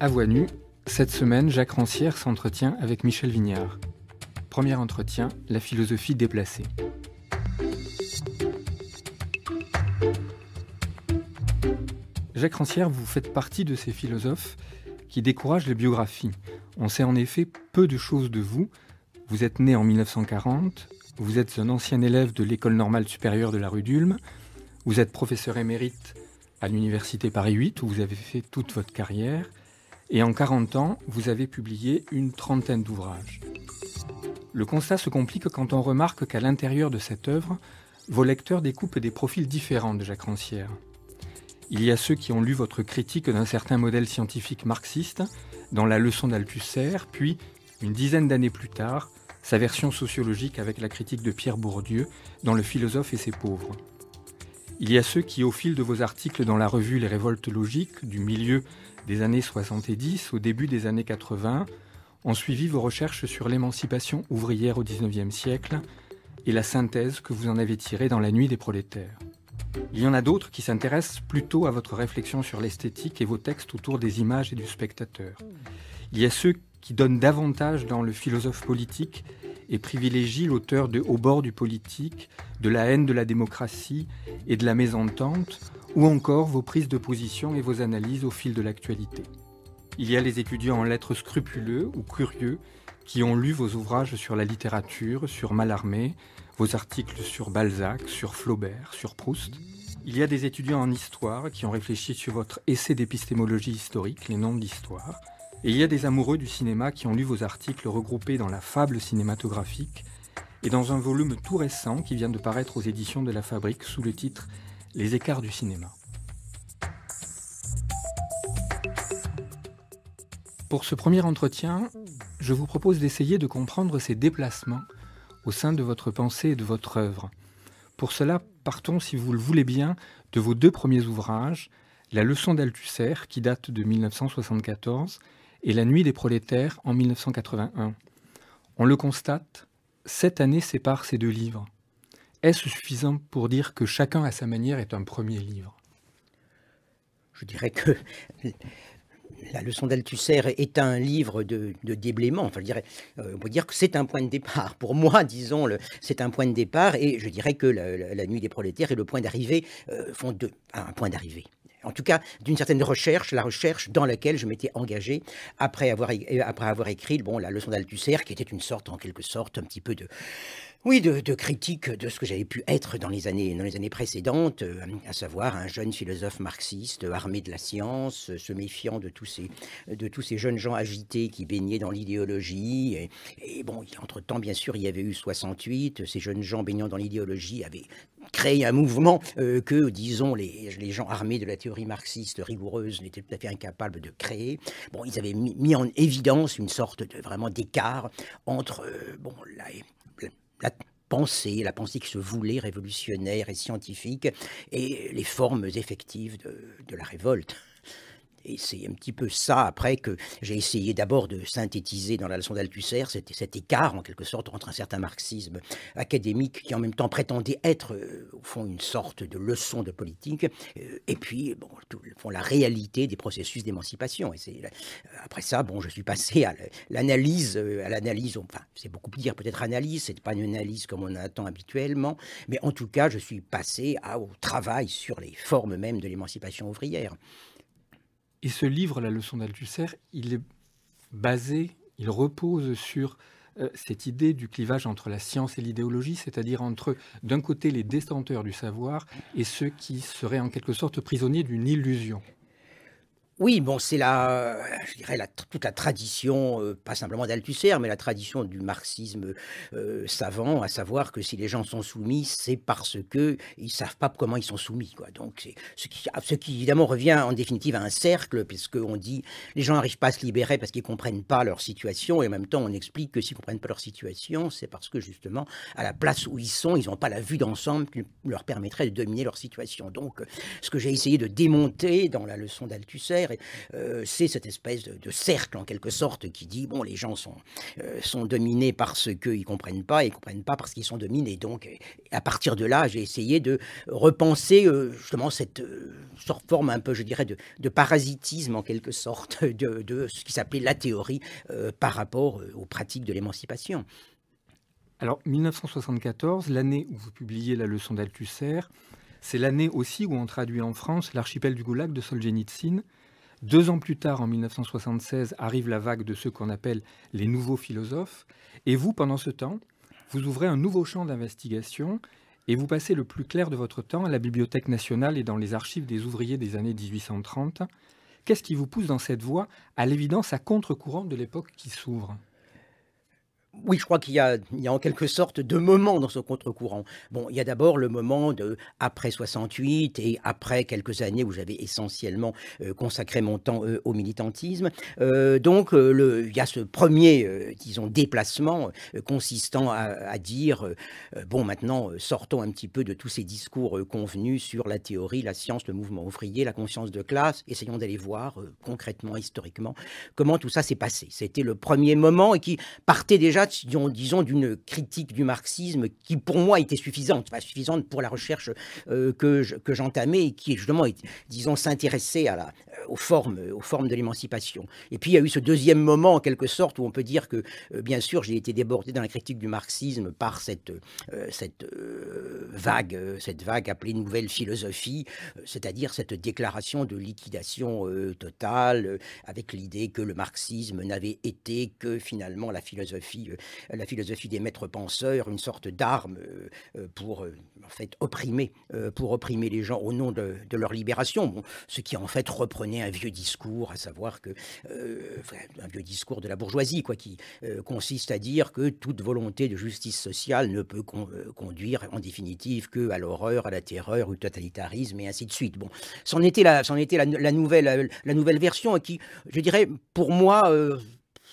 À voix cette semaine, Jacques Rancière s'entretient avec Michel Vignard. Premier entretien, la philosophie déplacée. Jacques Rancière, vous faites partie de ces philosophes qui découragent les biographies. On sait en effet peu de choses de vous. Vous êtes né en 1940, vous êtes un ancien élève de l'école normale supérieure de la rue d'Ulm, vous êtes professeur émérite à l'Université Paris 8 où vous avez fait toute votre carrière et en 40 ans, vous avez publié une trentaine d'ouvrages. Le constat se complique quand on remarque qu'à l'intérieur de cette œuvre, vos lecteurs découpent des profils différents de Jacques Rancière. Il y a ceux qui ont lu votre critique d'un certain modèle scientifique marxiste dans La leçon d'Althusser, puis, une dizaine d'années plus tard, sa version sociologique avec la critique de Pierre Bourdieu dans Le philosophe et ses pauvres. Il y a ceux qui, au fil de vos articles dans la revue Les Révoltes Logiques, du milieu des années 70 au début des années 80, ont suivi vos recherches sur l'émancipation ouvrière au XIXe siècle et la synthèse que vous en avez tirée dans La Nuit des prolétaires. Il y en a d'autres qui s'intéressent plutôt à votre réflexion sur l'esthétique et vos textes autour des images et du spectateur. Il y a ceux qui donnent davantage dans le philosophe politique et privilégie l'auteur de Au bord du politique, de la haine de la démocratie et de la mésentente, ou encore vos prises de position et vos analyses au fil de l'actualité. Il y a les étudiants en lettres scrupuleux ou curieux qui ont lu vos ouvrages sur la littérature, sur Malarmé, vos articles sur Balzac, sur Flaubert, sur Proust. Il y a des étudiants en histoire qui ont réfléchi sur votre essai d'épistémologie historique, les noms d'histoire. Et il y a des amoureux du cinéma qui ont lu vos articles regroupés dans la fable cinématographique et dans un volume tout récent qui vient de paraître aux éditions de La Fabrique sous le titre Les écarts du cinéma. Pour ce premier entretien, je vous propose d'essayer de comprendre ces déplacements au sein de votre pensée et de votre œuvre. Pour cela, partons, si vous le voulez bien, de vos deux premiers ouvrages, La leçon d'Althusser, qui date de 1974, et La Nuit des prolétaires en 1981. On le constate, cette année sépare ces deux livres. Est-ce suffisant pour dire que chacun à sa manière est un premier livre Je dirais que la leçon d'Althusser est un livre de, de déblaiement. Euh, on peut dire que c'est un point de départ. Pour moi, disons, c'est un point de départ. Et je dirais que la, nuit des prolétaires et le point d'arrivée euh, font deux, un point d'arrivée en tout cas d'une certaine recherche, la recherche dans laquelle je m'étais engagé après avoir, écrit bon, la leçon d'Althusser, qui était une sorte, en quelque sorte, un petit peu de oui, de, de critique de ce que j'avais pu être dans les années, dans les années précédentes, euh, à savoir un jeune philosophe marxiste armé de la science, se méfiant de tous ces, de tous ces jeunes gens agités qui baignaient dans l'idéologie. Et, bon, entre-temps, bien sûr, il y avait eu 68, ces jeunes gens baignant dans l'idéologie avaient créé un mouvement euh, que, disons, les, les, gens armés de la théorie marxiste rigoureuse n'étaient tout à fait incapables de créer. Bon, ils avaient mis, en évidence une sorte de vraiment d'écart entre euh, bon, la, la pensée, la pensée qui se voulait révolutionnaire et scientifique, et les formes effectives de, de la révolte. Et c'est un petit peu ça, après, que j'ai essayé d'abord de synthétiser dans la leçon d'Althusser, cet écart, en quelque sorte, entre un certain marxisme académique, qui en même temps prétendait être, euh, au fond, une sorte de leçon de politique, euh, et puis, bon, la réalité des processus d'émancipation. Et euh, après ça, bon, je suis passé à l'analyse, à l'analyse, enfin, c'est beaucoup dire peut-être analyse, c'est pas une analyse comme on attend habituellement, mais en tout cas, je suis passé au travail sur les formes même de l'émancipation ouvrière. Et ce livre, La leçon d'Althusser, il est basé, il repose sur euh, cette idée du clivage entre la science et l'idéologie, c'est-à-dire entre d'un côté les détenteurs du savoir et ceux qui seraient en quelque sorte prisonniers d'une illusion. Oui, bon, c'est la, je dirais la, toute la tradition, euh, pas simplement d'Althusser, mais la tradition du marxisme euh, savant, à savoir que si les gens sont soumis, c'est parce que ils savent pas comment ils sont soumis, quoi. Donc, ce qui, ah, ce qui évidemment revient en définitive à un cercle, puisqu'on on dit les gens n'arrivent pas à se libérer parce qu'ils ne comprennent pas leur situation, et en même temps on explique que s'ils comprennent pas leur situation, c'est parce que justement à la place où ils sont, ils n'ont pas la vue d'ensemble qui leur permettrait de dominer leur situation. Donc, ce que j'ai essayé de démonter dans la leçon d'Althusser euh, c'est cette espèce de, cercle en quelque sorte qui dit bon, les gens sont, euh, sont dominés parce qu'ils ne comprennent pas, et ils comprennent pas parce qu'ils sont dominés. Donc, à partir de là, j'ai essayé de repenser euh, justement cette, sorte forme un peu, je dirais, de, de parasitisme en quelque sorte de, ce qui s'appelait la théorie par rapport aux pratiques de l'émancipation. Alors, 1974, l'année où vous publiez la leçon d'Althusser, c'est l'année aussi où on traduit en France l'archipel du Goulag de Solzhenitsyn, deux ans plus tard, en 1976, arrive la vague de ceux qu'on appelle les nouveaux philosophes. Et vous, pendant ce temps, vous ouvrez un nouveau champ d'investigation et vous passez le plus clair de votre temps à la Bibliothèque nationale et dans les archives des ouvriers des années 1830. Qu'est-ce qui vous pousse dans cette voie, à l'évidence à contre-courant de l'époque qui s'ouvre oui, je crois qu'il y, y, a en quelque sorte deux moments dans ce contre-courant. Bon, il y a d'abord le moment de après 68 et après quelques années où j'avais essentiellement euh, consacré mon temps euh, au militantisme. Euh, donc, le, il y a ce premier, disons, déplacement consistant à dire bon, maintenant sortons un petit peu de tous ces discours convenus sur la théorie, la science, le mouvement ouvrier, la conscience de classe. Essayons d'aller voir concrètement, historiquement, comment tout ça s'est passé. C'était le premier moment et qui partait déjà disons, d'une critique du marxisme qui, pour moi, était suffisante, pas suffisante pour la recherche euh, que j'entamais et qui, justement, disons, s'intéressait la aux, formes, aux formes de l'émancipation. Et puis, il y a eu ce deuxième moment, en quelque sorte, où on peut dire que, euh, bien sûr, j'ai été débordé dans la critique du marxisme par cette, euh, cette vague, cette vague appelée nouvelle philosophie, c'est-à-dire cette déclaration de liquidation totale, avec l'idée que le marxisme n'avait été que, finalement, la philosophie euh, la philosophie des maîtres penseurs, une sorte d'arme euh, euh, pour en fait opprimer, pour opprimer les gens au nom de, leur libération. ce qui en fait reprenait un vieux discours, à savoir que un vieux discours de la bourgeoisie, quoi, qui consiste à dire que toute volonté de justice sociale ne peut conduire en définitive que à l'horreur, à la terreur, au totalitarisme et ainsi de suite. Bon, c'en était la, c'en était la, nouvelle, la, la, nouvelle version qui, je dirais, pour moi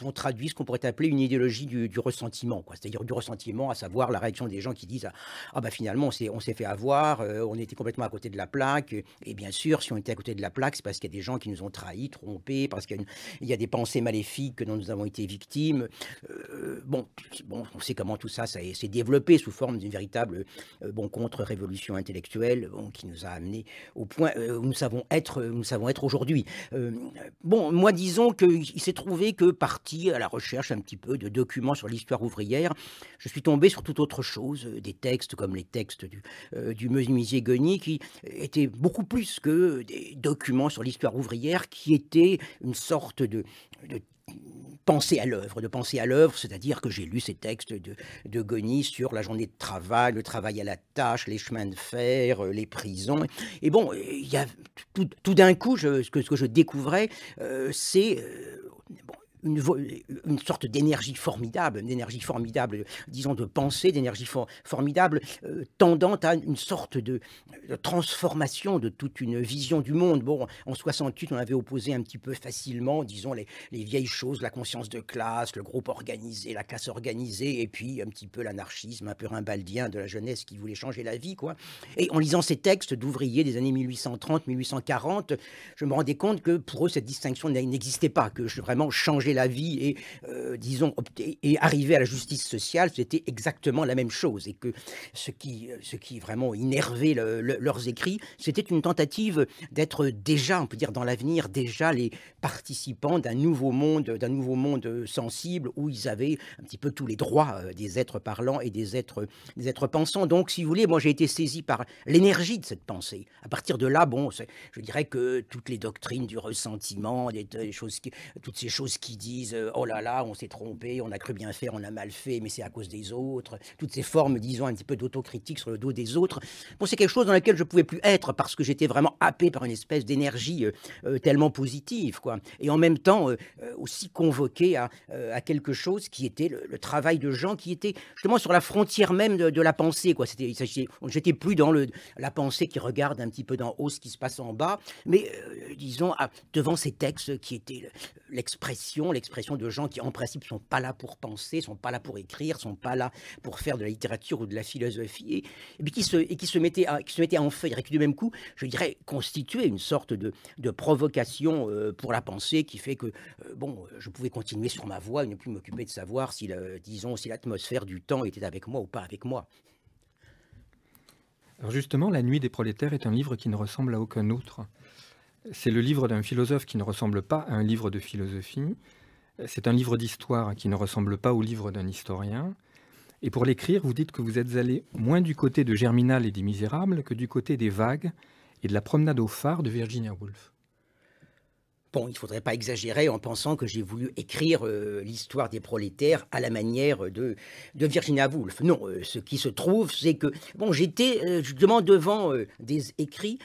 on traduit ce qu'on pourrait appeler une idéologie du, ressentiment, c'est-à-dire du ressentiment, à savoir la réaction des gens qui disent Ah, ah bah finalement, on s'est fait avoir, euh, on était complètement à côté de la plaque. Et bien sûr, si on était à côté de la plaque, c'est parce qu'il y a des gens qui nous ont trahis, trompés, parce qu'il y, a des pensées maléfiques dont nous avons été victimes. Euh, bon, bon, on sait comment tout ça, ça s'est développé sous forme d'une véritable euh, bon, contre-révolution intellectuelle qui nous a amenés au point où nous savons être, nous savons être aujourd'hui. bon, moi, disons qu'il s'est trouvé que par à la recherche un petit peu de documents sur l'histoire ouvrière. Je suis tombé sur toute autre chose, euh, des textes comme les textes du, euh, du qui étaient beaucoup plus que des documents sur l'histoire ouvrière, qui étaient une sorte de, pensée à l'œuvre, de penser à l'œuvre, c'est-à-dire que j'ai lu ces textes de, de sur la journée de travail, le travail à la tâche, les chemins de fer, euh, les prisons. Et bon, il y a, tout, d'un coup, ce, que, ce, que, je découvrais, euh, c'est bon, une, sorte d'énergie formidable, une énergie formidable, disons de pensée, d'énergie formidable, euh, tendante à une sorte de, transformation de toute une vision du monde. Bon, en 68, on avait opposé un petit peu facilement, disons, les, vieilles choses, la conscience de classe, le groupe organisé, la classe organisée, et puis un petit peu l'anarchisme, un peu rimbaldien de la jeunesse qui voulait changer la vie, quoi. Et en lisant ces textes d'ouvriers des années 1830, 1840, je me rendais compte que pour eux, cette distinction n'existait pas, que je, vraiment changer la vie et, euh, disons, et arriver à la justice sociale, c'était exactement la même chose. Et que ce qui, euh, ce qui vraiment énervait leurs écrits, c'était une tentative d'être déjà, on peut dire dans l'avenir, déjà les participants d'un nouveau monde, d'un nouveau monde euh, sensible où ils avaient un petit peu tous les droits des êtres parlants et des êtres, des êtres pensants. Donc, si vous voulez, moi j'ai été saisi par l'énergie de cette pensée. À partir de là, bon, je dirais que toutes les doctrines du ressentiment, des, choses toutes ces choses qui disent euh, oh là là, on s'est trompé, on a cru bien faire, on a mal fait, mais c'est à cause des autres. Toutes ces formes, disons, un petit peu d'autocritique sur le dos des autres. Bon, c'est quelque chose dans laquelle je pouvais plus être parce que j'étais vraiment happé par une espèce d'énergie euh, euh, tellement positive, quoi. Et en même temps, aussi convoqué à, quelque chose qui était le, travail de gens qui étaient justement sur la frontière même de, la pensée, quoi. C'était, j'étais plus dans le, la pensée qui regarde un petit peu d'en haut ce qui se passe en bas, mais disons, devant ces textes qui étaient l'expression l'expression, de gens qui en principe sont pas là pour penser, sont pas là pour écrire, sont pas là pour faire de la littérature ou de la philosophie, et, qui se, et qui se mettaient, qui se mettaient en feu, et qui du même coup, je dirais, constituaient une sorte de, provocation euh, pour la pensée qui fait que, euh, bon, je pouvais continuer sur ma voie et ne plus m'occuper de savoir si, disons, si l'atmosphère du temps était avec moi ou pas avec moi. Alors justement, La Nuit des prolétaires est un livre qui ne ressemble à aucun autre. C'est le livre d'un philosophe qui ne ressemble pas à un livre de philosophie, c'est un livre d'histoire qui ne ressemble pas au livre d'un historien. Et pour l'écrire, vous dites que vous êtes allé moins du côté de Germinal et des Misérables que du côté des vagues et de la promenade au phare de Virginia Woolf. Bon, il ne faudrait pas exagérer en pensant que j'ai voulu écrire euh, l'histoire des prolétaires à la manière de, de Virginia Woolf. Non, euh, ce qui se trouve, c'est que bon, j'étais euh, justement devant des écrits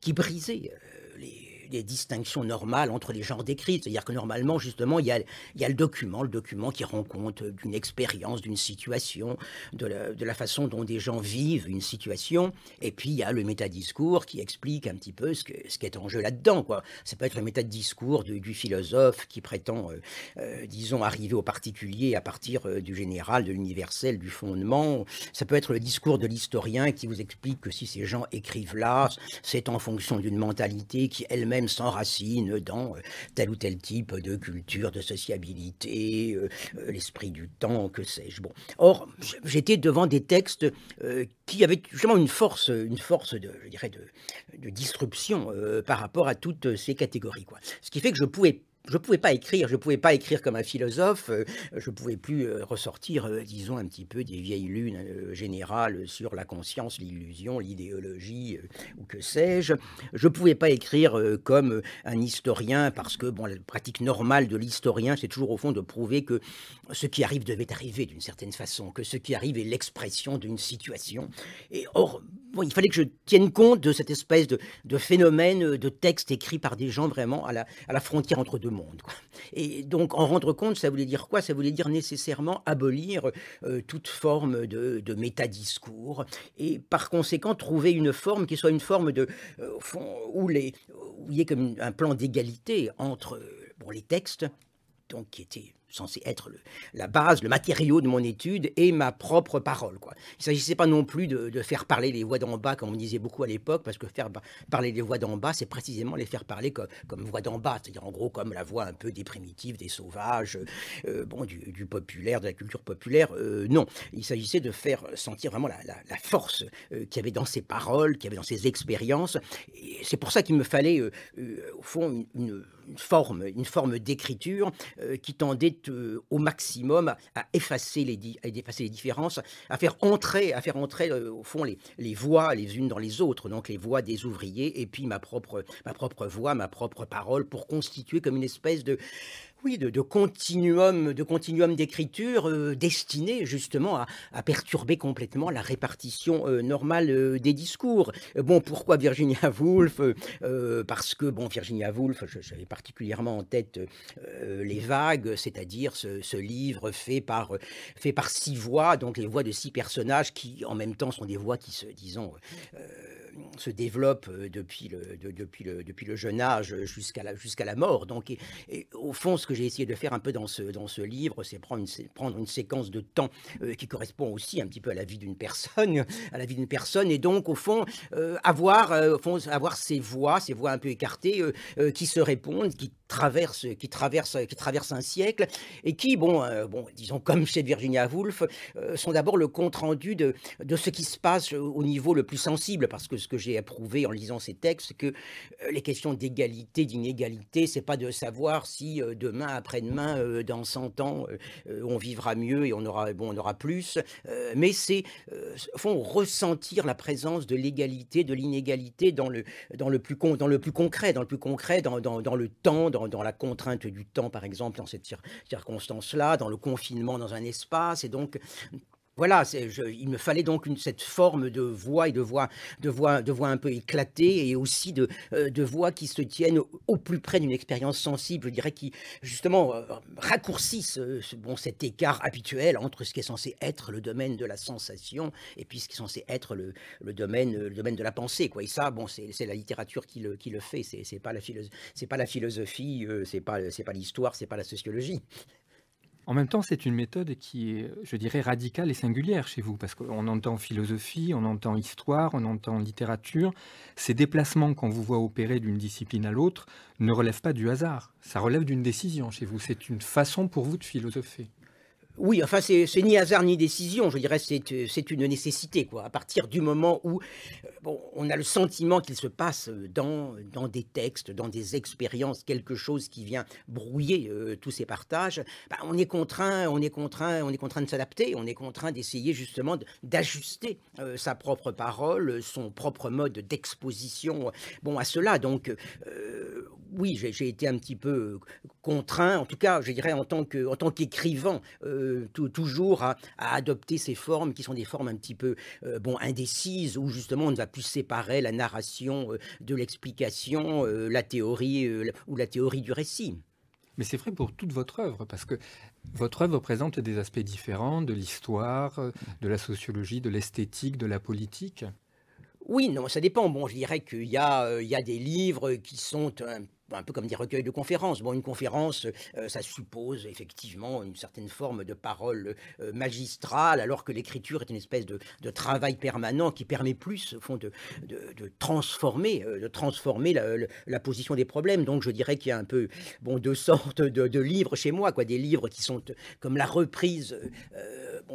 qui, brisaient les, des distinctions normales entre les genres d'écrits. C'est-à-dire que normalement, justement, il y, a, il le document, le document qui rend compte d'une expérience, d'une situation, de la, façon dont des gens vivent une situation. Et puis, il y a le métadiscours qui explique un petit peu ce, que, ce qui est en jeu là-dedans. Quoi. Ça peut être le métadiscours du, du philosophe qui prétend, euh, euh, disons, arriver au particulier à partir euh, du général, de l'universel, du fondement. Ça peut être le discours de l'historien qui vous explique que si ces gens écrivent là, c'est en fonction d'une mentalité qui elle-même sans s'enracine dans euh, tel ou tel type de culture, de sociabilité, euh, euh, l'esprit du temps, que sais-je. Bon. Or, j'étais devant des textes qui avaient justement une force, une force de, je dirais, de, de disruption par rapport à toutes ces catégories. Quoi. Ce qui fait que je pouvais je pouvais pas écrire, je pouvais pas écrire comme un philosophe, euh, je pouvais plus euh, ressortir, euh, disons, un petit peu des vieilles lunes générales sur la conscience, l'illusion, l'idéologie, ou que sais-je. Je pouvais pas écrire comme un historien, parce que, bon, la pratique normale de l'historien, c'est toujours au fond de prouver que ce qui arrive devait arriver d'une certaine façon, que ce qui arrive est l'expression d'une situation. Et or, bon, il fallait que je tienne compte de cette espèce de, phénomène de texte écrit par des gens vraiment à la, à la frontière entre deux monde. Et donc en rendre compte, ça voulait dire quoi Ça voulait dire nécessairement abolir euh, toute forme de, métadiscours et par conséquent trouver une forme qui soit une forme de euh, fond, où, les, il y ait comme un plan d'égalité entre euh, les textes, donc qui étaient censé être le, la base, le matériau de mon étude et ma propre parole. Quoi. Il ne s'agissait pas non plus de, faire parler les voix d'en bas, comme on disait beaucoup à l'époque, parce que faire parler les voix d'en bas, c'est précisément les faire parler comme, comme voix d'en bas, c'est-à-dire en gros comme la voix un peu des primitives, des sauvages, euh, euh, bon, du, populaire, de la culture populaire. Euh, non, il s'agissait de faire sentir vraiment la, la, force qui qu'il y avait dans ses paroles, qu'il y avait dans ses expériences. c'est pour ça qu'il me fallait, au fond, une une forme, une forme d'écriture euh, qui tendait euh, au maximum à, effacer les, à effacer les différences, à faire entrer, à faire entrer euh, au fond les, les voix les unes dans les autres, donc les voix des ouvriers et puis ma propre, ma propre voix, ma propre parole pour constituer comme une espèce de oui, de, continuum, de continuum d'écriture euh, destiné justement à, perturber complètement la répartition euh, normale euh, des discours. bon, pourquoi Virginia Woolf Parce que bon, Virginia Woolf, j'avais particulièrement en tête les vagues, c'est-à-dire ce, livre fait par fait par six voix, donc les voix de six personnages qui, en même temps, sont des voix qui se, disons se développe euh, depuis le, depuis le, depuis le jeune âge euh, jusqu'à la, jusqu'à la mort. Donc, au fond, ce que j'ai essayé de faire un peu dans ce, dans ce livre, c'est prendre une, prendre une séquence de temps euh, qui correspond aussi un petit peu à la vie d'une personne, à la vie d'une personne, et donc, au fond, avoir, au fond, avoir ces voix, ces voix un peu écartées qui se répondent, qui traverse, qui traverse, qui traverse un siècle et qui, bon, euh, bon disons comme chez Virginia Woolf, euh, sont d'abord le compte-rendu de, de ce qui se passe au niveau le plus sensible, parce que ce que j'ai approuvé en lisant ces textes, que euh, les questions d'égalité, d'inégalité, c'est pas de savoir si demain, après-demain, dans 100 ans, on vivra mieux et on aura, bon, on aura plus, mais c'est font ressentir la présence de l'égalité, de l'inégalité dans le, dans le plus con, dans le plus concret, dans le plus concret, dans, dans, dans le temps, dans, la contrainte du temps, par exemple, dans cette circonstance-là, dans le confinement dans un espace. Et donc, voilà, il me fallait donc cette forme de voix et de voix, de voix, de voix un peu éclatée et aussi de, euh, voix qui se tiennent au, plus près d'une expérience sensible, je dirais, qui justement euh, raccourcissent euh, bon, cet écart habituel entre ce qui est censé être le domaine de la sensation et puis ce qui est censé être le, domaine, domaine de la pensée. Quoi. Et ça, bon, c'est la littérature qui le, fait, c'est pas, la pas la philosophie, c'est pas, pas l'histoire, c'est pas la sociologie. En même temps, c'est une méthode qui est, je dirais, radicale et singulière chez vous, parce qu'on entend philosophie, on entend histoire, on entend littérature. Ces déplacements qu'on vous voit opérer d'une discipline à l'autre ne relèvent pas du hasard, ça relève d'une décision chez vous. C'est une façon pour vous de philosopher. Oui, enfin, c'est ni hasard ni décision. Je dirais euh, c'est une nécessité, quoi. À partir du moment où euh, on a le sentiment qu'il se passe euh, dans, dans des textes, dans des expériences, quelque chose qui vient brouiller tous ces partages, bah, on est contraint, on est contraint, on est contraint de s'adapter. On est contraint d'essayer justement d'ajuster sa propre parole, son propre mode d'exposition, bon, à cela. Donc, oui, j'ai été un petit peu contraint, en tout cas, je dirais en tant que, tant qu'écrivain, euh, toujours à, adopter ces formes qui sont des formes un petit peu euh, bon indécises, où justement on ne va plus séparer la narration euh, de l'explication, la théorie ou la théorie du récit. Mais c'est vrai pour toute votre œuvre, parce que votre œuvre présente des aspects différents de l'histoire, de la sociologie, de l'esthétique, de la politique. Oui, non, ça dépend. Bon, je dirais qu'il y, a, il y a des livres qui sont un un peu comme des recueils de conférences. Bon, une conférence, euh, ça suppose effectivement une certaine forme de parole euh, magistrale, alors que l'écriture est une espèce de, travail permanent qui permet plus, au fond, de, transformer, de transformer euh, la, position des problèmes. Donc, je dirais qu'il y a un peu, bon, deux sortes de, livres chez moi, quoi, des livres qui sont comme la reprise,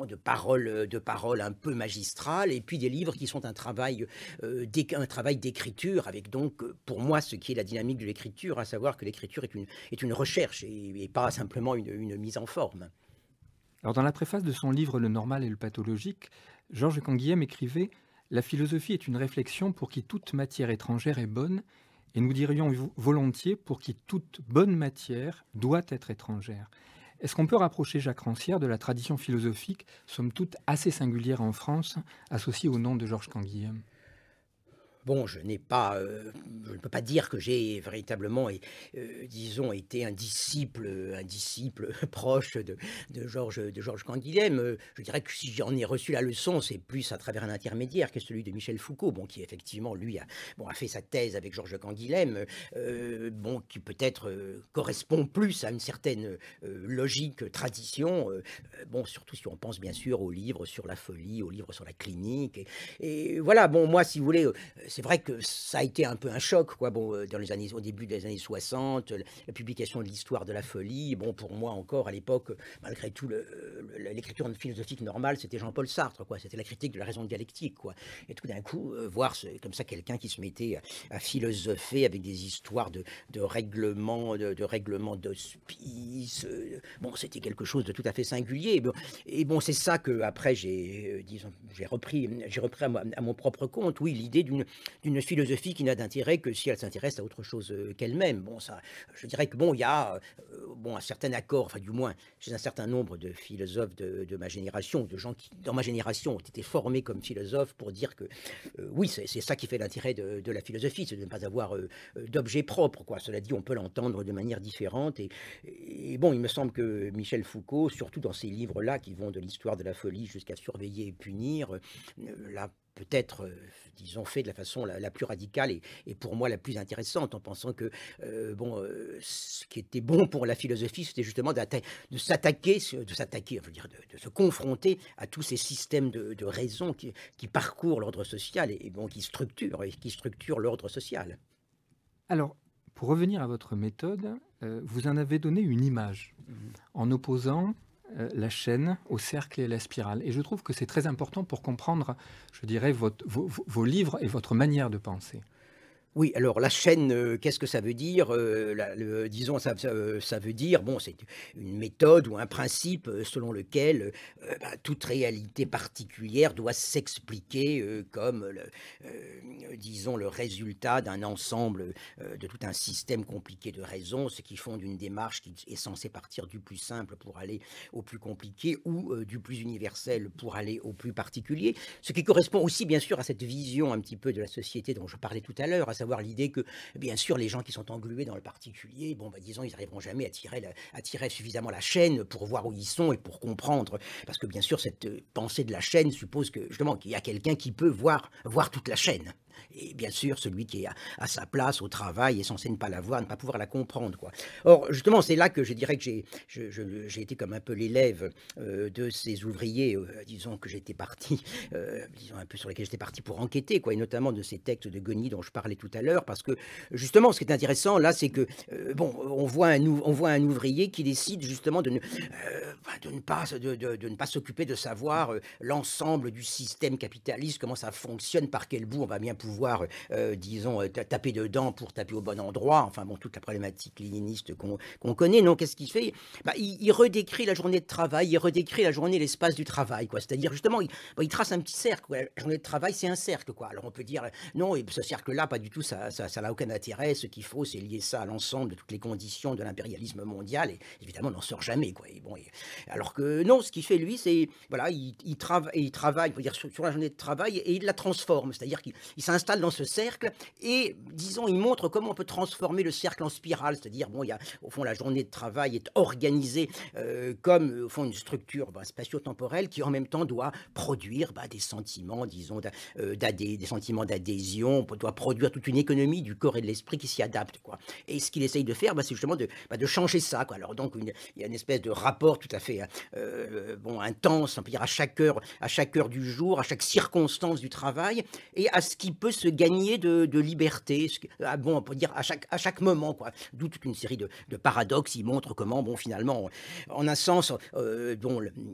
de paroles, de parole un peu magistrales, et puis des livres qui sont un travail, un travail d'écriture avec donc, pour moi, ce qui est la dynamique de l'écriture à savoir que l'écriture est une, recherche et, pas simplement une, mise en forme. Alors dans la préface de son livre Le normal et le pathologique, Georges Canguilhem écrivait La philosophie est une réflexion pour qui toute matière étrangère est bonne, et nous dirions volontiers pour qui toute bonne matière doit être étrangère. Est-ce qu'on peut rapprocher Jacques Rancière de la tradition philosophique, somme toute assez singulière en France, associée au nom de Georges Canguilhem Bon, je n'ai pas, euh, je ne peux pas dire que j'ai véritablement, et euh, disons, été un disciple, euh, un disciple proche de, Georges de Georges Canguilhem. Je dirais que si j'en ai reçu la leçon, c'est plus à travers un intermédiaire que celui de Michel Foucault, bon, qui effectivement, lui, a, a fait sa thèse avec Georges Canguilhem, bon, qui peut-être correspond plus à une certaine logique, tradition, bon, surtout si on pense bien sûr au livre sur la folie, au livre sur la clinique. Et, et voilà, bon, moi, si vous voulez c'est vrai que ça a été un peu un choc, quoi. Bon, euh, dans les années, au début des années 60, la publication de l'histoire de la folie. Bon, pour moi encore à l'époque, malgré tout, l'écriture philosophique normale, c'était Jean-Paul Sartre, quoi. C'était la critique de la raison dialectique, quoi. Et tout d'un coup, euh, voir comme ça quelqu'un qui se mettait à, philosopher avec des histoires de, de règlements, de, règlements euh, Bon, c'était quelque chose de tout à fait singulier. Et bon, c'est ça que après j'ai, disons, j'ai repris, j'ai repris à, à mon propre compte. Oui, l'idée d'une d'une philosophie qui n'a d'intérêt que si elle s'intéresse à autre chose euh, qu'elle-même. Bon, ça, je dirais que bon, il y a euh, bon un certain accord, enfin du moins chez un certain nombre de philosophes de, ma génération, de gens qui, dans ma génération, ont été formés comme philosophes pour dire que euh, oui, c'est ça qui fait l'intérêt de, la philosophie, c'est de ne pas avoir d'objet propre. Quoi. Cela dit, on peut l'entendre de manière différente. Et, bon, il me semble que Michel Foucault, surtout dans ces livres-là qui vont de l'histoire de la folie jusqu'à surveiller et punir, là peut-être, euh, disons, fait de la façon la, plus radicale et, pour moi la plus intéressante, en pensant que euh, bon, euh, ce qui était bon pour la philosophie, c'était justement de s'attaquer, de s'attaquer, dire, de, se confronter à tous ces systèmes de, raisons qui, qui parcourent l'ordre social et, bon, qui structurent et qui structure l'ordre social. Alors, pour revenir à votre méthode, vous en avez donné une image mmh en opposant euh, la chaîne, au cercle et à la spirale. Et je trouve que c'est très important pour comprendre, je dirais, vos livres et votre manière de penser. Oui, alors la chaîne, euh, qu'est-ce que ça veut dire euh, Disons, euh, ça, veut dire, bon, c'est une méthode ou un principe selon lequel bah, toute réalité particulière doit s'expliquer comme, disons, le résultat d'un ensemble de tout un système compliqué de raisons, ce qui fonde d'une démarche qui est censée partir du plus simple pour aller au plus compliqué ou du plus universel pour aller au plus particulier, ce qui correspond aussi, bien sûr, à cette vision un petit peu de la société dont je parlais tout à l'heure, à savoir l'idée que, bien sûr, les gens qui sont englués dans le particulier, bon, bah, disons, ils n'arriveront jamais à tirer, suffisamment la chaîne pour voir où ils sont et pour comprendre. Parce que, bien sûr, cette euh, pensée de la chaîne suppose que, justement, qu'il y a quelqu'un qui peut voir, voir toute la chaîne. Et bien sûr, celui qui est à, sa place, au travail, est censé ne pas la voir, ne pas pouvoir la comprendre. Quoi. Or, justement, c'est là que je dirais que j'ai été comme un peu l'élève euh, de ces ouvriers, euh, disons que j'étais parti, euh, disons un peu sur lesquels j'étais parti pour enquêter, quoi, et notamment de ces textes de Goni dont je parlais tout à l'heure, parce que justement, ce qui est intéressant là, c'est que, bon, on voit, un, on voit un ouvrier qui décide justement de ne, de ne pas de ne pas s'occuper de savoir l'ensemble du système capitaliste, comment ça fonctionne, par quel bout on va bien pouvoir, euh, euh, disons, euh, taper dedans pour taper au bon endroit. Enfin bon, toute la problématique léniniste qu'on connaît. Non, qu'est-ce qu'il fait bah, il, redécrit la journée de travail, il redécrit la journée, l'espace du travail. quoi. C'est-à-dire, justement, il, trace un petit cercle. La journée de travail, c'est un cercle. quoi. Alors, on peut dire, non, et ce cercle-là, pas du tout, ça n'a ça, aucun intérêt. Ce qu'il faut, c'est lier ça à l'ensemble de toutes les conditions de l'impérialisme mondial. Et évidemment, on n'en sort jamais. Quoi. Et bon, alors que non, ce qu'il fait, lui, c'est, voilà, il, il, il travaille, pour dire, sur, sur, la journée de travail et il la transforme. C'est-à-dire qu'il installe dans ce cercle et, disons, il montre comment on peut transformer le cercle en spirale, c'est-à-dire, bon, il y a, au fond, la journée de travail est organisée euh, comme, au fond, une structure bah, spatio-temporelle qui, en même temps, doit produire bah, des sentiments, disons, euh, d'adhésion, des sentiments d'adhésion, doit produire toute une économie du corps et de l'esprit qui s'y adapte, quoi. Et ce qu'il essaye de faire, bah, c'est justement de, de, changer ça, quoi. Alors, donc, une, il y a une espèce de rapport tout à fait, euh, bon, intense, on à chaque heure, à chaque heure du jour, à chaque circonstance du travail, et à ce qui peut se gagner de, liberté, ah, bon, on dire à chaque, à chaque moment, quoi. D'où toute une série de, paradoxes. Il montre comment, bon, finalement, en un sens, euh,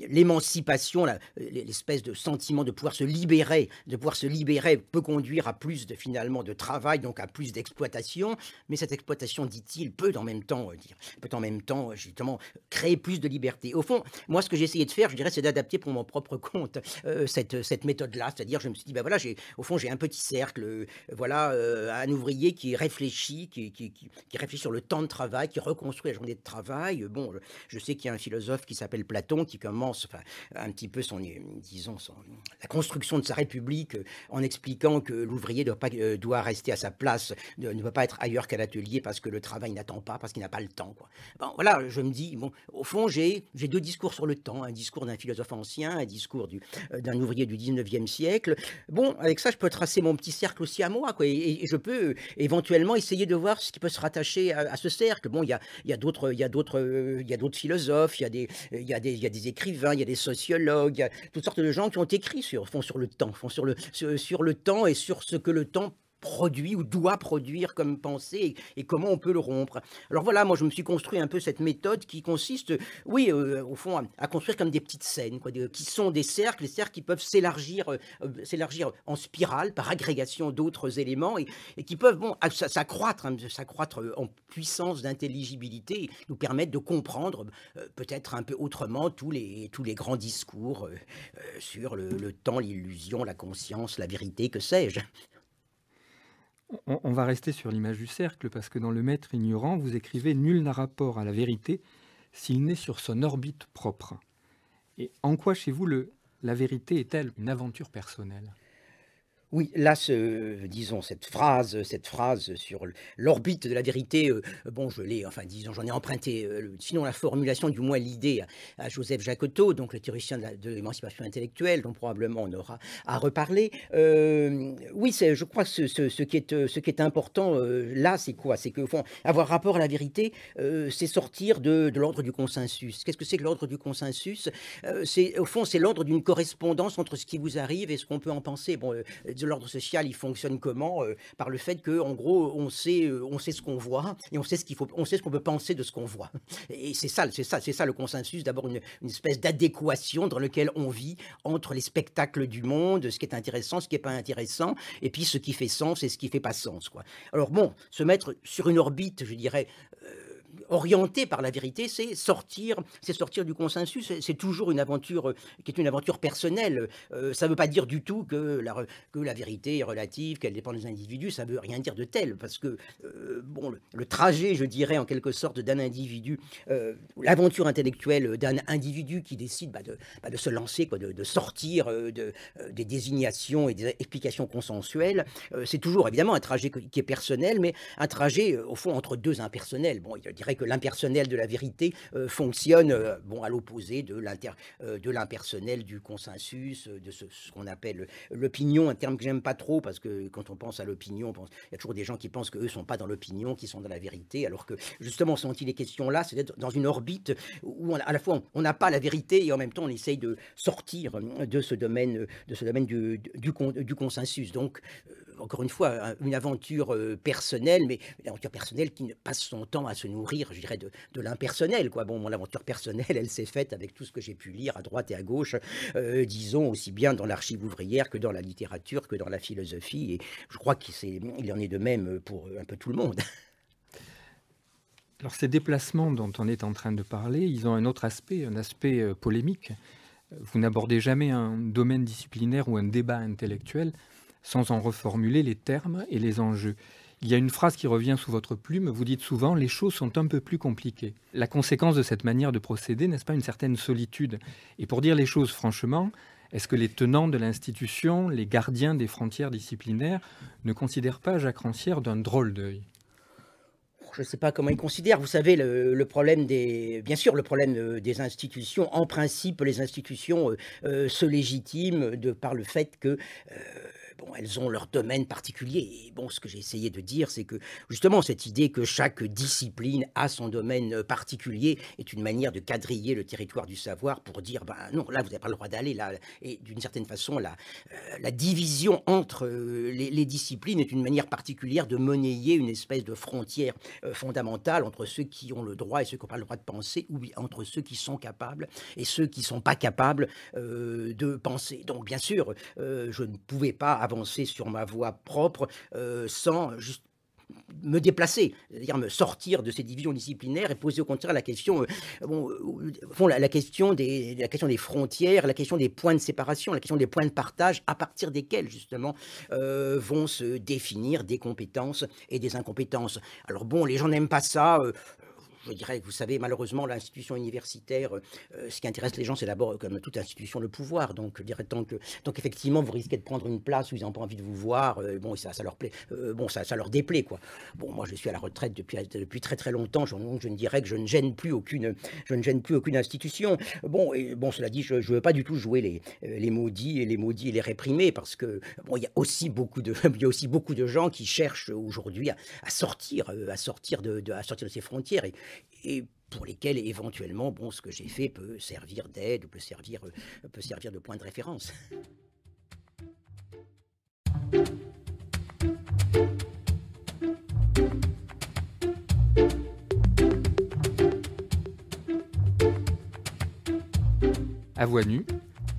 l'émancipation, l'espèce de sentiment de pouvoir se libérer, de pouvoir se libérer, peut conduire à plus de finalement de travail, donc à plus d'exploitation. Mais cette exploitation, dit-il, peut en même temps euh, dire, peut en même temps justement créer plus de liberté. Au fond, moi, ce que j'ai essayé de faire, je dirais, c'est d'adapter pour mon propre compte euh, cette, cette méthode-là. C'est-à-dire, je me suis dit, ben voilà, au fond, j'ai un petit euh, voilà, euh, un ouvrier qui réfléchit, qui, réfléchit sur le temps de travail, qui reconstruit la journée de travail. Bon, je, sais qu'il y a un philosophe qui s'appelle Platon qui commence enfin, un petit peu son, disons, la construction de sa république euh, en expliquant que l'ouvrier doit, pas, doit rester à sa place, ne, ne peut pas être ailleurs qu'à l'atelier parce que le travail n'attend pas, parce qu'il n'a pas le temps. Quoi. Bon, voilà, je me dis, bon, au fond, j'ai deux discours sur le temps, un discours d'un philosophe ancien, un discours d'un ouvrier du 19e siècle. Bon, avec ça, je peux tracer mon petit cercle aussi à moi, quoi. Et, je peux euh, éventuellement essayer de voir ce qui peut se rattacher à, ce cercle. Bon, il y a, y d'autres, il d'autres, euh, il d'autres philosophes, il y a des, euh, il y des, des écrivains, il y a des sociologues, toutes sortes de gens qui ont écrit sur, font sur le temps, font sur le, sur, sur le temps et sur ce que le temps produit ou doit produire comme pensée et, comment on peut le rompre. Alors voilà, moi je me suis construit un peu cette méthode qui consiste, oui, euh, au fond, à, construire comme des petites scènes, quoi, qui sont des cercles, des cercles qui peuvent s'élargir, euh, euh, s'élargir en spirale par agrégation d'autres éléments et, qui peuvent, bon, s'accroître, hein, en puissance d'intelligibilité, nous permettre de comprendre peut-être un peu autrement tous les, tous les grands discours sur le temps, l'illusion, la conscience, la vérité, que sais-je on, va rester sur l'image du cercle, parce que dans Le Maître ignorant, vous écrivez « Nul n'a rapport à la vérité s'il n'est sur son orbite propre ». Et en quoi, chez vous, le, la vérité est-elle une aventure personnelle oui, là, ce, disons, cette phrase, cette phrase sur l'orbite de la vérité, euh, bon, je l'ai, enfin, disons, j'en ai emprunté, euh, sinon la formulation, du moins l'idée, à, Joseph Jacotot, donc le théoricien de l'émancipation intellectuelle, dont probablement on aura à reparler. Euh, oui, je crois que ce, qui, est, ce qui est important, euh, là, c'est quoi C'est que, fond, avoir rapport à la vérité, c'est sortir de, l'ordre du consensus. Qu'est-ce que c'est que l'ordre du consensus C'est, au fond, c'est l'ordre d'une correspondance entre ce qui vous arrive et ce qu'on peut en penser. Bon, de l'ordre social, il fonctionne comment euh, Par le fait que, en gros, euh, on sait, euh, on sait ce qu'on voit et on sait ce qu'il faut, on sait ce qu'on peut penser de ce qu'on voit. Et c'est ça, c'est ça, c'est ça le consensus. D'abord une, espèce d'adéquation dans lequel on vit entre les spectacles du monde, ce qui est intéressant, ce qui n'est pas intéressant, et puis ce qui fait sens et ce qui fait pas sens. Quoi. Alors bon, se mettre sur une orbite, je dirais, orienté par la vérité, c'est sortir, c'est sortir du consensus. C'est toujours une aventure euh, qui est une aventure personnelle. Euh, ça ne veut pas dire du tout que la, que la vérité est relative, qu'elle dépend des individus. Ça ne veut rien dire de tel, parce que euh, bon, le, trajet, je dirais en quelque sorte, d'un individu, l'aventure intellectuelle d'un individu qui décide bah, bah, de, se lancer, quoi, de, sortir de, des désignations et des explications consensuelles, c'est toujours évidemment un trajet qui est personnel, mais un trajet au fond entre deux impersonnels. Bon, il dirait que l'impersonnel de la vérité euh, fonctionne euh, bon, à l'opposé de euh, l'impersonnel du consensus, de ce, qu'on appelle l'opinion, un terme que j'aime pas trop, parce que quand on pense à l'opinion, il y a toujours des gens qui pensent qu'eux ne sont pas dans l'opinion, qui sont dans la vérité, alors que justement, sont dont il est là, c'est d'être dans une orbite où à la fois on n'a pas la vérité et en même temps on essaye de sortir de ce domaine, de ce domaine du, du, du consensus. Donc, encore une fois, une aventure euh, personnelle, mais une aventure personnelle qui ne passe son temps à se nourrir, je dirais, de, l'impersonnel. Quoi. Bon, mon aventure personnelle, elle s'est faite avec tout ce que j'ai pu lire à droite et à gauche, euh, disons, aussi bien dans l'archive ouvrière que dans la littérature, que dans la philosophie. Et je crois qu'il en est de même pour euh, un peu tout le monde. Alors ces déplacements dont on est en train de parler, ils ont un autre aspect, un aspect polémique. Vous n'abordez jamais un domaine disciplinaire ou un débat intellectuel sans en reformuler les termes et les enjeux. Il y a une phrase qui revient sous votre plume, vous dites souvent les choses sont un peu plus compliquées. La conséquence de cette manière de procéder, n'est-ce pas une certaine solitude Et pour dire les choses franchement, est-ce que les tenants de l'institution, les gardiens des frontières disciplinaires, ne considèrent pas Jacques Rancière d'un drôle d'œil je ne sais pas comment ils considèrent. Vous savez, le, problème des, bien sûr, le problème euh, des institutions. En principe, les institutions euh, euh, se légitiment par le fait que bon, elles ont leur domaine particulier. Et bon, ce que j'ai essayé de dire, c'est que justement cette idée que chaque discipline a son domaine euh, particulier est une manière de quadriller le territoire du savoir pour dire, ben non, là vous n'avez pas le droit d'aller là. Et d'une certaine façon, la, euh, la division entre euh, les, disciplines est une manière particulière de monnayer une espèce de frontière fondamentale entre ceux qui ont le droit et ceux qui n'ont pas le droit de penser, ou entre ceux qui sont capables et ceux qui ne sont pas capables de penser. Donc bien sûr, je ne pouvais pas avancer sur ma voie propre euh, sans juste me déplacer, c'est-à-dire me sortir de ces divisions disciplinaires et poser au contraire la question, euh, bon, euh, la, question des, la question des frontières, la question des points de séparation, la question des points de partage, à partir desquels justement vont se définir des compétences et des incompétences. Alors bon, les gens n'aiment pas ça, je dirais, que vous savez, malheureusement, l'institution universitaire, euh, euh, ce qui intéresse les gens, c'est d'abord, euh, comme toute institution, le pouvoir. Donc, je dirais, tant que, donc effectivement, vous risquez de prendre une place où ils n'ont pas envie de vous voir. bon, ça, ça leur plaît, bon, ça, ça leur déplaît, quoi. Bon, moi, je suis à la retraite depuis, depuis très très longtemps. Je, je ne dirais que je ne gêne plus aucune, je ne gêne plus aucune institution. Bon, et, bon, cela dit, je ne veux pas du tout jouer les, les maudits et les maudits et les réprimés, parce que bon, il y a aussi beaucoup de, il y a aussi beaucoup de gens qui cherchent aujourd'hui à, sortir, à sortir de, de, à sortir de ces frontières. Et, et pour lesquels éventuellement, bon, ce que j'ai fait peut servir d'aide ou peut servir, euh, peut servir de point de référence. À voix nue,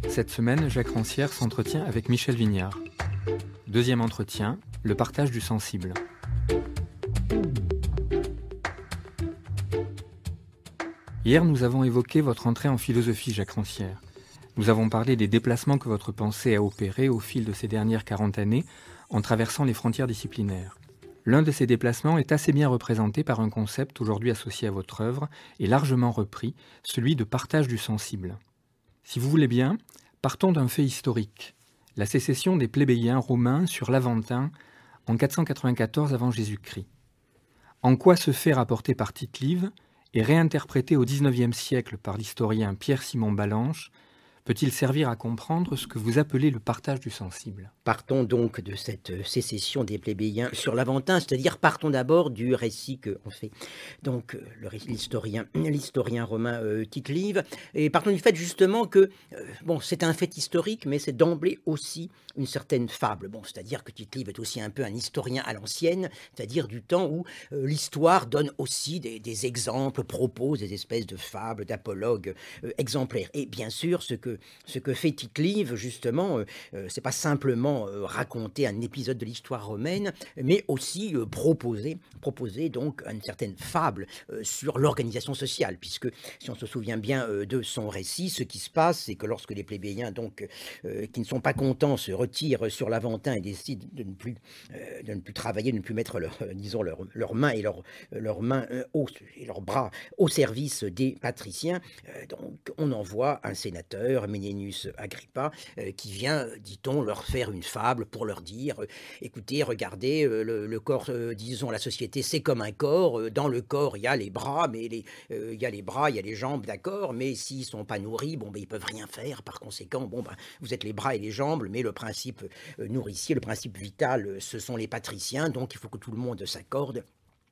cette semaine, Jacques Rancière s'entretient avec Michel Vignard. Deuxième entretien, le partage du sensible. Hier, nous avons évoqué votre entrée en philosophie, Jacques Rancière. Nous avons parlé des déplacements que votre pensée a opérés au fil de ces dernières 40 années en traversant les frontières disciplinaires. L'un de ces déplacements est assez bien représenté par un concept aujourd'hui associé à votre œuvre et largement repris, celui de partage du sensible. Si vous voulez bien, partons d'un fait historique, la sécession des plébéiens romains sur l'Aventin en 494 avant Jésus-Christ. En quoi ce fait rapporté par Tite-Live et réinterprété au XIXe siècle par l'historien Pierre-Simon Balanche, peut-il servir à comprendre ce que vous appelez le partage du sensible Partons donc de cette euh, sécession des plébéiens sur l'Aventin, c'est-à-dire partons d'abord du récit que fait. Donc euh, l'historien, romain euh, Tite Live, et partons du fait justement que bon, c'est un fait historique, mais c'est d'emblée aussi une certaine fable. Bon, c'est-à-dire que Tite Live est aussi un peu un historien à l'ancienne, c'est-à-dire du temps où l'histoire donne aussi des, exemples, propose des espèces de fables, d'apologues exemplaires. Et bien sûr, ce que ce que fait Tite Live justement, c'est pas simplement euh, raconter un épisode de l'histoire romaine, mais aussi euh, proposer, proposer donc une certaine fable euh, sur l'organisation sociale, puisque si on se souvient bien de son récit, ce qui se passe, c'est que lorsque les plébéiens, donc, qui ne sont pas contents, se retirent sur l'Aventin et décident de ne plus, de ne plus travailler, de ne plus mettre leur, disons, leurs mains et leurs leur mains au, bras au service des patriciens, donc on envoie un sénateur, Ménénus Agrippa, qui vient, dit-on, leur faire une fable pour leur dire, euh, écoutez, regardez, euh, le, corps, euh, disons la société, c'est comme un corps. Dans le corps, il y a les bras, mais il y a les bras, il y a les jambes, d'accord. Mais s'ils sont pas nourris, bon, ben ils peuvent rien faire. Par conséquent, bon, ben, vous êtes les bras et les jambes, mais le principe nourricier, le principe vital, ce sont les patriciens. Donc il faut que tout le monde s'accorde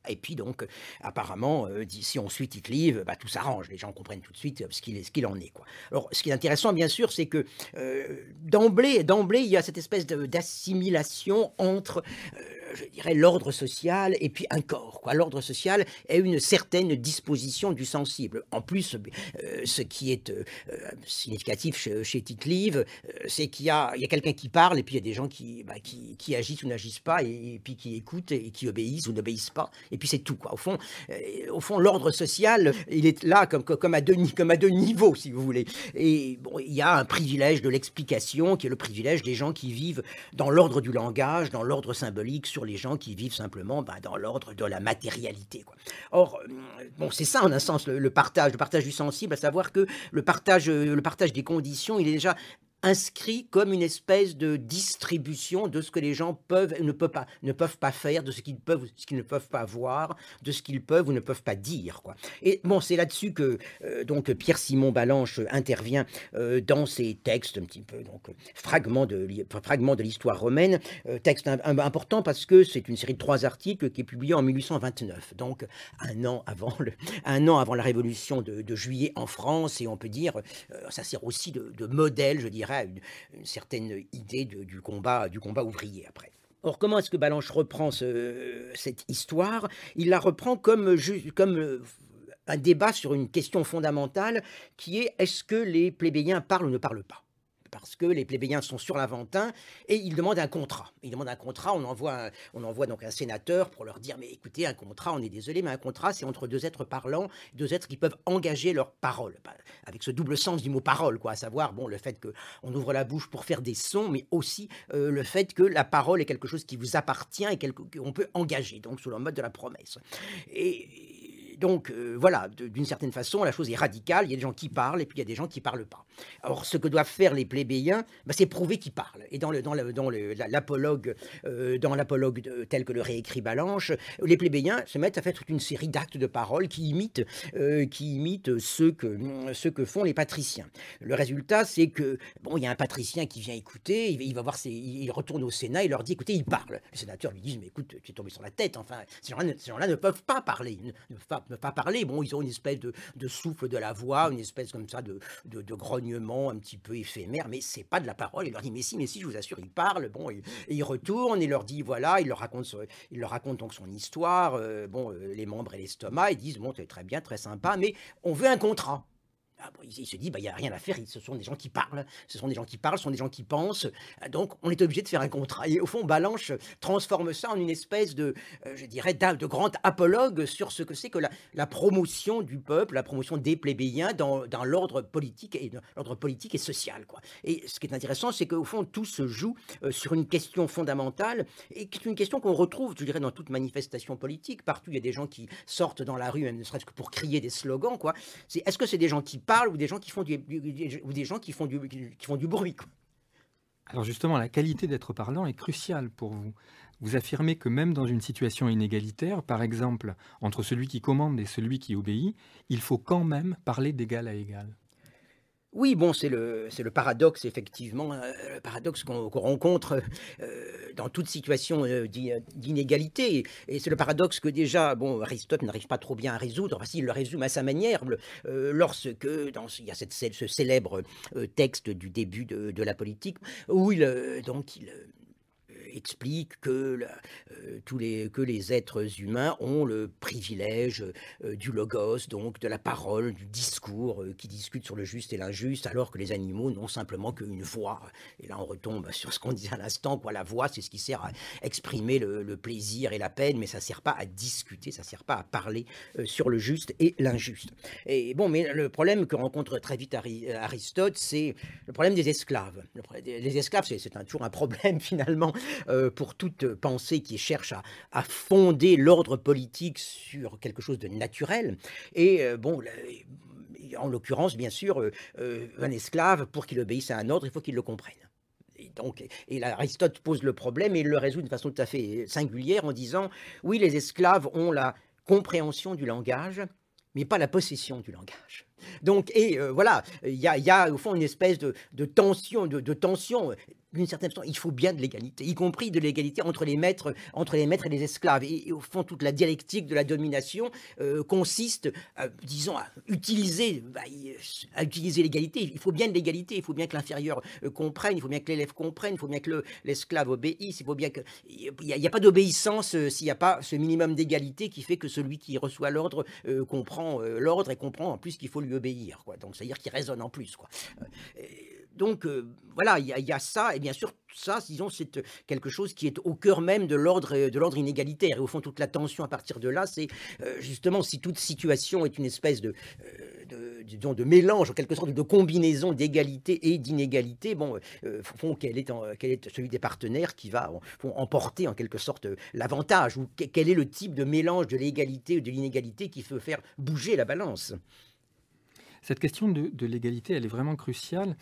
et puis donc, apparemment, euh, si on suit Titlive, bah, tout s'arrange. Les gens comprennent tout de suite euh, ce qu'il qu'il en est. Quoi. Alors, ce qui est intéressant, bien sûr, c'est que euh, d'emblée, d'emblée, il y a cette espèce d'assimilation entre, je dirais, l'ordre social et puis un corps. L'ordre social est une certaine disposition du sensible. En plus, ce qui est significatif chez, Titlive, c'est qu'il y a, a quelqu'un qui parle et puis il y a des gens qui, bah, qui, agissent ou n'agissent pas et, puis qui écoutent et qui obéissent ou n'obéissent pas et puis c'est tout. Quoi. Au fond, euh, au fond l'ordre social, il est là comme, comme, à deux, comme à deux niveaux, si vous voulez. Et bon, il y a un privilège de l'explication qui est le privilège des gens qui vivent dans l'ordre du langage, dans l'ordre symbolique, sur les gens qui vivent simplement bah, dans l'ordre de la matérialité. Or, euh, bon, c'est ça en un sens le, partage, le partage du sensible, à savoir que le partage, euh, le partage des conditions, il est déjà inscrit comme une espèce de distribution de ce que les gens peuvent ne peuvent pas ne peuvent pas faire, de ce qu'ils peuvent, ce qu'ils ne peuvent pas voir, de ce qu'ils peuvent ou ne peuvent pas dire. Quoi. Et bon, c'est là-dessus que euh, donc Pierre Simon Balanche intervient euh, dans ses textes un petit peu donc fragments de fragment de l'histoire romaine, euh, texte important parce que c'est une série de trois articles qui est publiée en 1829, donc un an avant le, un an avant la Révolution de, Juillet en France et on peut dire ça sert aussi de modèle, je dirais une, certaine idée du, combat, du combat ouvrier après. Or, comment est-ce que Balanche reprend cette histoire Il la reprend comme, comme euh, un débat sur une question fondamentale qui est est-ce que les plébéiens parlent ou ne parlent pas parce que les plébéiens sont sur l'Aventin et ils demandent un contrat. Ils demandent un contrat, on envoie, on envoie donc un sénateur pour leur dire mais écoutez, un contrat, on est désolé, mais un contrat c'est entre deux êtres parlants, deux êtres qui peuvent engager leur parole, bah, avec ce double sens du mot parole, quoi, à savoir bon le fait que on ouvre la bouche pour faire des sons, mais aussi euh, le fait que la parole est quelque chose qui vous appartient et qu'on peut engager, donc sous le mode de la promesse. Et donc euh, voilà, d'une certaine façon, la chose est radicale. Il y a des gens qui parlent et puis il y a des gens qui parlent pas. Alors, ce que doivent faire les plébéiens, bah, c'est prouver qu'ils parlent. Et dans l'apologue euh, dans dans tel que le réécrit Balanche, les plébéiens se mettent à faire toute une série d'actes de parole qui imitent, euh, qui ceux, que, que font les patriciens. Le résultat, c'est que, bon, il y a un patricien qui vient écouter, il, va voir il retourne au Sénat, il leur dit, écoutez, ils parlent. Les sénateurs lui disent, mais écoute, tu es tombé sur la tête, enfin, ces gens-là ne peuvent pas parler, ne, pas, parler. Bon, ils ont une espèce de, souffle de la voix, une espèce comme ça de, de, de grogne un petit peu éphémère mais c'est pas de la parole. Il leur dit mais si, mais si, je vous assure, il parle. Bon, et, il retourne, et leur dit voilà, il leur raconte, il leur raconte donc son histoire, euh, bon, euh, les membres et l'estomac. Ils disent bon, c'est très bien, très sympa, mais on veut un contrat. Ah il, se dit, bah, il n'y a rien à faire, ce sont des gens qui parlent, ce sont des gens qui parlent, ce sont des gens qui pensent, euh, donc on est obligé de faire un contrat. Et au fond, Balanche transforme ça en une espèce de, euh, je dirais, de grand apologue sur ce que c'est que la, promotion du peuple, la promotion des plébéiens dans, dans l'ordre politique et l'ordre politique et social. Quoi. Et ce qui est intéressant, c'est qu'au fond, tout se joue euh, sur une question fondamentale et qui est une question qu'on retrouve, je dirais, dans toute manifestation politique. Partout, il y a des gens qui sortent dans la rue, ne serait-ce que pour crier des slogans. Quoi. C'est est-ce que c'est des gens qui parlent ou des gens qui font du, des gens qui font du, qui font du bruit. Alors justement, la qualité d'être parlant est cruciale pour vous. Vous affirmez que même dans une situation inégalitaire, par exemple entre celui qui commande et celui qui obéit, il faut quand même parler d'égal à égal. Oui, bon, c'est le, le, paradoxe, effectivement, hein, le paradoxe qu'on rencontre euh, dans toute situation euh, d'inégalité. Et c'est le paradoxe que déjà, bon, Aristote n'arrive pas trop bien à résoudre, s'il s'il le résume à sa manière, euh, lorsque, dans, il y a ce célèbre texte du début de, de la politique, où il, donc, il explique que, euh, tous les, que les êtres humains ont le privilège euh, du logos, donc de la parole, du discours, euh, qui discute sur le juste et l'injuste, alors que les animaux n'ont simplement qu'une voix. Et là, on retombe sur ce qu'on disait à l'instant, quoi. La voix, c'est ce qui sert à exprimer le, plaisir et la peine, mais ça sert pas à discuter, ça sert pas à parler sur le juste et l'injuste. Et bon, mais le problème que rencontre très vite Aristote, c'est le problème des esclaves. les esclaves, c'est un, toujours un problème finalement euh, pour toute pensée qui cherche à, fonder l'ordre politique sur quelque chose de naturel. Et euh, bon, en l'occurrence, bien sûr, euh, un esclave, pour qu'il obéisse à un ordre, il faut qu'il le comprenne. Et donc, et Aristote pose le problème et le résout d'une façon tout à fait singulière en disant oui, les esclaves ont la compréhension du langage, mais pas la possession du langage. Donc, et voilà, il y, a, au fond une espèce de, tension, de tension d'une certaine il faut bien de l'égalité, y compris de l'égalité entre les maîtres, entre les maîtres et les esclaves. Et, au fond, toute la dialectique de la domination euh, consiste, euh, disons, à utiliser, bah, utiliser l'égalité. Il faut bien de l'égalité. Il faut bien que l'inférieur euh, comprenne. Il faut bien que l'élève comprenne. Il faut bien que l'esclave obéisse. Il faut bien que il n'y a, pas d'obéissance s'il n'y a pas ce minimum d'égalité qui fait que celui qui reçoit l'ordre comprend l'ordre et comprend en plus qu'il faut lui obéir. Quoi. Donc, c'est-à-dire qu'il résonne en plus. Quoi donc euh, voilà, il y, a ça, et bien sûr, ça, disons, c'est euh, quelque chose qui est au cœur même de l'ordre euh, de l'ordre inégalitaire. Et au fond, toute la tension à partir de là, c'est justement si toute situation est une espèce de, mélange, en quelque sorte, de combinaison d'égalité et d'inégalité, bon, font quel est, celui des partenaires qui va emporter en quelque sorte l'avantage, ou quel est le type de mélange de l'égalité ou de l'inégalité qui peut faire bouger la balance. Cette question de l'égalité, elle est vraiment cruciale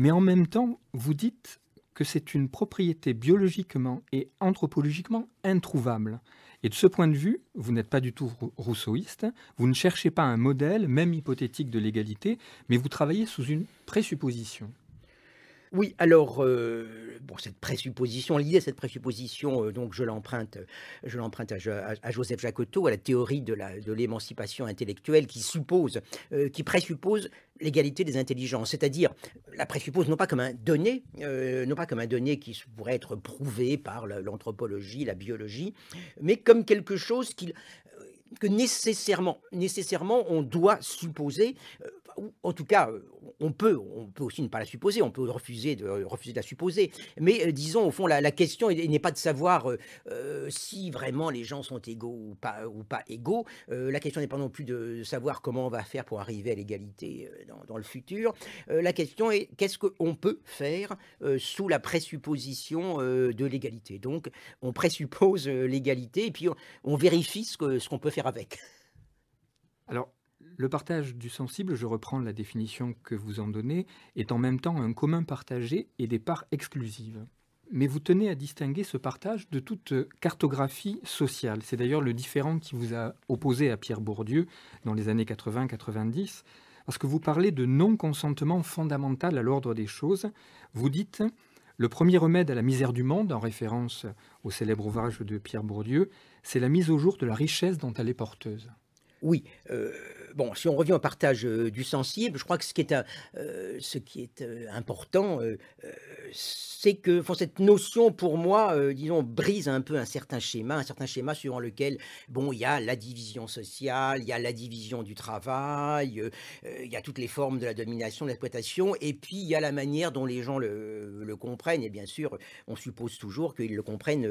mais en même temps, vous dites que c'est une propriété biologiquement et anthropologiquement introuvable. Et de ce point de vue, vous n'êtes pas du tout rousseauiste, vous ne cherchez pas un modèle, même hypothétique, de l'égalité, mais vous travaillez sous une présupposition. Oui, alors, euh, cette présupposition, l'idée cette présupposition, euh, donc je l'emprunte, euh, je l'emprunte à, Joseph Jacotot, à la théorie de l'émancipation intellectuelle qui suppose, qui présuppose l'égalité des intelligences, c'est-à-dire la présuppose non pas comme un donné, non pas comme un donné qui pourrait être prouvé par l'anthropologie, la biologie, mais comme quelque chose qui que nécessairement, nécessairement, on doit supposer, euh, en tout cas, euh, on peut, on peut aussi ne pas la supposer, on peut refuser de, euh, refuser de la supposer, mais disons, au fond, la, question n'est pas de savoir si vraiment les gens sont égaux ou pas, ou pas égaux, la question n'est pas non plus de savoir comment on va faire pour arriver à l'égalité dans, le futur, la question est qu'est-ce qu'on peut faire sous la présupposition de l'égalité. Donc, on présuppose l'égalité et puis on, vérifie ce qu'on ce peut faire avec. Alors, le partage du sensible, je reprends la définition que vous en donnez, est en même temps un commun partagé et des parts exclusives. Mais vous tenez à distinguer ce partage de toute cartographie sociale. C'est d'ailleurs le différent qui vous a opposé à Pierre Bourdieu dans les années 80-90, parce que vous parlez de non-consentement fondamental à l'ordre des choses. Vous dites le premier remède à la misère du monde, en référence au célèbre ouvrage de Pierre Bourdieu, c'est la mise au jour de la richesse dont elle est porteuse. Oui, euh, bon, si on revient au partage euh, du sensible, je crois que ce qui est, euh, euh, important, c'est que cette notion, pour moi, disons, brise un peu un certain schéma, un certain schéma suivant lequel, bon, il y a la division sociale, il y a la division du travail, il y a toutes les formes de la domination, de l'exploitation, et puis il y a la manière dont les gens le, comprennent, et bien sûr, on suppose toujours qu'ils le comprennent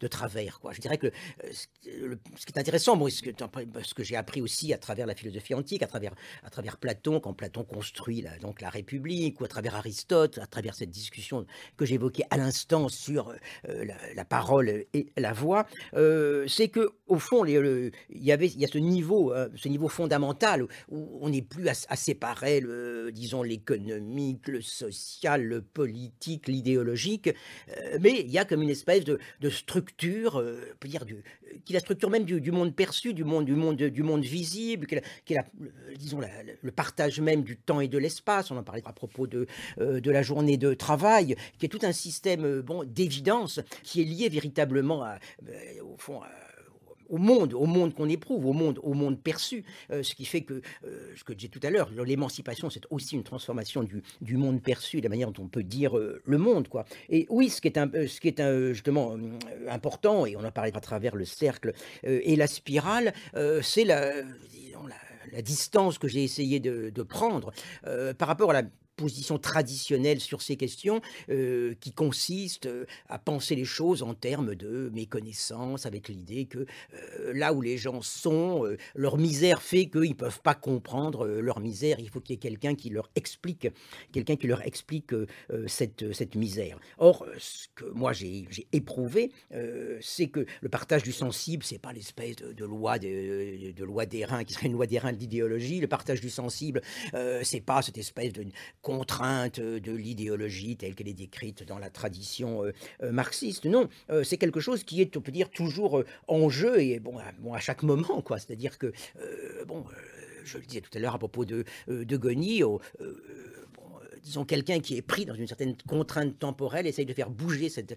de travers. Je dirais que ce, qui est intéressant, ce que j'ai appris aussi à travers la philosophie, antique, à travers, à travers Platon, quand Platon construit la, donc la République, ou à travers Aristote, à travers cette discussion que j'évoquais à l'instant sur euh, la, parole et la voix, euh, c'est que au fond, il y avait, il y a ce niveau, euh, ce niveau fondamental où, on n'est plus à, séparer, le, disons, l'économique, le social, le politique, l'idéologique, mais il y a comme une espèce de, structure, on dire, du, qui la structure même du, monde perçu, du monde, du monde, du monde visible, euh, disons, le partage même du temps et de l'espace. On en parlait à propos de, euh, de la journée de travail, qui est tout un système euh, bon, d'évidence qui est lié véritablement, au fond, au monde, au monde qu'on éprouve, au monde, au monde perçu, ce qui fait que, ce que j'ai tout à l'heure, l'émancipation, c'est aussi une transformation du, du monde perçu, de la manière dont on peut dire le monde, quoi. Et oui, ce qui est, un, ce qui est un, justement important, et on en parlait à travers le cercle et la spirale, c'est la, la distance que j'ai essayé de, prendre euh, par rapport à la position traditionnelle sur ces questions euh, qui consiste euh, à penser les choses en termes de méconnaissance, avec l'idée que euh, là où les gens sont, leur misère fait qu'ils ne peuvent pas comprendre leur misère. Il faut qu'il y ait quelqu'un qui leur explique, quelqu'un qui leur explique cette, cette misère. Or, ce que moi j'ai éprouvé, c'est que le partage du sensible, c'est pas l'espèce de, loi de, de loi reins qui serait une loi reins de l'idéologie. Le partage du sensible, c'est pas cette espèce de contrainte de l'idéologie telle qu'elle est décrite dans la tradition euh, euh, marxiste. Non, euh, c'est quelque chose qui est, on peut dire, toujours en jeu et bon, à, chaque moment, quoi. C'est-à-dire que, bon, je le disais tout à l'heure à propos de, de Goni, disons, quelqu'un qui est pris dans une certaine contrainte temporelle essaye de faire bouger cette,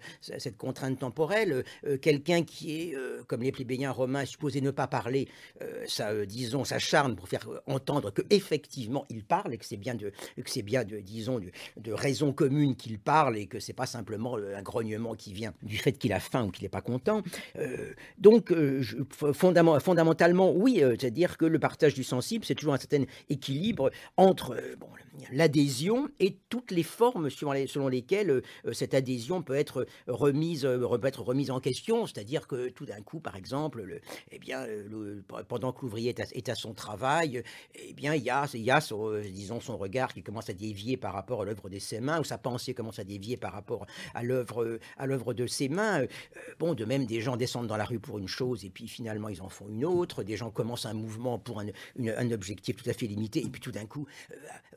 contrainte temporelle. Euh, quelqu'un qui est, euh, comme les plébéiens romains, supposé ne pas parler, euh, ça, disons, s'acharne pour faire entendre que effectivement il parle et que c'est bien de, que c'est bien de, disons, de, raison commune qu'il parle et que c'est pas simplement un grognement qui vient du fait qu'il a faim ou qu'il n'est pas content. donc, fondamentalement, oui, c'est-à-dire que le partage du sensible, c'est toujours un certain équilibre entre bon, l'adhésion et toutes les formes selon lesquelles euh, euh, cette adhésion peut être euh, remise, peut être remise en question, c'est-à-dire que tout d'un coup, par exemple, le, eh bien, le, pendant que l'ouvrier est, à son travail, eh bien, il y a, y a son, disons, son regard qui commence à dévier par rapport à l'œuvre de ses mains, ou sa pensée commence à dévier par rapport à l'œuvre, à de ses mains. Bon, de même, des gens descendent dans la rue pour une chose et puis finalement ils en font une autre, des gens commencent un mouvement pour un, un objectif tout à fait limité, et puis tout d'un coup, bah,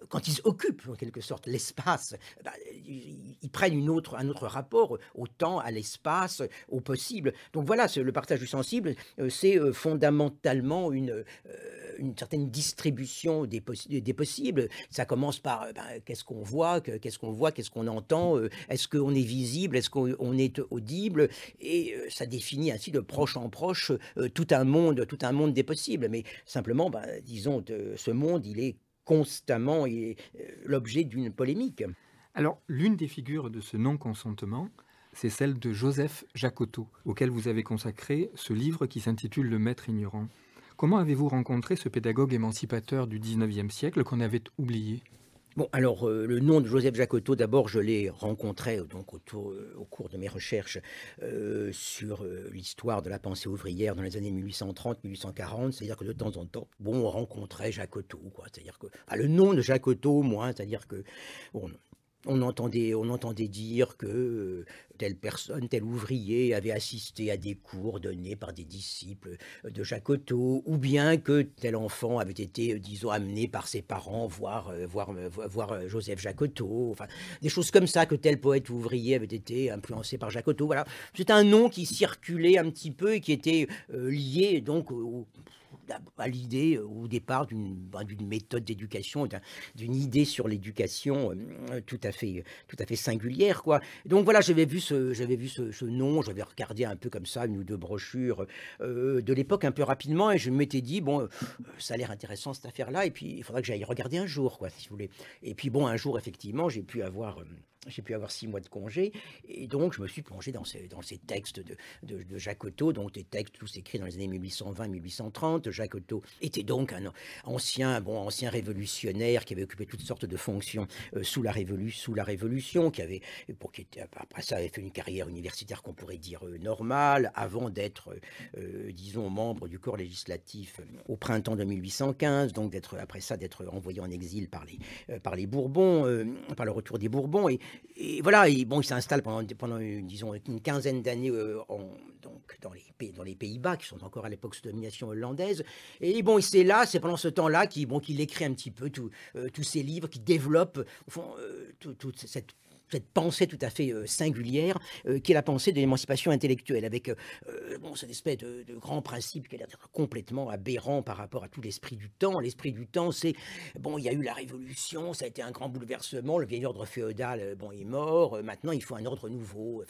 quand ils occupent en quelque sorte l'espace, bah, ils prennent une autre, un autre rapport au temps, à l'espace, au possible. Donc voilà, le partage du sensible, euh, c'est euh, fondamentalement euh, une, certaine distribution des, possibles. Ça commence par ben, qu'est-ce qu'on voit, qu'est-ce qu'on voit, qu'est-ce qu'on entend, est-ce qu'on est visible, est-ce qu'on est audible, et ça définit ainsi de proche en proche tout un monde, tout un monde des possibles. Mais simplement, ben, disons disons, ce monde, il est constamment euh, l'objet d'une polémique. Alors, l'une des figures de ce non-consentement, c'est celle de Joseph Jacotot, auquel vous avez consacré ce livre qui s'intitule Le Maître ignorant. Comment avez-vous rencontré ce pédagogue émancipateur du 19e siècle qu'on avait oublié Bon, alors euh, le nom de Joseph Jacotot, d'abord, je l'ai rencontré euh, donc euh, au cours de mes recherches sur l'histoire de la pensée ouvrière dans les années 1830-1840, c'est-à-dire que de temps en temps, bon, on rencontrait Jacotot, quoi. C'est-à-dire que, enfin, le nom de Jacotot, moins, c'est-à-dire que, on entendait, on entendait dire que euh, telle personne, tel ouvrier avait assisté à des cours donnés par des disciples de Jacotot, ou bien que tel enfant avait été, euh, disons, amené par ses parents voir, euh, voir, voir Joseph Jacotot, enfin, des choses comme ça, que tel poète ouvrier avait été influencé par Jacotot. Voilà. C'est un nom qui circulait un petit peu et qui était lié donc au, à l'idée euh, au départ d'une bah, méthode d'éducation, d'une idée sur l'éducation euh, euh, tout à fait tout à fait singulière quoi. Donc voilà, j'avais vu ce vu ce, nom, j'avais regardé un peu comme ça une ou deux brochures de l'époque un peu rapidement et je m'étais dit bon ça a l'air intéressant cette affaire là et puis il faudra que j'aille regarder un jour quoi si vous voulez. Et puis bon un jour effectivement j'ai pu avoir j'ai pu avoir six mois de congé, et donc je me suis plongé dans ces, dans ces textes de, de, de Jacques Otto, donc des textes tous écrits dans les années 1820-1830. Jacques était donc un ancien, bon, ancien révolutionnaire qui avait occupé toutes sortes de fonctions euh, sous, la sous la Révolution, qui avait, pour, qui était, après ça, avait fait une carrière universitaire qu'on pourrait dire euh, normale, avant d'être, euh, disons, membre du corps législatif au printemps de 1815, donc d'être, après ça, d'être envoyé en exil par les, par les Bourbons, par le retour des Bourbons. Et, et voilà, bon, il s'installe pendant, une, disons, une quinzaine d'années euh, donc dans les, dans les Pays-Bas, qui sont encore à l'époque sous domination hollandaise. Et bon, c'est là, c'est pendant ce temps-là qu'il bon, qu'il écrit un petit peu tout, euh, tous ses livres, qui développe euh, toute cette cette pensée tout à fait euh, singulière euh, qui est la pensée de l'émancipation intellectuelle, avec euh, bon, cette espèce de, grand principe qui est complètement aberrant par rapport à tout l'esprit du temps. L'esprit du temps, c'est, bon, il y a eu la Révolution, ça a été un grand bouleversement, le vieil ordre féodal, bon, est mort, maintenant il faut un ordre nouveau,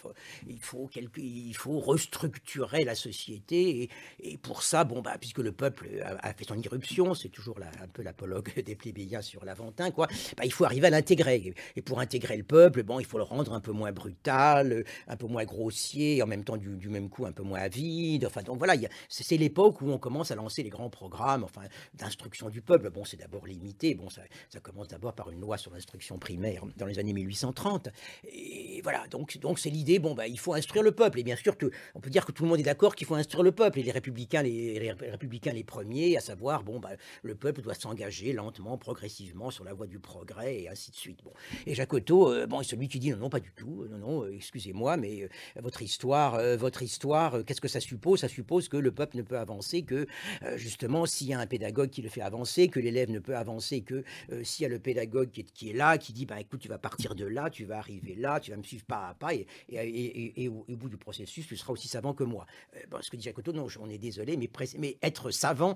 il faut, quelque, il faut restructurer la société, et, pour ça, bon, bah, puisque le peuple a, fait son irruption, c'est toujours la, un peu l'apologue des plébéiens sur l'Aventin, quoi, bah, il faut arriver à l'intégrer. Et pour intégrer le peuple, bon, il faut le rendre un peu moins brutal, un peu moins grossier, et en même temps du, même coup un peu moins avide. Enfin, donc voilà, c'est l'époque où on commence à lancer les grands programmes enfin, d'instruction du peuple. Bon, c'est d'abord limité, bon, ça, ça commence d'abord par une loi sur l'instruction primaire dans les années 1830. Et voilà, donc donc c'est l'idée, bon, bah, il faut instruire le peuple. Et bien sûr, que, on peut dire que tout le monde est d'accord qu'il faut instruire le peuple, et les républicains les, républicains les premiers, à savoir, bon, bah, le peuple doit s'engager lentement, progressivement sur la voie du progrès, et ainsi de suite. Bon. Et Jacotot, euh, bon, il se celui qui dit non, non, pas du tout, euh, non, non, euh, excusez-moi, mais euh, votre histoire, votre histoire, qu'est-ce que ça suppose Ça suppose que le peuple ne peut avancer que justement s'il y a un pédagogue qui le fait avancer, que l'élève ne peut avancer que s'il y a le pédagogue qui est, là, qui dit bah, écoute, tu vas partir de là, tu vas arriver là, tu vas me suivre pas à pas, et, au, bout du processus, tu seras aussi savant que moi. Parce ce que dit Jacotot, non, on est désolé, mais, mais être savant,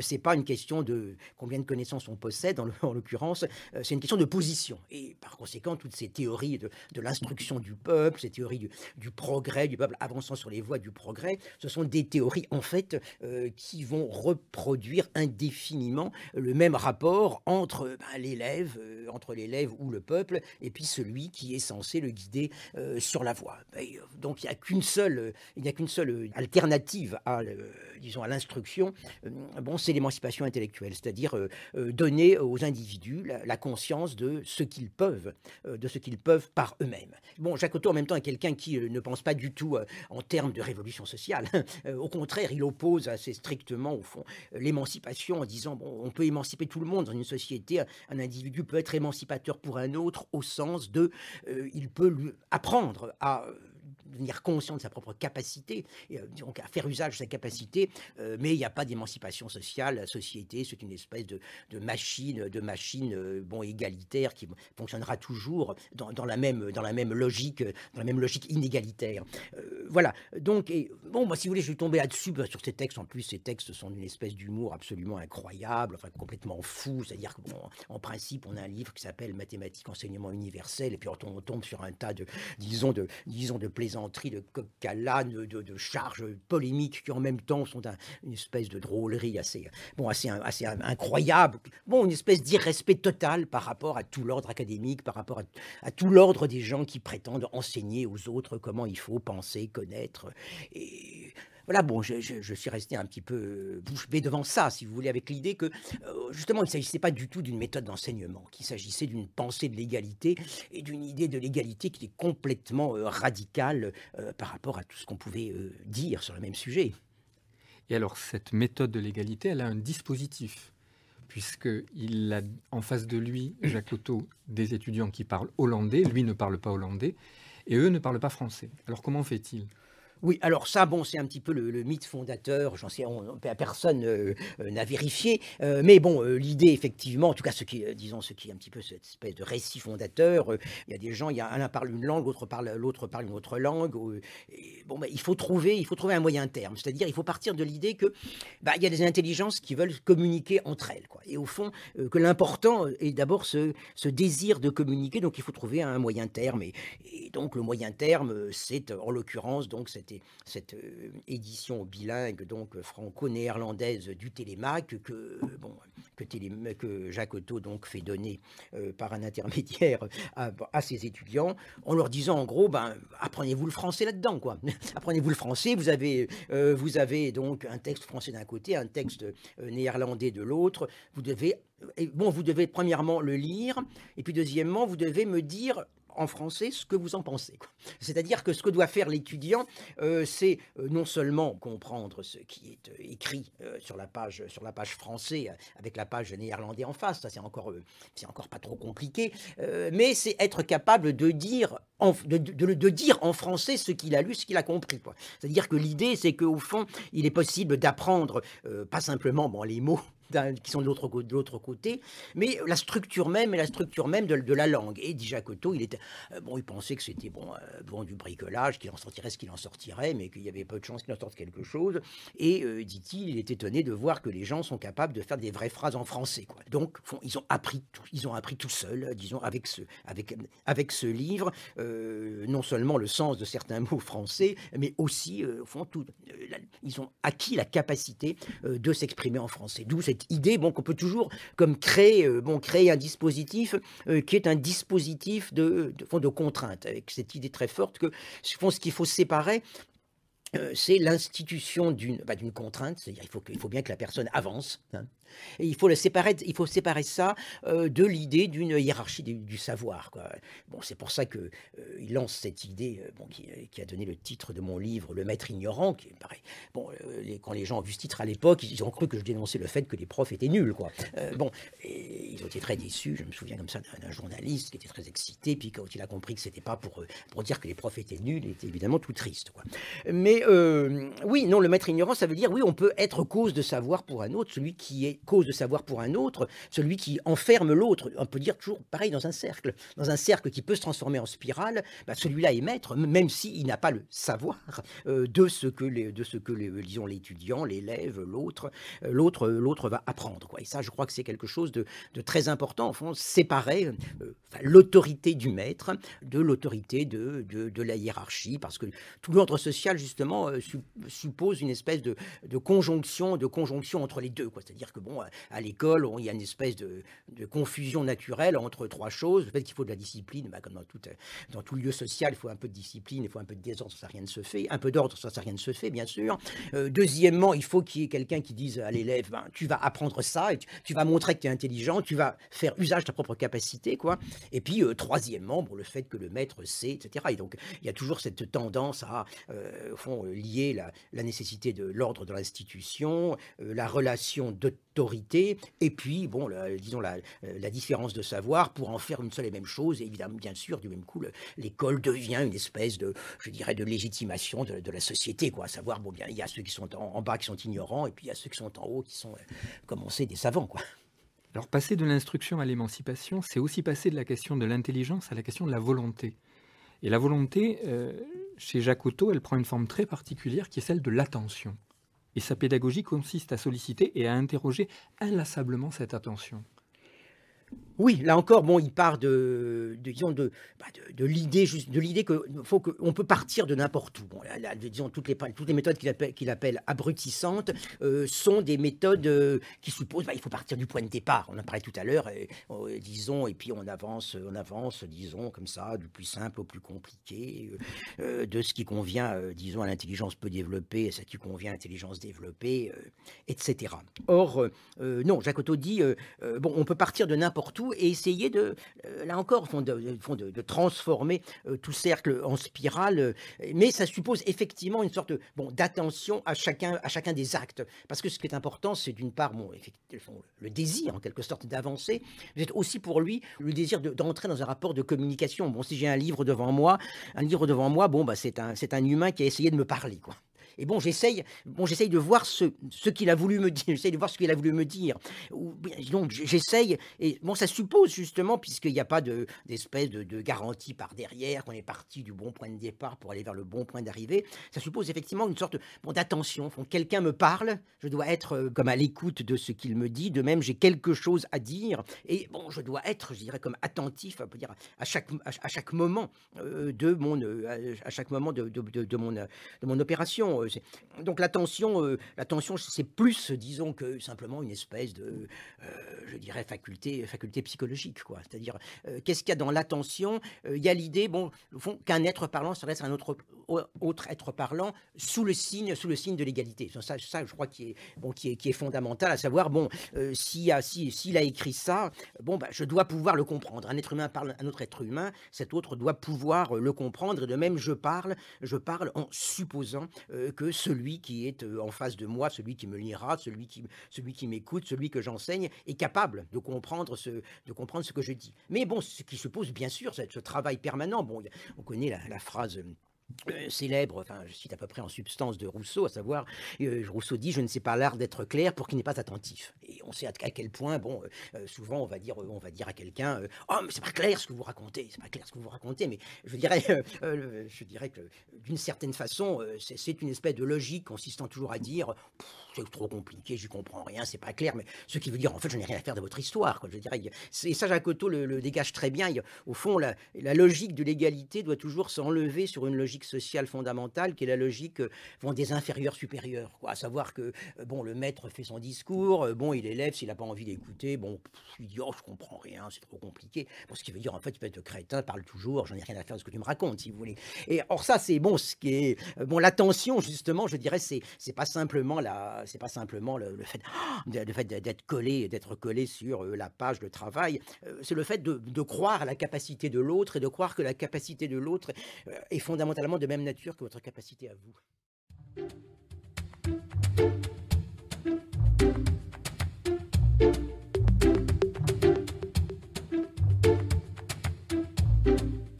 c'est pas une question de combien de connaissances on possède, en l'occurrence, c'est une question de position. Et par conséquent, toutes ces théories de, l'instruction du peuple, ces théories du, progrès, du peuple avançant sur les voies du progrès, ce sont des théories en fait euh, qui vont reproduire indéfiniment le même rapport entre euh, ben, l'élève, euh, entre l'élève ou le peuple, et puis celui qui est censé le guider sur la voie. donc il n'y a qu'une seule, il n'y a qu'une seule alternative à, disons, à l'instruction. bon, c'est l'émancipation intellectuelle, c'est-à-dire donner aux individus la, la conscience de ce qu'ils peuvent, de ce qu'ils peuvent par eux-mêmes. Bon, Jacques en même temps, est quelqu'un qui euh, ne pense pas du tout euh, en termes de révolution sociale. Euh, au contraire, il oppose assez strictement, au fond, l'émancipation en disant, bon, on peut émanciper tout le monde dans une société, un individu peut être émancipateur pour un autre au sens de, il peut lui apprendre à devenir conscient de sa propre capacité, et, euh, donc à faire usage de sa capacité, euh, mais il n'y a pas d'émancipation sociale. La société, c'est une espèce de, machine, de machine euh, bon égalitaire qui fonctionnera toujours dans, la même dans la même logique, dans la même logique inégalitaire. voilà. Donc et, bon, moi si vous voulez, je suis tombé là-dessus bah, sur ces textes. En plus, ces textes sont une espèce d'humour absolument incroyable, enfin complètement fou. C'est-à-dire en principe, on a un livre qui s'appelle Mathématiques, enseignement universel, et puis on tombe sur un tas de disons de disons de plaisanteries de de à de, de, charges polémiques qui en même temps sont une espèce de drôlerie assez, bon, assez, assez incroyable, bon, une espèce d'irrespect total par rapport à tout l'ordre académique, par rapport à, tout l'ordre des gens qui prétendent enseigner aux autres comment il faut penser, connaître. Et voilà, bon, je, suis resté un petit peu euh, bouche bée devant ça, si vous voulez, avec l'idée que, euh, justement, il ne s'agissait pas du tout d'une méthode d'enseignement, qu'il s'agissait d'une pensée de l'égalité et d'une idée de l'égalité qui est complètement euh, radicale par rapport à tout ce qu'on pouvait dire sur le même sujet. Et alors, cette méthode de l'égalité, elle a un dispositif puisqu'il a en face de lui, Jacques des étudiants qui parlent hollandais, lui ne parle pas hollandais, et eux ne parlent pas français. Alors comment fait-il oui, alors ça, bon, c'est un petit peu le, mythe fondateur, j'en sais, on, personne euh, euh, n'a vérifié, euh, mais bon, l'idée, effectivement, en tout cas, ce qui, disons, ce qui est un petit peu cette espèce de récit fondateur, il y a des gens, il y a un parle une langue, l'autre parle, l'autre parle une autre langue, bon, bah, il faut trouver, il faut trouver un moyen terme, c'est-à-dire, il faut partir de l'idée que, bah, il y a des intelligences qui veulent communiquer entre elles, quoi, et au fond, que l'important est d'abord ce, désir de communiquer, donc il faut trouver un moyen terme, et, donc le moyen terme, c'est en l'occurrence, donc, cette cette, euh, édition bilingue donc euh, franco-néerlandaise du Télémaque que euh, bon que, Jacques Otto donc fait donner par un intermédiaire à, ses étudiants en leur disant en gros ben apprenez-vous le français là-dedans quoi apprenez-vous le français vous avez vous avez donc un texte français d'un côté un texte néerlandais de l'autre vous devez bon vous devez premièrement le lire et puis deuxièmement vous devez me dire en français ce que vous en pensez. C'est-à-dire que ce que doit faire l'étudiant, euh, c'est euh, non seulement comprendre ce qui est euh, écrit sur, la page, sur la page français avec la page néerlandais en face, ça c'est encore, c'est encore pas trop compliqué, mais c'est être capable de dire en, de, dire en français ce qu'il a lu, ce qu'il a compris. C'est-à-dire que l'idée, c'est que au fond, il est possible d'apprendre pas simplement les mots, qui sont de l'autre côté, mais la structure même et la structure même de, la langue. Et déjà Coteau, il était euh, bon, il pensait que c'était bon, euh, bon du bricolage, qu'il en sortirait ce qu'il en sortirait, mais qu'il y avait peu de chance qu'il en sorte quelque chose. Et euh, dit-il, il est étonné de voir que les gens sont capables de faire des vraies phrases en français. Quoi. Donc, ils ont appris tout, ils ont appris tout seuls, disons avec ce, avec, avec ce livre, non seulement le sens de certains mots français, mais aussi au fond, tout, ils ont acquis la capacité de s'exprimer en français. D'où cette idée bon, qu'on peut toujours comme créer, euh, bon, créer un dispositif euh, qui est un dispositif de, de contrainte, avec cette idée très forte que ce qu'il faut séparer euh, c'est l'institution bah, d'une contrainte, c'est-à-dire il faut, faut bien que la personne avance, hein, il faut, le séparer, il faut séparer ça euh, de l'idée d'une hiérarchie du, savoir. Quoi. Bon, c'est pour ça qu'il euh, il lance cette idée euh, bon, qui, a donné le titre de mon livre, Le maître ignorant, qui est pareil. Bon, quand les gens ont vu ce titre à l'époque, ils ont cru que je dénonçais le fait que les profs étaient nuls. Quoi. bon, ils ont été très déçus. Je me souviens comme ça d'un journaliste qui était très excité, puis quand il a compris que c'était pas pour, pour dire que les profs étaient nuls, il était évidemment tout triste. Quoi. Mais oui, non, le maître ignorant, ça veut dire oui, on peut être cause de savoir pour un autre, celui qui est cause de savoir pour un autre, celui qui enferme l'autre, on peut dire toujours pareil dans un cercle, dans un cercle qui peut se transformer en spirale, bah, celui-là est maître, même s'il n'a pas le savoir euh, de ce que, les, de ce que euh, disons, l'étudiant, l'élève, l'autre, euh, l'autre, l'autre va apprendre. Quoi. Et ça, je crois que c'est quelque chose de, très important, en fond, séparer l'autorité du maître de l'autorité de, la hiérarchie, parce que tout l'ordre social, justement, suppose une espèce de, conjonction, de conjonction entre les deux, quoi. C'est-à-dire que bon, à l'école, il y a une espèce de, confusion naturelle entre trois choses. Le fait qu'il faut de la discipline, bah, comme dans tout, euh, dans lieu social, il faut un peu de discipline, il faut un peu de désordre, ça rien ne se fait. Un peu d'ordre, ça, ça rien ne se fait, bien sûr. Euh, deuxièmement, il faut qu'il y ait quelqu'un qui dise à l'élève, ben, tu vas apprendre ça, et tu, vas montrer que tu es intelligent, tu vas faire usage de ta propre capacité, quoi. Et puis, euh, troisièmement, le fait que le maître sait, etc. Et donc, il y a toujours cette tendance à, au fond, lier la, nécessité de l'ordre de l'institution, la relation de autorité, et puis, bon, la, disons, euh, la, différence de savoir pour en faire une seule et même chose, et évidemment, bien sûr, du même coup, l'école devient une espèce de, je dirais, de légitimation de, la société, quoi, à savoir, bon, bien, il y a ceux qui sont en, bas qui sont ignorants, et puis il y a ceux qui sont en haut qui sont, euh, comme on sait, des savants, quoi. Alors passer de l'instruction à l'émancipation, c'est aussi passer de la question de l'intelligence à la question de la volonté. Et la volonté, euh, chez Jacques elle prend une forme très particulière qui est celle de l'attention. Et sa pédagogie consiste à solliciter et à interroger inlassablement cette attention. Oui, là encore, bon, il part de, de disons, de, bah, l'idée, de que faut que, on peut partir de n'importe où. disons, toutes les, toutes les méthodes qu'il appelle, qu'il appelle abrutissantes euh, sont des méthodes euh, qui supposent, bah, il faut partir du point de départ. On en parlait tout à l'heure, oh, disons, et puis on avance, euh, on avance, disons, comme ça, du plus simple au plus compliqué, de ce qui convient, disons, à l'intelligence peu développée, à ce qui convient à l'intelligence développée, etc. Or, non, Jacotot dit, bon, on peut partir de n'importe où et essayer de, euh, là encore, de, transformer euh, tout cercle en spirale. Euh, mais ça suppose effectivement une sorte d'attention à chacun, à chacun des actes. Parce que ce qui est important, c'est d'une part bon, le désir, en quelque sorte, d'avancer. C'est aussi pour lui le désir d'entrer dans un rapport de communication. Bon, si j'ai un livre devant moi, un livre devant moi, bon, bah, c'est un, un humain qui a essayé de me parler. quoi. Et bon, j'essaye, bon, j'essaye de voir ce, ce qu'il a voulu me dire. J'essaye de voir ce qu'il a voulu me dire. Donc, j'essaye. Et bon, ça suppose justement, puisqu'il n'y a pas d'espèce de, de, garantie par derrière, qu'on est parti du bon point de départ pour aller vers le bon point d'arrivée. Ça suppose effectivement une sorte bon, d'attention. Quand quelqu'un me parle, je dois être euh, comme à l'écoute de ce qu'il me dit. De même, j'ai quelque chose à dire. Et bon, je dois être, je dirais, comme attentif à, dire, à, chaque, à, euh, euh, chaque moment de mon, à chaque moment mon, de mon opération. Euh, donc l'attention, euh, c'est plus, disons, que simplement une espèce de, euh, je dirais, faculté, faculté psychologique, quoi. C'est-à-dire, qu'est-ce qu'il y a dans l'attention Il y a l'idée, bon, au fond, qu'un être parlant serait un autre, autre être parlant sous le signe, sous le signe de l'égalité. Ça, ça, je crois, qui est, bon, qui est, qui est fondamental, à savoir, bon, s'il a, s'il a écrit ça, bon, bah, je dois pouvoir le comprendre. Un être humain parle à un autre être humain, cet autre doit pouvoir le comprendre. Et de même, je parle, je parle en supposant que celui qui est euh, en face de moi, celui qui me lira, celui qui, celui qui m'écoute, celui que j'enseigne, est capable de comprendre, ce, de comprendre ce que je dis. Mais bon, ce qui se pose, bien sûr ce travail permanent. Bon, on connaît la phrase euh, euh, célèbre, enfin je cite à peu près en substance de Rousseau, à savoir euh, Rousseau dit je ne sais pas l'art d'être clair pour qui n'est pas attentif. Et on sait à, quel point, bon, euh, souvent on va dire, on va dire à quelqu'un, oh mais c'est pas clair ce que vous racontez, c'est pas clair ce que vous racontez, mais je dirais, je dirais que d'une certaine façon c'est une espèce de logique consistant toujours à dire c'est trop compliqué, j'y comprends rien, c'est pas clair, mais ce qui veut dire en fait je n'ai rien à faire de votre histoire. Quoi. Je dirais, et ça Jacques le, dégage très bien. au fond, la, la logique de l'égalité doit toujours s'enlever sur une logique sociale fondamentale qui est la logique vont euh, des inférieurs supérieurs, quoi. à savoir que euh, bon le maître fait son discours, euh, bon il élève s'il n'a pas envie d'écouter, bon il dit je comprends rien, c'est trop compliqué. Bon, ce qui veut dire en fait tu peux être crétin, parle toujours, j'en ai rien à faire de ce que tu me racontes si vous voulez. Et or ça c'est bon ce qui est bon l'attention justement je dirais c'est c'est pas simplement la c'est pas simplement le, fait, fait d'être collé, d'être collé sur euh, la page de travail. Euh, c'est le fait de, de, croire à la capacité de l'autre et de croire que la capacité de l'autre euh, est fondamentalement de même nature que votre capacité à vous.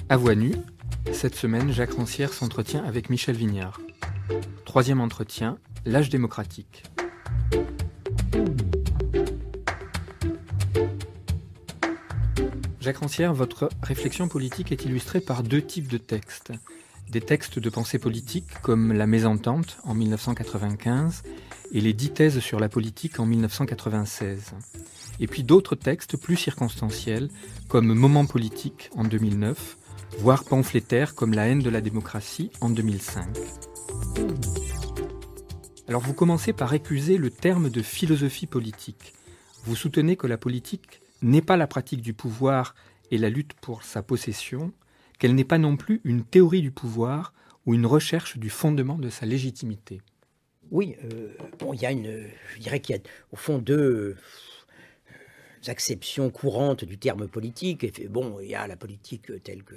À voix nue, cette semaine, Jacques Rancière s'entretient avec Michel Vignard. Troisième entretien, L'âge démocratique. Jacques Rancière, votre réflexion politique est illustrée par deux types de textes. Des textes de pensée politique comme La Mésentente en 1995 et Les Dix thèses sur la politique en 1996. Et puis d'autres textes plus circonstanciels comme Moment politique en 2009, voire Pamphlétaire comme La haine de la démocratie en 2005. Alors vous commencez par récuser le terme de philosophie politique. Vous soutenez que la politique n'est pas la pratique du pouvoir et la lutte pour sa possession, qu'elle n'est pas non plus une théorie du pouvoir ou une recherche du fondement de sa légitimité. Oui, euh, bon, il y a une, je dirais qu'il y a au fond deux, acceptions courantes du terme politique. Et bon, il y a la politique telle que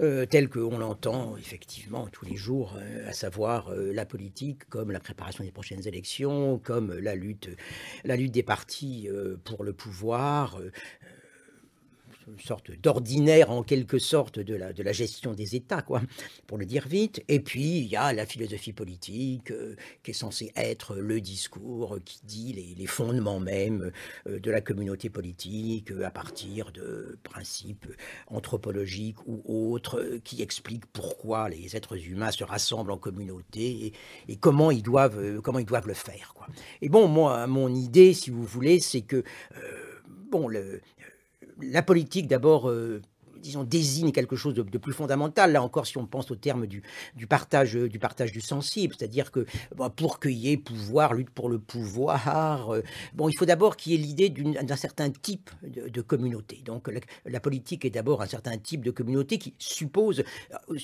euh, telle qu'on l'entend effectivement tous les jours, euh, à savoir euh, la politique comme la préparation des prochaines élections, comme la lutte, la lutte des partis euh, pour le pouvoir sorte d'ordinaire en quelque sorte de la, de la gestion des États, quoi, pour le dire vite. Et puis il y a la philosophie politique euh, qui est censée être le discours qui dit les, fondements même euh, de la communauté politique euh, à partir de principes anthropologiques ou autres qui expliquent pourquoi les êtres humains se rassemblent en communauté et, et comment ils doivent comment ils doivent le faire, quoi. Et bon, moi, mon idée, si vous voulez, c'est que bon, le, la politique d'abord euh, disons, désigne quelque chose de, plus fondamental. Là encore, si on pense au terme du, partage, euh, du partage du sensible, c'est-à-dire que bah, pour qu'il y ait pouvoir, lutte pour le pouvoir, euh, bon, il faut d'abord qu'il y ait l'idée d'un certain type de, communauté. Donc, la, politique est d'abord un certain type de communauté qui suppose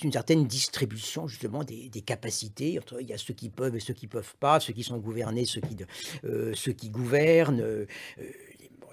une certaine distribution justement des, capacités. Entre, il y a ceux qui peuvent et ceux qui ne peuvent pas, ceux qui sont gouvernés, ceux qui, ceux qui gouvernent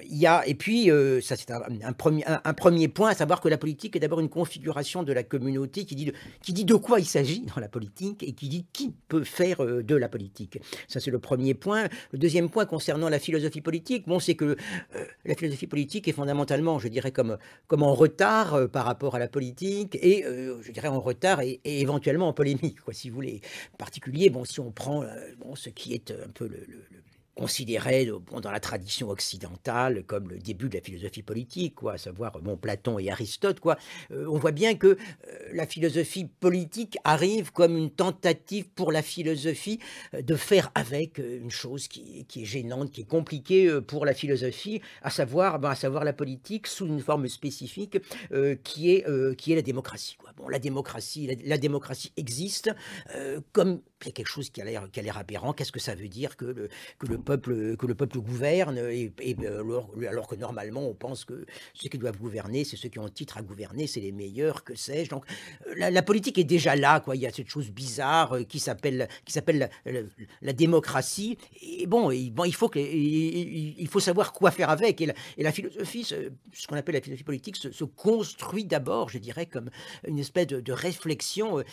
il y a, et puis, euh, ça c'est un, premier, un, premier point, à savoir que la politique est d'abord une configuration de la communauté qui dit de, qui dit de quoi il s'agit dans la politique et qui dit qui peut faire euh, de la politique. Ça c'est le premier point. Le deuxième point concernant la philosophie politique, bon, c'est que euh, la philosophie politique est fondamentalement, je dirais, comme, comme en retard par rapport à la politique et, je dirais, en retard et, éventuellement en polémique, quoi, si vous voulez. particulier, bon, si on prend bon, ce qui est un peu le considéré euh, dans la tradition occidentale comme le début de la philosophie politique, quoi, à savoir euh, bon, Platon et Aristote. Quoi. Euh, on voit bien que la philosophie politique arrive comme une tentative pour la philosophie de faire avec une chose qui, est gênante, qui est compliquée pour la philosophie, ben, à savoir, la politique sous une forme spécifique qui, est, la démocratie. la démocratie existe comme il y a quelque chose qui a l'air qui a l'air aberrant. Qu'est-ce que ça veut dire que le, que le peuple que le peuple gouverne et, euh, alors, que normalement on pense que ceux qui doivent gouverner, c'est ceux qui ont titre à gouverner, c'est les meilleurs, que sais-je. Donc euh, la, politique est déjà là, quoi. Il y a cette chose bizarre euh, qui s'appelle qui s'appelle la, démocratie. Et bon, bon, il faut que il, faut savoir quoi faire avec. Et la, philosophie, ce, qu'on appelle la philosophie politique, se, construit d'abord, je dirais, comme une espèce de, réflexion.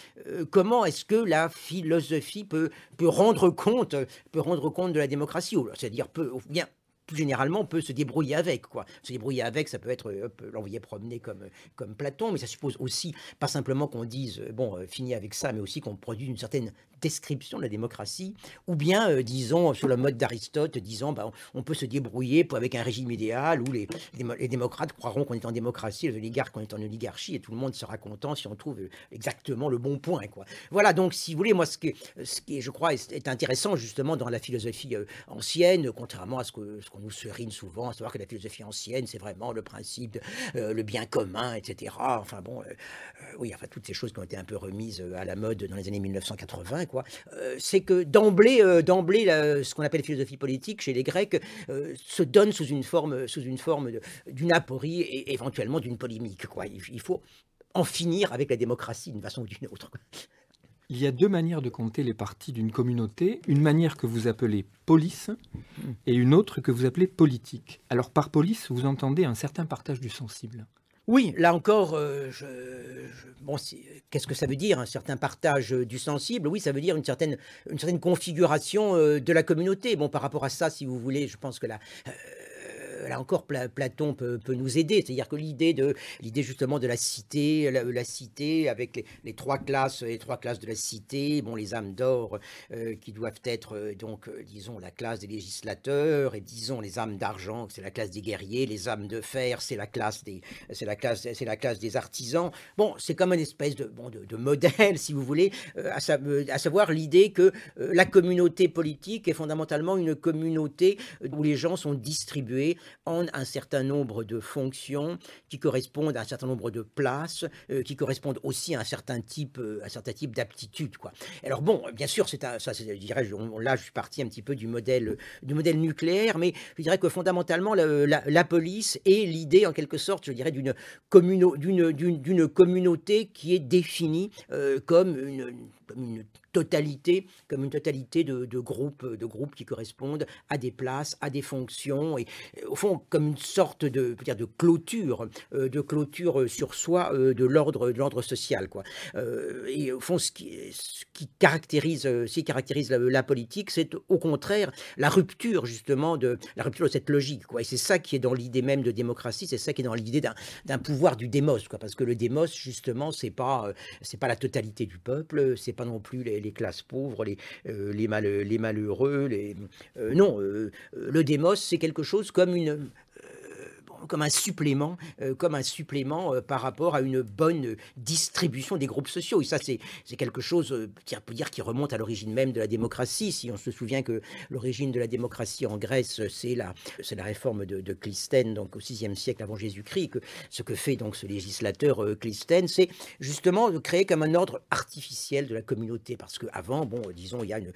comment est-ce que la philosophie peut, peut, rendre, compte, peut rendre compte de la démocratie, ou c'est-à-dire peut, bien plus généralement, peut se débrouiller avec. Quoi. Se débrouiller avec, ça peut être euh, l'envoyer promener comme, comme Platon, mais ça suppose aussi, pas simplement qu'on dise, bon, euh, fini avec ça, mais aussi qu'on produise une certaine description de la démocratie, ou bien, euh, disons, sur le mode d'Aristote, disons bah, on peut se débrouiller pour, avec un régime idéal où les, démocrates croiront qu'on est en démocratie, les oligarques qu'on est en oligarchie, et tout le monde sera content si on trouve euh, exactement le bon point. Quoi. Voilà, donc, si vous voulez, moi, ce qui, ce qui je crois, est, intéressant, justement, dans la philosophie euh, ancienne, contrairement à ce qu'on ce qu'on nous serine souvent, à savoir que la philosophie ancienne, c'est vraiment le principe, le bien commun, etc. Enfin, bon, oui, enfin, toutes ces choses qui ont été un peu remises à la mode dans les années 1980, euh, c'est que d'emblée, euh, d'emblée, ce qu'on appelle philosophie politique chez les Grecs euh, se donne sous une forme, sous une forme d'une aporie et éventuellement d'une polémique, Il, il faut en finir avec la démocratie d'une façon ou d'une autre. Il y a deux manières de compter les partis d'une communauté, une manière que vous appelez police et une autre que vous appelez politique. Alors par police, vous entendez un certain partage du sensible. Oui, là encore, euh, qu'est-ce que ça veut dire Un certain partage euh, du sensible, oui, ça veut dire une certaine, une certaine configuration euh, de la communauté. Bon, par rapport à ça, si vous voulez, je pense que la, là encore, Platon peut, nous aider. C'est-à-dire que l'idée de l'idée justement de la cité, la, cité avec les, trois classes, les trois classes de la cité, bon, les âmes d'or euh, qui doivent être euh, donc, euh, disons, la classe des législateurs et disons les âmes d'argent, c'est la classe des guerriers, les âmes de fer, c'est la classe des, c'est la classe, c'est la classe des artisans. Bon, c'est comme une espèce de, de, modèle, si vous voulez, à, savoir l'idée que la communauté politique est fondamentalement une communauté où les gens sont distribués en un certain nombre de fonctions qui correspondent à un certain nombre de places, euh, qui correspondent aussi à un certain type, euh, à type d'aptitude. Quoi. Alors bon, bien sûr, c'est ça, je dirais, là, je suis parti un petit peu du modèle, du modèle nucléaire, mais je dirais que fondamentalement, la, police est l'idée, en quelque sorte, je dirais, d'une, communauté qui est définie euh, comme une, comme une totalité, comme une totalité de, groupes, de groupes qui correspondent à des places, à des fonctions, et euh, au fond comme une sorte de, dire, de clôture, euh, de clôture euh, sur soi de l'ordre, de l'ordre social, quoi. et au fond, ce qui, qui caractérise, ce qui caractérise la, politique, c'est au contraire la rupture justement de la rupture de cette logique, quoi. Et c'est ça qui est dans l'idée même de démocratie, c'est ça qui est dans l'idée d'un pouvoir du démos, quoi, parce que le démos justement, c'est pas, c'est pas la totalité du peuple, c'est pas non plus les, classes pauvres, les, euh, les, mal, les malheureux. Les, euh, non, euh, le démos, c'est quelque chose comme une, comme un supplément, euh, comme un supplément euh, par rapport à une bonne distribution des groupes sociaux. Et ça, c'est quelque chose qui, euh, peut dire, qui remonte à l'origine même de la démocratie. Si on se souvient que l'origine de la démocratie en Grèce, c'est la, la réforme de, de Clisthène, donc au VIe siècle avant Jésus-Christ, que ce que fait donc ce législateur Clisthène, c'est justement de créer comme un ordre artificiel de la communauté. Parce qu'avant, bon, disons, il y a une,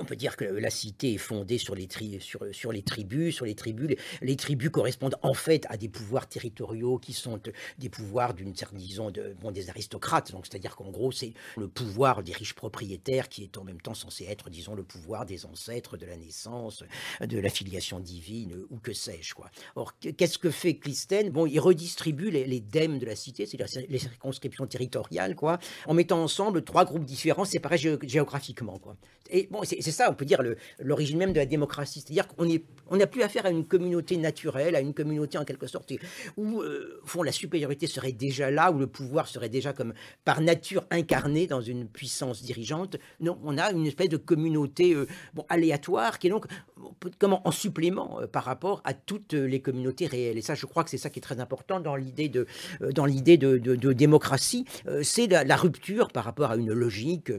on peut dire que la cité est fondée sur les, sur, sur les tribus, sur les tribus. Les, tribus correspondent en fait à des pouvoirs territoriaux qui sont euh, des pouvoirs d'une certaine, disons, de, bon, des aristocrates. Donc, c'est-à-dire qu'en gros, c'est le pouvoir des riches propriétaires qui est en même temps censé être, disons, le pouvoir des ancêtres, de la naissance, de la filiation divine ou que sais-je, quoi. Or, qu'est-ce que fait Clistène Bon, il redistribue les, les dèmes de la cité, c'est-à-dire les circonscriptions territoriales, quoi, en mettant ensemble trois groupes différents séparés géographiquement, quoi. Et bon, c'est c'est ça, on peut dire, l'origine même de la démocratie. C'est-à-dire qu'on n'a plus affaire à une communauté naturelle, à une communauté en quelque sorte où, euh, la supériorité serait déjà là, où le pouvoir serait déjà comme par nature incarné dans une puissance dirigeante. Non, on a une espèce de communauté euh, aléatoire qui est donc comment en supplément euh, par rapport à toutes les communautés réelles. Et ça, je crois que c'est ça qui est très important dans l'idée de, dans de, démocratie. c'est la, rupture par rapport à une logique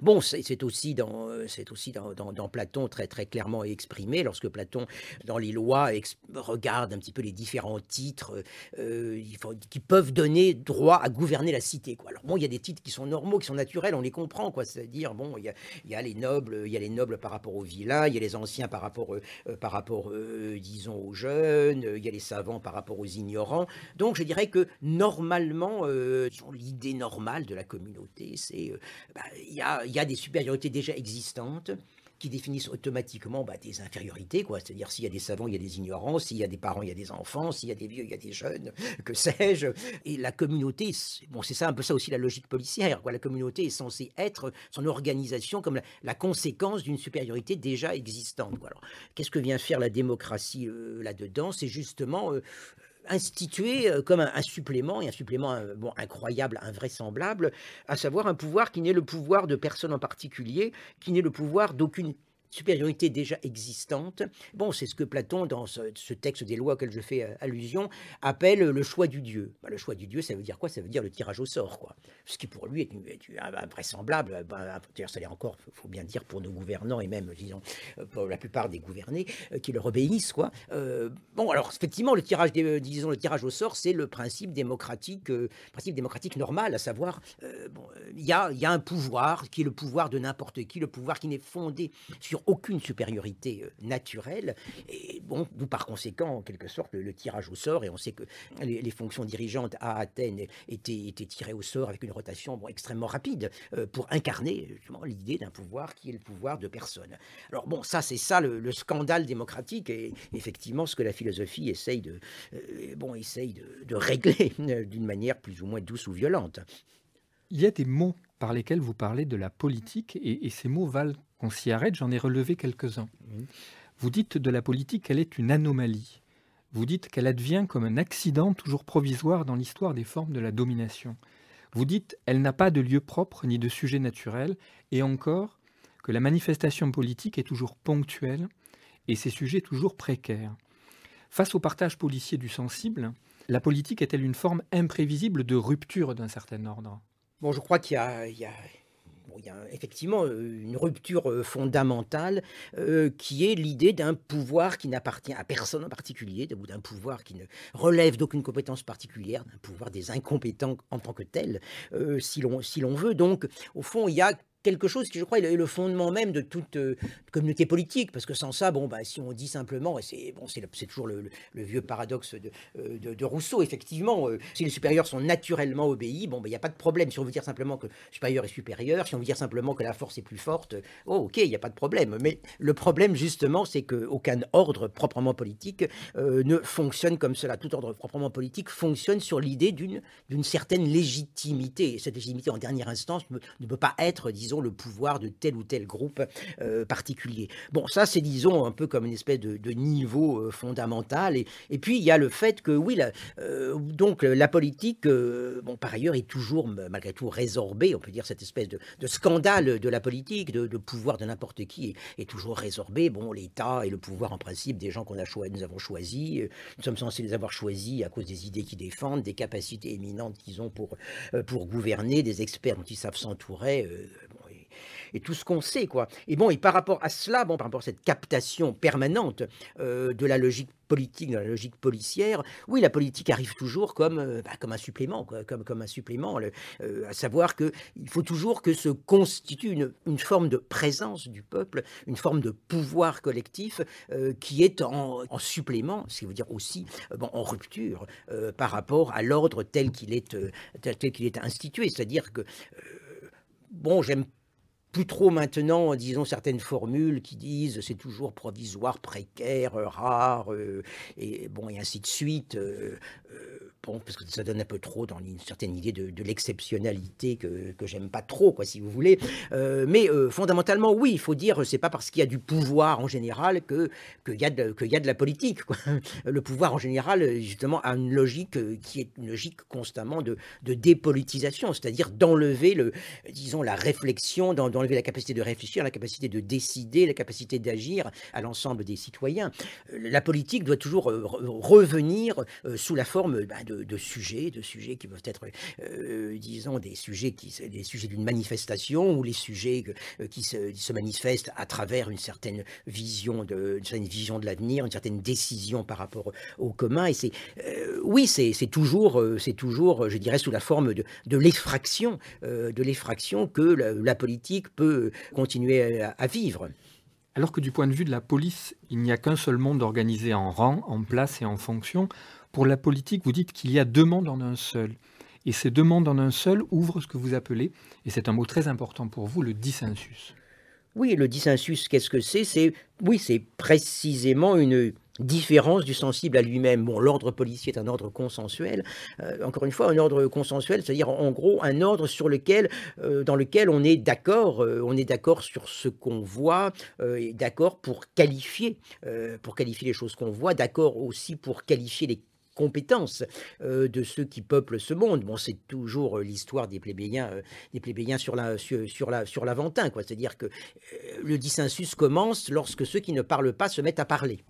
Bon, c'est aussi, dans, euh, aussi dans, Platon très, très clairement exprimé, lorsque Platon, dans les lois, regarde un petit peu les différents titres euh, euh, qui peuvent donner droit à gouverner la cité. Quoi. Alors bon, il y a des titres qui sont normaux, qui sont naturels, on les comprend, quoi. C'est-à-dire, bon, il y, a, les nobles, il y a les nobles par rapport aux vilains, il y a les anciens par rapport, par rapport disons, aux jeunes, il y a les savants par rapport aux ignorants. Donc, je dirais que normalement, l'idée normale de la communauté, c'est, bah, y il y a des supériorités déjà existantes qui définissent automatiquement bah, des infériorités, quoi. C'est-à-dire s'il y a des savants, il y a des ignorants, s'il y a des parents, il y a des enfants, s'il y a des vieux, il y a des jeunes, que sais-je. Et la communauté, bon, c'est ça un peu ça aussi la logique policière, quoi. La communauté est censée être son organisation comme la, conséquence d'une supériorité déjà existante. Alors, qu'est-ce que vient faire la démocratie euh, là-dedans C'est justement euh, institué euh, comme un, supplément, et un supplément euh, incroyable, invraisemblable, à savoir un pouvoir qui n'est le pouvoir de personne en particulier, qui n'est le pouvoir d'aucune supériorité déjà existante. Bon, c'est ce que Platon, dans ce, texte des lois auquel je fais euh, allusion, appelle le choix du dieu. Bah, le choix du dieu, ça veut dire quoi Ça veut dire le tirage au sort, quoi. Ce qui pour lui est, est invraisemblable. Euh, bah, d'ailleurs, ça l'est encore, il faut bien dire, pour nos gouvernants et même, disons, euh, pour la plupart des gouvernés qui leur obéissent, quoi. bon, alors effectivement, le tirage, disons, le tirage au sort, c'est le principe démocratique, principe démocratique normal, à savoir, il y, a, y a un pouvoir qui est le pouvoir de n'importe qui, le pouvoir qui n'est fondé sur aucune supériorité euh, naturelle. Et bon, d'où par conséquent, en quelque sorte, le, tirage au sort. Et on sait que les, fonctions dirigeantes à Athènes étaient, tirées au sort avec une rotation extrêmement rapide euh, pour incarner l'idée d'un pouvoir qui est le pouvoir de personne. Alors bon, ça c'est ça le, scandale démocratique et effectivement ce que la philosophie essaye de, euh, bon, essaye de régler d'une manière plus ou moins douce ou violente. Il y a des mots par lesquels vous parlez de la politique, et, ces mots valent qu'on s'y arrête, j'en ai relevé quelques-uns. Vous dites de la politique qu'elle est une anomalie. Vous dites qu'elle advient comme un accident toujours provisoire dans l'histoire des formes de la domination. Vous dites qu'elle n'a pas de lieu propre ni de sujet naturel, et encore que la manifestation politique est toujours ponctuelle et ses sujets toujours précaires. Face au partage policier du sensible, la politique est-elle une forme imprévisible de rupture d'un certain ordre je crois qu'il y, a, effectivement euh, une rupture euh, fondamentale euh, qui est l'idée d'un pouvoir qui n'appartient à personne en particulier, d'un pouvoir qui ne relève d'aucune compétence particulière, d'un pouvoir des incompétents en tant que tel, si l'on si veut. Donc, au fond, il y a quelque chose qui, je crois, est le fondement même de toute euh, communauté politique. Parce que sans ça, bon, bah, si on dit simplement, et c'est bon, c'est toujours le, vieux paradoxe de, euh, de, Rousseau, effectivement, euh, si les supérieurs sont naturellement obéis, bon, bah, il n'y a pas de problème. Si on veut dire simplement que supérieur est supérieur, si on veut dire simplement que la force est plus forte, oh, ok, il n'y a pas de problème. Mais le problème, justement, c'est qu'aucun ordre proprement politique ne fonctionne comme cela. Tout ordre proprement politique fonctionne sur l'idée d'une certaine légitimité. Et cette légitimité, en dernière instance, ne peut pas être, disons, le pouvoir de tel ou tel groupe euh, particulier. Bon, ça, c'est, disons, un peu comme une espèce de, niveau euh, fondamental. Et, et, puis, il y a le fait que, oui, euh, donc, la politique, bon, par ailleurs, est toujours, malgré tout, résorbée. On peut dire cette espèce de, scandale de la politique, de, pouvoir de n'importe qui est, toujours résorbé. Bon, l'État et le pouvoir, en principe, des gens qu'on a choisi, nous avons choisis. Nous sommes censés les avoir choisis à cause des idées qu'ils défendent, des capacités éminentes qu'ils ont pour, pour gouverner, des experts dont ils savent s'entourer et tout ce qu'on sait, quoi. Et bon, et par rapport à cela, bon, par rapport à cette captation permanente euh, de la logique politique, de la logique policière, oui, la politique arrive toujours comme, euh, bah, comme un supplément, quoi, comme, comme un supplément, le, euh, à savoir qu'il faut toujours que se constitue une, une, forme de présence du peuple, une forme de pouvoir collectif qui est en, supplément, ce qui veut dire aussi bon, en rupture par rapport à l'ordre tel qu'il est, tel qu'il est institué, c'est-à-dire que bon, j'aime trop maintenant, disons, certaines formules qui disent c'est toujours provisoire, précaire, euh, rare, euh, et bon, et ainsi de suite. Euh, parce que ça donne un peu trop dans une certaine idée de, l'exceptionnalité que, que j'aime pas trop, quoi, si vous voulez. Euh, mais euh, fondamentalement, oui, il faut dire, c'est pas parce qu'il y a du pouvoir en général que qu'il y, a de, y a de la politique. Le pouvoir en général, justement, a une logique euh, qui est une logique constamment de, de dépolitisation, c'est-à-dire d'enlever, le, disons, la réflexion, d'enlever la capacité de réfléchir, la capacité de décider, la capacité d'agir à l'ensemble des citoyens. La politique doit toujours revenir sous la forme bah, de de, sujets, de sujets qui peuvent être, euh, disons, des sujets qui, des sujets d'une manifestation ou les sujets euh, qui se, manifestent à travers une certaine vision de, vision de l'avenir, une certaine décision par rapport au commun. Et c'est, euh, oui, c'est toujours, c'est toujours, je dirais, sous la forme de, l'effraction, de l'effraction que la, politique peut continuer à vivre. Alors que du point de vue de la police, il n'y a qu'un seul monde organisé en rang, en place et en fonction, pour la politique, vous dites qu'il y a deux mondes en un seul. Et ces deux en un seul ouvrent ce que vous appelez, et c'est un mot très important pour vous, le dissensus. Oui, le dissensus, qu'est-ce que c'est C'est oui, c'est précisément une différence du sensible à lui-même. Bon, l'ordre policier est un ordre consensuel. Euh, encore une fois, un ordre consensuel, c'est-à-dire en gros un ordre sur lequel, euh, dans lequel on est d'accord, euh, on est d'accord sur ce qu'on voit, d'accord pour qualifier, pour qualifier les choses qu'on voit, d'accord aussi pour qualifier les compétence euh, de ceux qui peuplent ce monde. Bon, c'est toujours euh, l'histoire des plébéiens, euh, des plébéiens sur la sur, la sur l'Aventin, quoi. C'est-à-dire que le dissensus commence lorsque ceux qui ne parlent pas se mettent à parler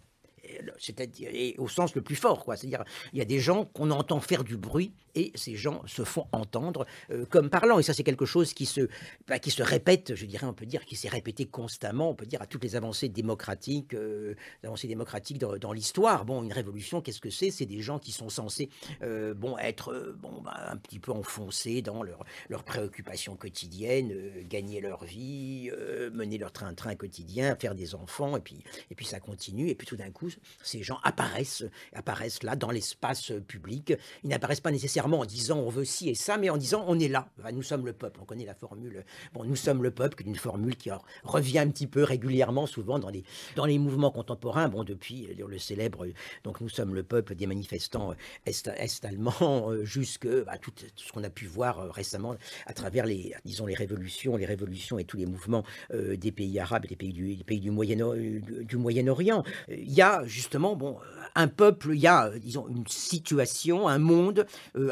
c'est-à-dire au sens le plus fort, quoi. C'est-à-dire, il y a des gens qu'on entend faire du bruit et ces gens se font entendre euh, comme parlant. Et ça, c'est quelque chose qui se, bah, qui se répète, je dirais, on peut dire, qui s'est répété constamment, on peut dire, à toutes les avancées démocratiques, euh, avancées démocratiques dans, l'histoire. Bon, une révolution, qu'est-ce que c'est C'est des gens qui sont censés euh, bon, être bon, bah, un petit peu enfoncés dans leurs leur préoccupations quotidiennes, gagner leur vie, mener leur train-train quotidien, faire des enfants, et puis, et puis ça continue. Et puis tout d'un coup, ces gens apparaissent, apparaissent là dans l'espace public. Ils n'apparaissent pas nécessairement en disant on veut ci et ça, mais en disant on est là, nous sommes le peuple. On connaît la formule, bon, nous sommes le peuple, une formule qui revient un petit peu régulièrement, souvent dans les, dans les mouvements contemporains. Bon, depuis euh, le célèbre, euh, donc nous sommes le peuple des manifestants euh, est-allemands, jusqu'à jusque bah, tout, ce qu'on a pu voir récemment à travers les, disons, les révolutions, les révolutions et tous les mouvements des pays arabes des pays du, pays du Moyen-Orient. Du Moyen-Orient. Il y a justement, bon, un peuple, il y a, disons, une situation, un monde,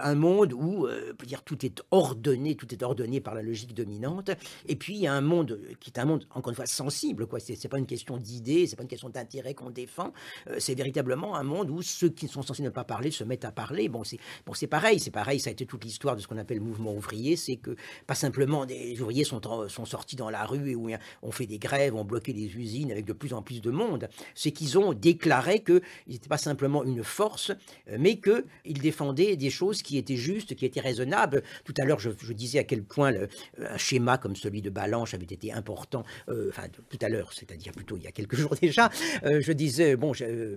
un monde où euh, dire, tout est ordonné, tout est ordonné par la logique dominante, et puis il y a un monde qui est un monde, encore une fois, sensible. Ce c'est pas une question d'idées, c'est pas une question d'intérêt qu'on défend, euh, c'est véritablement un monde où ceux qui sont censés ne pas parler se mettent à parler. Bon, c'est bon, pareil, c'est pareil, ça a été toute l'histoire de ce qu'on appelle le mouvement ouvrier, c'est que pas simplement des ouvriers sont, sont sortis dans la rue et où hein, on fait des grèves, on bloqué des usines avec de plus en plus de monde, c'est qu'ils ont déclaré que n'étaient pas simplement une force, euh, mais que ils défendaient des choses qui était juste, qui était raisonnable. Tout à l'heure, je, disais à quel point le, un schéma comme celui de Balanche avait été important, euh, enfin tout à l'heure, c'est-à-dire plutôt il y a quelques jours déjà, euh, je disais, bon, euh,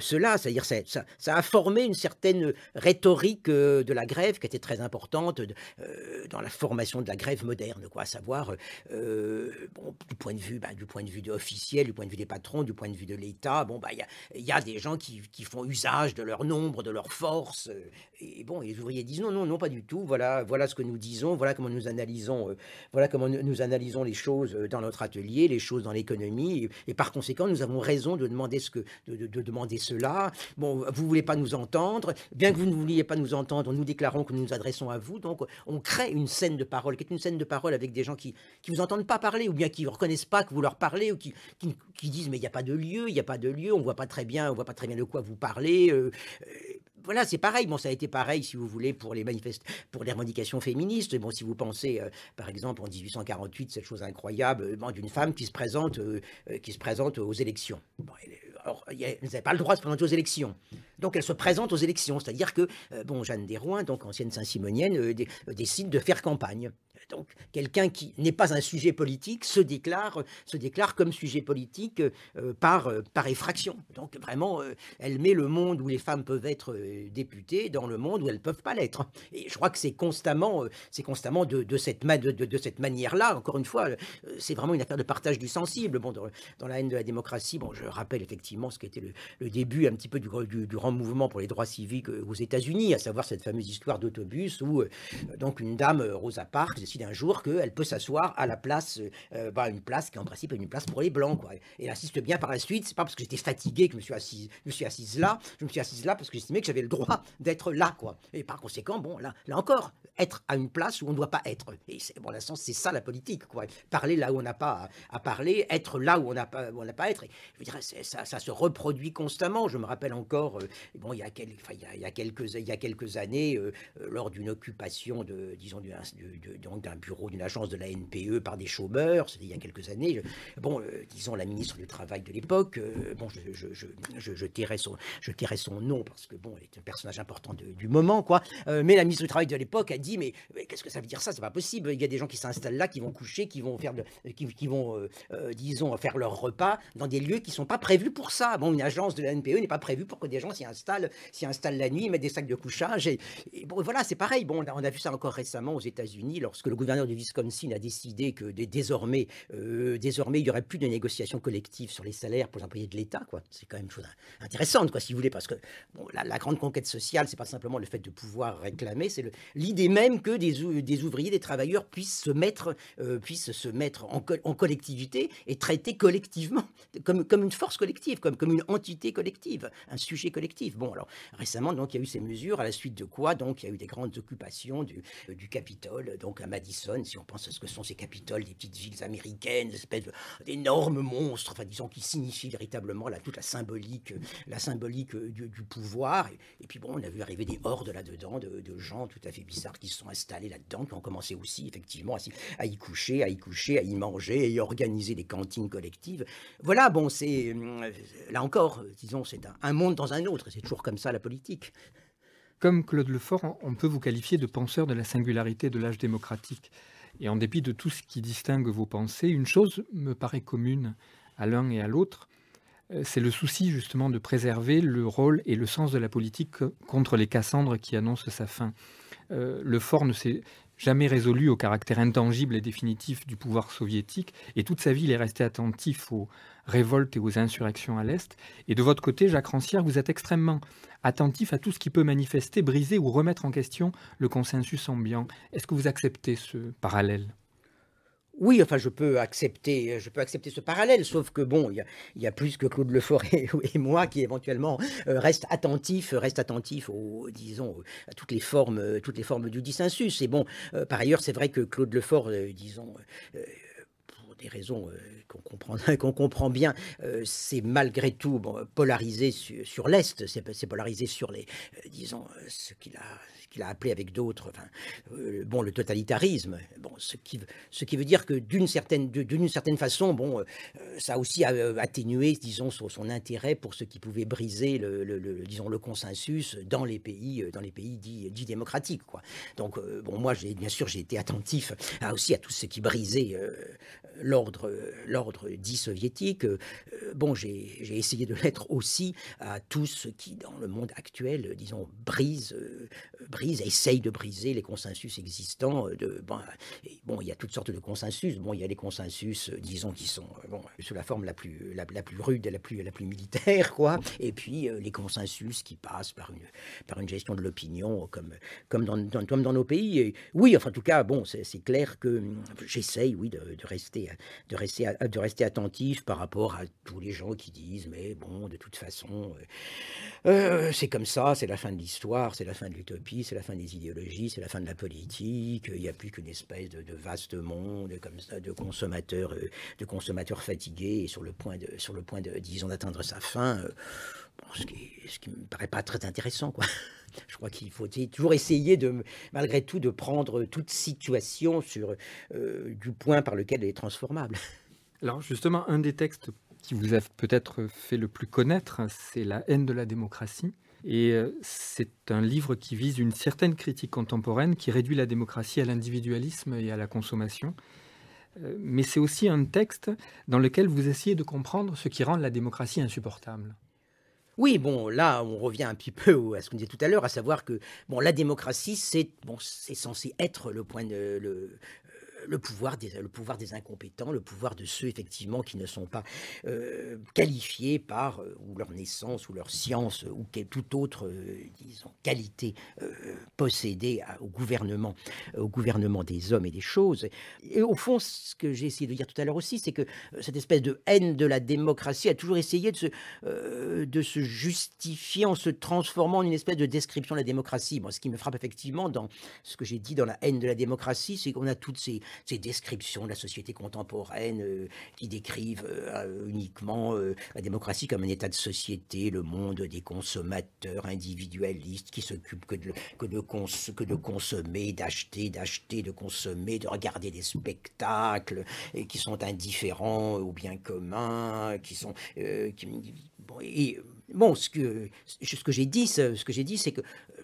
cela, c'est-à-dire ça, ça, a formé une certaine rhétorique de la grève qui était très importante dans la formation de la grève moderne, quoi, à savoir, du point de vue, bah, du point de vue officiel, du point de vue des patrons, du point de vue de l'État, bon, bah, il y, a des gens qui, qui, font usage de leur nombre, de leur force, et, et bon, les ouvriers disent non, non, non, pas du tout. Voilà, voilà ce que nous disons, voilà comment nous analysons, euh, voilà comment nous analysons les choses euh, dans notre atelier, les choses dans l'économie. Et, par conséquent, nous avons raison de demander ce que, de, demander cela. Bon, vous voulez pas nous entendre, bien que vous ne vouliez pas nous entendre, nous déclarons que nous nous adressons à vous. Donc, on crée une scène de parole, qui est une scène de parole avec des gens qui qui vous entendent pas parler, ou bien qui reconnaissent pas que vous leur parlez, ou qui, qui, disent mais il n'y a pas de lieu, il n'y a pas de lieu, on voit pas très bien, on voit pas très bien de quoi vous parlez. Euh, voilà, c'est pareil. Bon, ça a été pareil, si vous voulez, pour les manifestes, pour les revendications féministes. Bon, si vous pensez, euh, par exemple, en 1848, cette chose incroyable euh, d'une femme qui se présente, euh, qui se présente aux élections. Bon, elle, alors, elle n'avait pas le droit de se présenter aux élections. Donc, elle se présente aux élections, c'est-à-dire que, bon, Jeanne Desrouin, donc ancienne Saint-Simonienne, décide de faire campagne. Donc, quelqu'un qui n'est pas un sujet politique se déclare, se déclare comme sujet politique euh, euh, par, euh, par effraction. Donc, vraiment, elle met le monde où les femmes peuvent être députées dans le monde où elles ne peuvent pas l'être. Et je crois que c'est constamment, c'est constamment de, cette, de, de, cette manière-là. Encore une fois, c'est vraiment une affaire de partage du sensible. Bon, dans, la haine de la démocratie, bon, je rappelle effectivement ce qui était le, le début un petit peu du, du, du, grand mouvement pour les droits civiques aux États-Unis, à savoir cette fameuse histoire d'autobus où donc une dame, Rosa Parks, d'un un jour qu'elle peut s'asseoir à la place, euh, euh, bah, une place qui en principe est une place pour les blancs. Quoi. Et elle insiste bien par la suite, c'est pas parce que j'étais fatigué que je me suis assise, je me suis assise là, je me suis assise là parce que j'estimais que j'avais le droit d'être là. Quoi. Et par conséquent, bon, là, là encore, être à une place où on doit pas être. Et c'est, bon, la sens, c'est ça la politique. Quoi. Parler là où on n'a pas à, parler, être là où on n'a pas, on n'a pas à être. je veux dire, ça, ça, se reproduit constamment. Je me rappelle encore, euh, bon, il y, a il, y a, quelques, il y a quelques années, lors d'une occupation de, disons, du, du, d'un bureau d'une agence de la NPE par des chômeurs, c'était il y a quelques années. Bon, euh, disons la ministre du Travail de l'époque, euh, bon, je, je, son, je son nom parce que, bon, elle est un personnage important du moment, quoi. Euh, mais la ministre du Travail de l'époque a dit, mais, qu'est-ce que ça veut dire ça C'est pas possible. Il y a des gens qui s'installent là, qui vont coucher, qui vont faire, de, qui, vont, disons, faire leur repas dans des lieux qui sont pas prévus pour ça. Bon, une agence de la NPE n'est pas prévue pour que des gens s'y installent, s'y installent la nuit, mettent des sacs de couchage. Et, bon, voilà, c'est pareil. Bon, on a, on a vu ça encore récemment aux États-Unis lorsque le gouverneur du Wisconsin a décidé que désormais, euh, désormais il n'y aurait plus de négociations collectives sur les salaires pour les employés de l'État. C'est quand même une chose intéressante, quoi, si vous voulez, parce que bon, la, grande conquête sociale, c'est pas simplement le fait de pouvoir réclamer, c'est l'idée même que des, des, ouvriers, des travailleurs puissent se mettre, euh, puissent se mettre en, en, collectivité et traiter collectivement, comme, comme une force collective, comme, comme une entité collective, un sujet collectif. Bon, alors récemment, donc, il y a eu ces mesures, à la suite de quoi, donc, il y a eu des grandes occupations du, du Capitole, donc si on pense à ce que sont ces capitoles des petites villes américaines, espèces d'énormes monstres, enfin disons qui signifient véritablement là toute la symbolique, la symbolique euh, du, pouvoir. Et, puis bon, on a vu arriver des hordes là-dedans de, gens tout à fait bizarres qui se sont installés là-dedans, qui ont commencé aussi effectivement à, y coucher, à y coucher, à y manger et organiser des cantines collectives. Voilà, bon, c'est euh, là encore, disons, c'est un monde dans un autre. C'est toujours comme ça la politique. Comme Claude Lefort, on peut vous qualifier de penseur de la singularité de l'âge démocratique. Et en dépit de tout ce qui distingue vos pensées, une chose me paraît commune à l'un et à l'autre, euh, c'est le souci justement de préserver le rôle et le sens de la politique contre les Cassandres qui annoncent sa fin. Euh, le fort ne s'est jamais résolu au caractère intangible et définitif du pouvoir soviétique, et toute sa vie, il est resté attentif aux révoltes et aux insurrections à l'Est. Et de votre côté, Jacques Rancière, vous êtes extrêmement attentif à tout ce qui peut manifester, briser ou remettre en question le consensus ambiant. Est-ce que vous acceptez ce parallèle oui, enfin, je peux accepter, euh, je peux accepter ce parallèle, sauf que bon, il y, a plus que Claude Lefort et moi qui éventuellement euh, restent attentifs, euh, restent attentifs, aux, disons, à toutes les formes, toutes les formes du dissensus. Et bon, par ailleurs, c'est vrai que Claude Lefort, disons. pour des raisons qu'on comprend, comprend bien, c'est malgré tout polarisé sur l'Est, c'est, polarisé sur les, disons, ce qu'il a, qu'il a appelé avec d'autres, euh, bon, le totalitarisme. Bon, ce qui, ce qui veut dire que d'une certaine, d'une certaine façon, bon, euh, ça a aussi euh, atténué, disons, son, intérêt pour ce qui pouvait briser le, le, disons, le consensus dans les pays, dans les pays dits, dits démocratiques, quoi. Donc, bon, moi, j'ai, bien sûr, j'ai été attentif à, aussi à tout ce qui brisait l'ordre, l'ordre dit soviétique. bon, j'ai essayé de l'être aussi à tout ce qui, dans le monde actuel, disons, brise, brise essaye de briser les consensus existants. Euh, de, bon, bon, il y a toutes sortes de consensus. Bon, il y a les consensus, euh, disons, qui sont euh, bon, sous la forme la plus, la, plus rude, la plus, la plus militaire, quoi. Et puis les consensus qui passent par une, par une gestion de l'opinion, comme, comme, dans, dans, dans nos pays. Et oui, enfin, en tout cas, bon, c'est clair que hum, j'essaye, oui, de, rester, de, rester, de rester attentif par rapport à tous les gens qui disent, mais bon, de toute façon, c'est comme ça, c'est la fin de l'histoire, c'est la fin de l'utopie, c'est la fin des idéologies, c'est la fin de la politique, il n'y a plus qu'une espèce de, vaste monde comme ça, de consommateurs, euh, de consommateurs fatigués et sur le point, de, sur le point de, disons, d'atteindre sa fin. Euh, ce qui ne me paraît pas très intéressant, quoi. Je crois qu'il faut toujours essayer de, malgré tout, de prendre toute situation sur euh, du point par lequel elle est transformable. Alors justement, un des textes qui vous a peut-être fait le plus connaître, c'est La haine de la démocratie. Et euh, c'est un livre qui vise une certaine critique contemporaine qui réduit la démocratie à l'individualisme et à la consommation. Euh, mais c'est aussi un texte dans lequel vous essayez de comprendre ce qui rend la démocratie insupportable. Oui, bon, là, on revient un petit peu à ce qu'on disait tout à l'heure, à savoir que bon, la démocratie, c'est bon, c'est censé être le point de, le, le, pouvoir des, le pouvoir des incompétents, le pouvoir de ceux effectivement qui ne sont pas euh, qualifiés par euh, ou leur naissance ou leur science ou quelle, toute autre euh, disons, qualité possédée au, gouvernement, au gouvernement des hommes et des choses. Et au fond, ce que j'ai essayé de dire tout à l'heure aussi, c'est que cette espèce de haine de la démocratie a toujours essayé de se, de se justifier en se transformant en une espèce de description de la démocratie. Moi, ce qui me frappe effectivement dans ce que j'ai dit dans la haine de la démocratie, c'est qu'on a toutes ces, ces descriptions de la société contemporaine euh, qui décrivent euh, uniquement euh, la démocratie comme un état de société, le monde des consommateurs individualistes qui s'occupent que de, que, de consommer, d'acheter, d'acheter, de consommer, de regarder des spectacles et qui sont indifférents au bien commun, qui sont... bon, et, bon, ce que, ce que j'ai dit, ce que j'ai dit, c'est que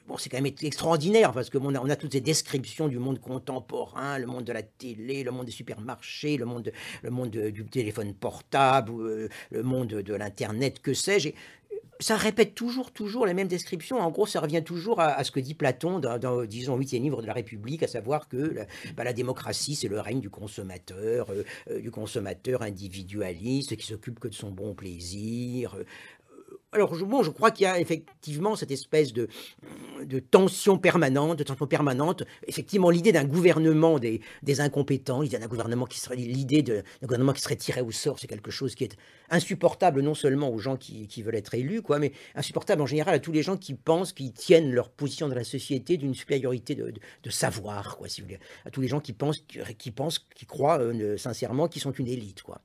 bon, c'est quand même extraordinaire parce que on a, a, toutes ces descriptions du monde contemporain, le monde de la télé, le monde des supermarchés, le monde, le monde du téléphone portable, euh, le monde de l'internet, que sais-je ça répète toujours, toujours les mêmes descriptions. En gros, ça revient toujours à, ce que dit Platon dans, disons, disons, huitième livre de la République, à savoir que bah, la, démocratie, c'est le règne du consommateur, euh, euh, du consommateur individualiste qui s'occupe que de son bon plaisir, alors, bon, je crois qu'il y a effectivement cette espèce de, de tension permanente, de tension permanente. Effectivement, l'idée d'un gouvernement des, des incompétents, l'idée d'un gouvernement qui serait l'idée gouvernement qui serait tiré au sort, c'est quelque chose qui est insupportable non seulement aux gens qui, qui, veulent être élus, quoi, mais insupportable en général à tous les gens qui pensent, qu'ils tiennent leur position dans la société d'une supériorité de, savoir, quoi, si vous voulez, à tous les gens qui pensent, qui pensent, qui croient euh, sincèrement qu'ils sont une élite, quoi.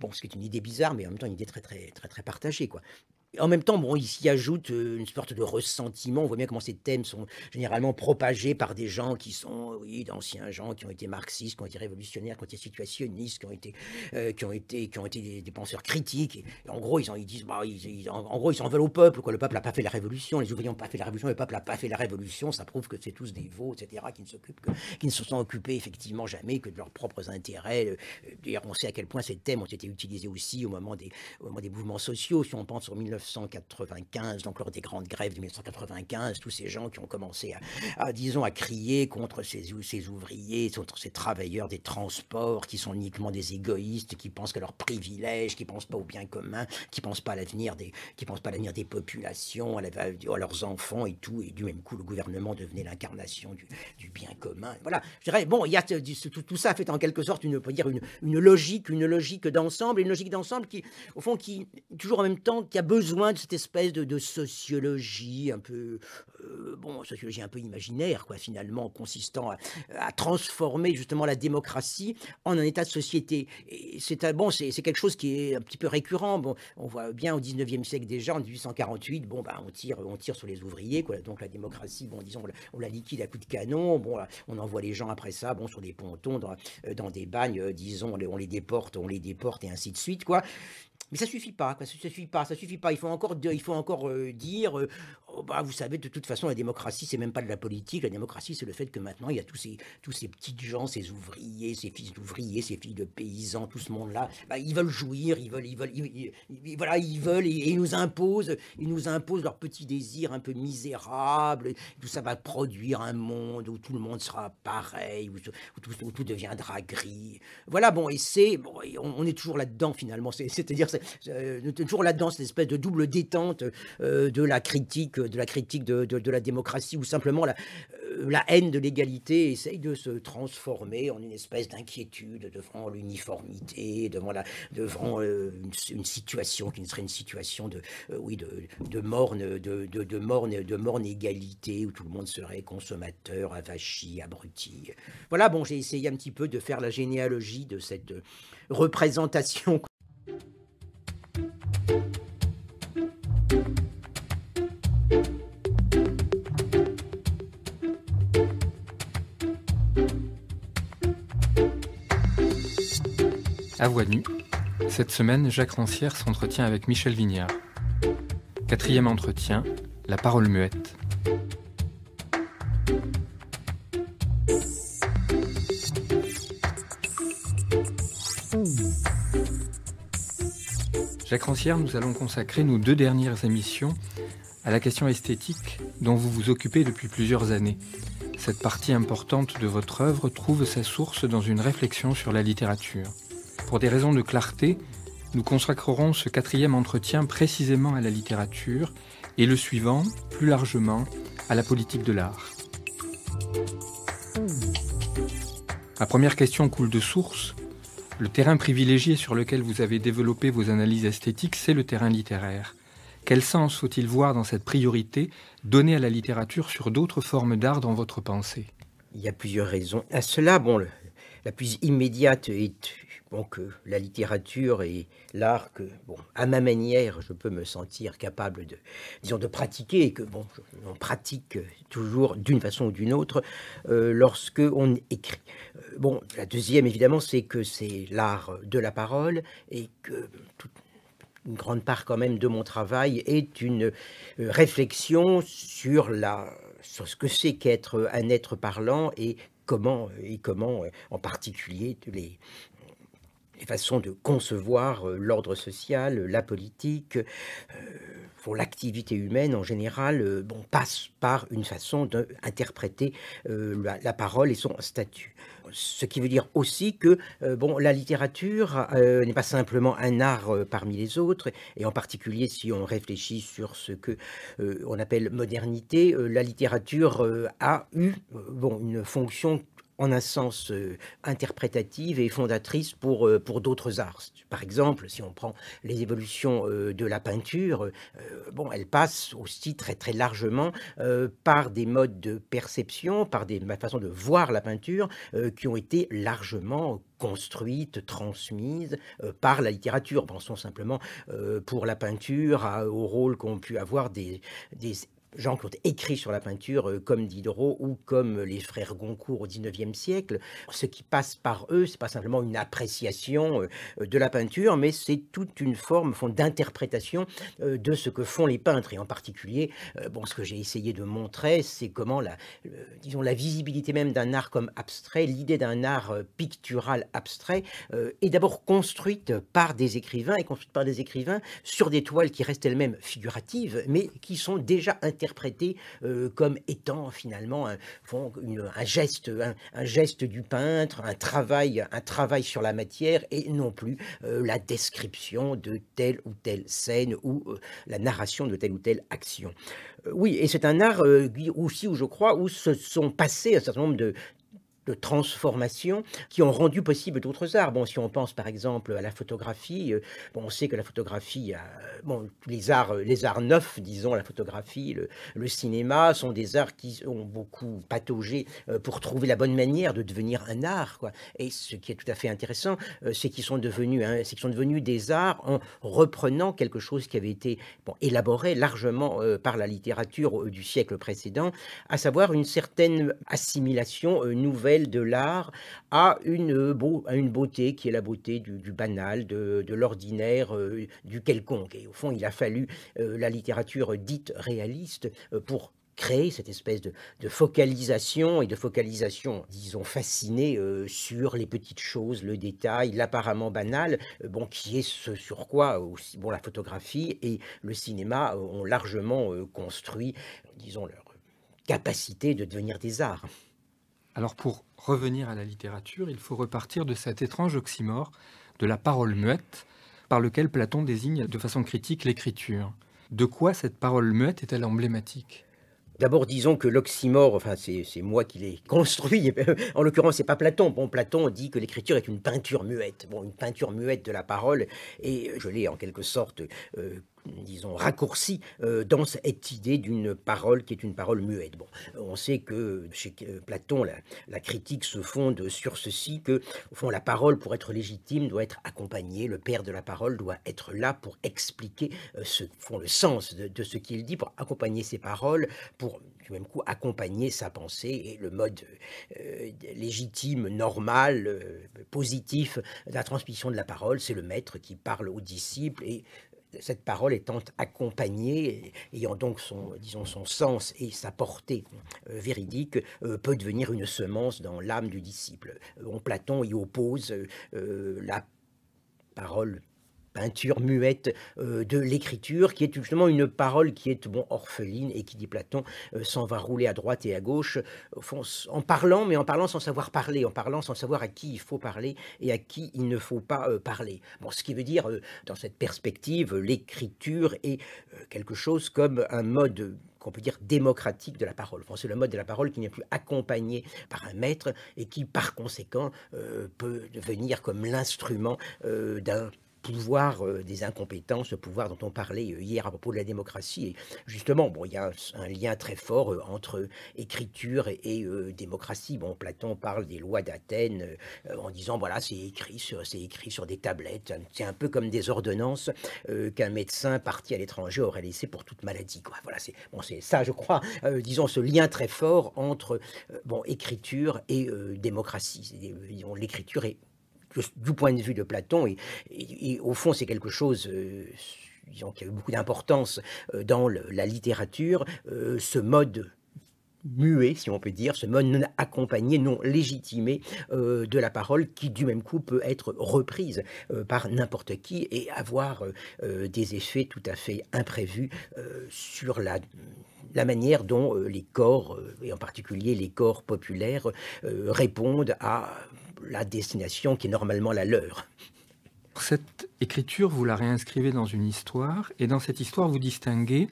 Bon, ce qui est une idée bizarre, mais en même temps une idée très, très, très, très partagée, quoi. En même temps, bon, il s'y ajoute euh, une sorte de ressentiment. On voit bien comment ces thèmes sont généralement propagés par des gens qui sont, oui, d'anciens gens qui ont été marxistes, qui ont été révolutionnaires, qui ont été situationnistes, qui ont été, euh, qui ont été, qui ont été des, penseurs critiques. Et, en gros, ils, en, disent, bah, en, gros, ils s'en veulent au peuple. Quoi. Le peuple n'a pas fait la révolution, les ouvriers n'ont pas fait la révolution, le peuple n'a pas fait la révolution. Ça prouve que c'est tous des veaux, etc., qui ne s'occupent, qui ne se sont occupés effectivement jamais que de leurs propres intérêts. Euh, d'ailleurs, on sait à quel point ces thèmes ont été utilisés aussi au moment des, des mouvements sociaux. Si on pense sur 1900... 1995, donc lors des grandes grèves de 1995, tous ces gens qui ont commencé à, disons, à crier contre ces, ces ouvriers, contre ces travailleurs des transports qui sont uniquement des égoïstes, qui pensent que leurs privilèges, qui pensent pas au bien commun, qui pensent pas à l'avenir des, qui pensent pas à l'avenir des populations, à, leurs enfants et tout, et du même coup, le gouvernement devenait l'incarnation du, bien commun. Voilà. Je dirais, bon, il y a tout, ça fait en quelque sorte une, dire une, une logique, une logique d'ensemble, une logique d'ensemble qui, au fond, qui toujours en même temps, qui a besoin besoin de cette espèce de, sociologie un peu, euh, bon, sociologie un peu imaginaire, quoi, finalement, consistant à, transformer justement la démocratie en un état de société. Et C'est bon, c'est quelque chose qui est un petit peu récurrent. Bon, on voit bien au 19e siècle déjà, en 1848, bon, bah, on tire, on tire sur les ouvriers, quoi. Donc la démocratie, bon, disons, on la, liquide à coups de canon. Bon, on envoie les gens après ça, bon, sur des pontons, dans, euh, des bagnes, euh, disons, on les déporte, on les déporte et ainsi de suite, quoi. Mais ça suffit pas, Ça, ça suffit pas, ça suffit pas. Il faut encore, il faut encore euh, dire, euh, Oh, bah, vous savez, de toute façon, la démocratie, c'est même pas de la politique. La démocratie, c'est le fait que maintenant, il y a tous ces, tous ces petites gens, ces ouvriers, ces fils d'ouvriers, ces filles de paysans, tout ce monde-là. Bah, ils veulent jouir, ils veulent, ils veulent, voilà, ils veulent et, ils nous imposent, ils nous imposent leurs petits désirs un peu misérables. Tout ça va produire un monde où tout le monde sera pareil, où, tout, tout, deviendra gris. Voilà, bon, et c'est, bon, on, est toujours là-dedans finalement. C'est-à-dire, c'est euh, toujours là-dedans cette espèce de double détente euh, de la critique de la critique de, de, la démocratie ou simplement la, euh, la haine de l'égalité essaye de se transformer en une espèce d'inquiétude devant l'uniformité, devant, la, devant euh, une, situation qui ne serait une situation de, euh, oui, de, de, morne, de, de, morne, de morne égalité où tout le monde serait consommateur, avachi, abruti. Voilà, bon, j'ai essayé un petit peu de faire la généalogie de cette représentation. à voix Cette semaine, Jacques Rancière s'entretient avec Michel Vignard. Quatrième entretien, la parole muette. Jacques Rancière, nous allons consacrer nos deux dernières émissions à la question esthétique dont vous vous occupez depuis plusieurs années. Cette partie importante de votre œuvre trouve sa source dans une réflexion sur la littérature pour des raisons de clarté, nous consacrerons ce quatrième entretien précisément à la littérature et le suivant, plus largement, à la politique de l'art. Ma première question coule de source. Le terrain privilégié sur lequel vous avez développé vos analyses esthétiques, c'est le terrain littéraire. Quel sens faut-il voir dans cette priorité donnée à la littérature sur d'autres formes d'art dans votre pensée Il y a plusieurs raisons à cela. Bon, la plus immédiate est que la littérature et l'art que, bon, à ma manière, je peux me sentir capable de, disons, de pratiquer et que, bon, on pratique toujours d'une façon ou d'une autre euh, lorsque on écrit. Euh, bon, la deuxième, évidemment, c'est que c'est l'art de la parole et que une grande part quand même de mon travail est une euh, réflexion sur la sur ce que c'est qu'être un être parlant et comment, et comment en particulier les, les façons de concevoir euh, l'ordre social, la politique, euh, pour l'activité humaine en général, euh, bon, passe par une façon d'interpréter la, parole et son statut. Ce qui veut dire aussi que bon, la littérature n'est pas simplement un art parmi les autres, et en particulier si on réfléchit sur ce que on appelle modernité, la littérature a eu bon, une fonction en un sens euh, interprétative et fondatrice pour, euh, pour d'autres arts. Par exemple, si on prend les évolutions euh, de la peinture, bon, elle passe aussi très très largement par des modes de perception, par des façons de voir la peinture qui ont été largement construites, transmises par la littérature. Pensons simplement pour la peinture au rôle qu'ont pu avoir des, des Jean-Claude écrit sur la peinture euh, comme Diderot ou comme les frères Goncourt au XIXe siècle. Ce qui passe par eux, c'est pas simplement une appréciation euh, de la peinture, mais c'est toute une forme d'interprétation euh, de ce que font les peintres. Et en particulier, bon, ce que j'ai essayé de montrer, c'est comment la, disons, la visibilité même d'un art comme abstrait, l'idée d'un art pictural abstrait, est d'abord construite par des écrivains et construite par des écrivains sur des toiles qui restent elles-mêmes figuratives, mais qui sont déjà intégrées interprété euh, comme étant finalement un, une, geste, un, geste du peintre, un travail, un travail sur la matière et non plus euh, la description de telle ou telle scène ou euh, la narration de telle ou telle action. oui, et c'est un art aussi où je crois où se sont passés un certain nombre de de transformation qui ont rendu possible d'autres arts. Bon, si on pense par exemple à la photographie, euh, bon, on sait que la photographie, euh, bon, les arts, euh, les arts neufs, disons, la photographie, le, cinéma, sont des arts qui ont beaucoup pataugé pour trouver la bonne manière de devenir un art. Quoi. Et ce qui est tout à fait intéressant, c'est qu'ils sont devenus, hein, c'est sont devenus des arts en reprenant quelque chose qui avait été bon, élaboré largement par la littérature du siècle précédent, à savoir une certaine assimilation nouvelle de l'art euh, a une, beauté qui est la beauté du, banal, de, l'ordinaire, euh, du quelconque. Et au fond, il a fallu euh, la littérature dite réaliste pour créer cette espèce de, focalisation et de focalisation, disons, fascinée sur les petites choses, le détail, l'apparemment banal, bon, qui est ce sur quoi aussi, bon, la photographie et le cinéma ont largement construit, disons, leur capacité de devenir des arts. Alors pour revenir à la littérature, il faut repartir de cet étrange oxymore de la parole muette, par lequel Platon désigne de façon critique l'écriture. De quoi cette parole muette est-elle emblématique D'abord, disons que l'oxymore, enfin, c'est moi qui l'ai construit. en l'occurrence, c'est pas Platon. Bon, Platon dit que l'écriture est une peinture muette. Bon, une peinture muette de la parole. Et je l'ai en quelque sorte euh, disons, raccourci euh, dans cette idée d'une parole qui est une parole muette. Bon, euh, on sait que chez euh, Platon, la, critique se fonde sur ceci, que, au fond, la parole, pour être légitime, doit être accompagnée, le père de la parole doit être là pour expliquer ce, font le sens de, ce qu'il dit, pour accompagner ses paroles, pour du même coup accompagner sa pensée et le mode légitime, normal, positif de la transmission de la parole, c'est le maître qui parle aux disciples et cette parole étant accompagnée, ayant donc son, disons, son sens et sa portée euh, véridique, euh, peut devenir une semence dans l'âme du disciple. On euh, Platon y oppose la parole peinture muette euh, de l'écriture, qui est justement une parole qui est bon, orpheline et qui, dit Platon, euh, s'en va rouler à droite et à gauche, en parlant, mais en parlant sans savoir parler, en parlant sans savoir à qui il faut parler et à qui il ne faut pas euh, parler. Bon, ce qui veut dire, dans cette perspective, l'écriture est quelque chose comme un mode qu'on peut dire démocratique de la parole. c'est le mode de la parole qui n'est plus accompagné par un maître et qui, par conséquent, peut devenir comme l'instrument d'un pouvoir euh, des incompétences, ce pouvoir dont on parlait euh, hier à propos de la démocratie. Et justement, bon, il y a un, lien très fort euh, entre écriture et, démocratie. Bon, Platon parle des lois d'Athènes en disant voilà, c'est écrit sur, c'est écrit sur des tablettes. C'est un peu comme des ordonnances qu'un médecin parti à l'étranger aurait laissé pour toute maladie. Quoi. Voilà, c'est bon, c'est ça, je crois. disons ce lien très fort entre bon écriture et démocratie. L'écriture est du point de vue de Platon, et, au fond, c'est quelque chose euh, qui a eu beaucoup d'importance euh, dans la littérature, euh, ce mode muet, si on peut dire, ce mode non accompagné, non légitimé de la parole qui, du même coup, peut être reprise par n'importe qui et avoir des effets tout à fait imprévus sur la la manière dont les corps, et en particulier les corps populaires, répondent à la destination qui est normalement la leur. Cette écriture, vous la réinscrivez dans une histoire, et dans cette histoire, vous distinguez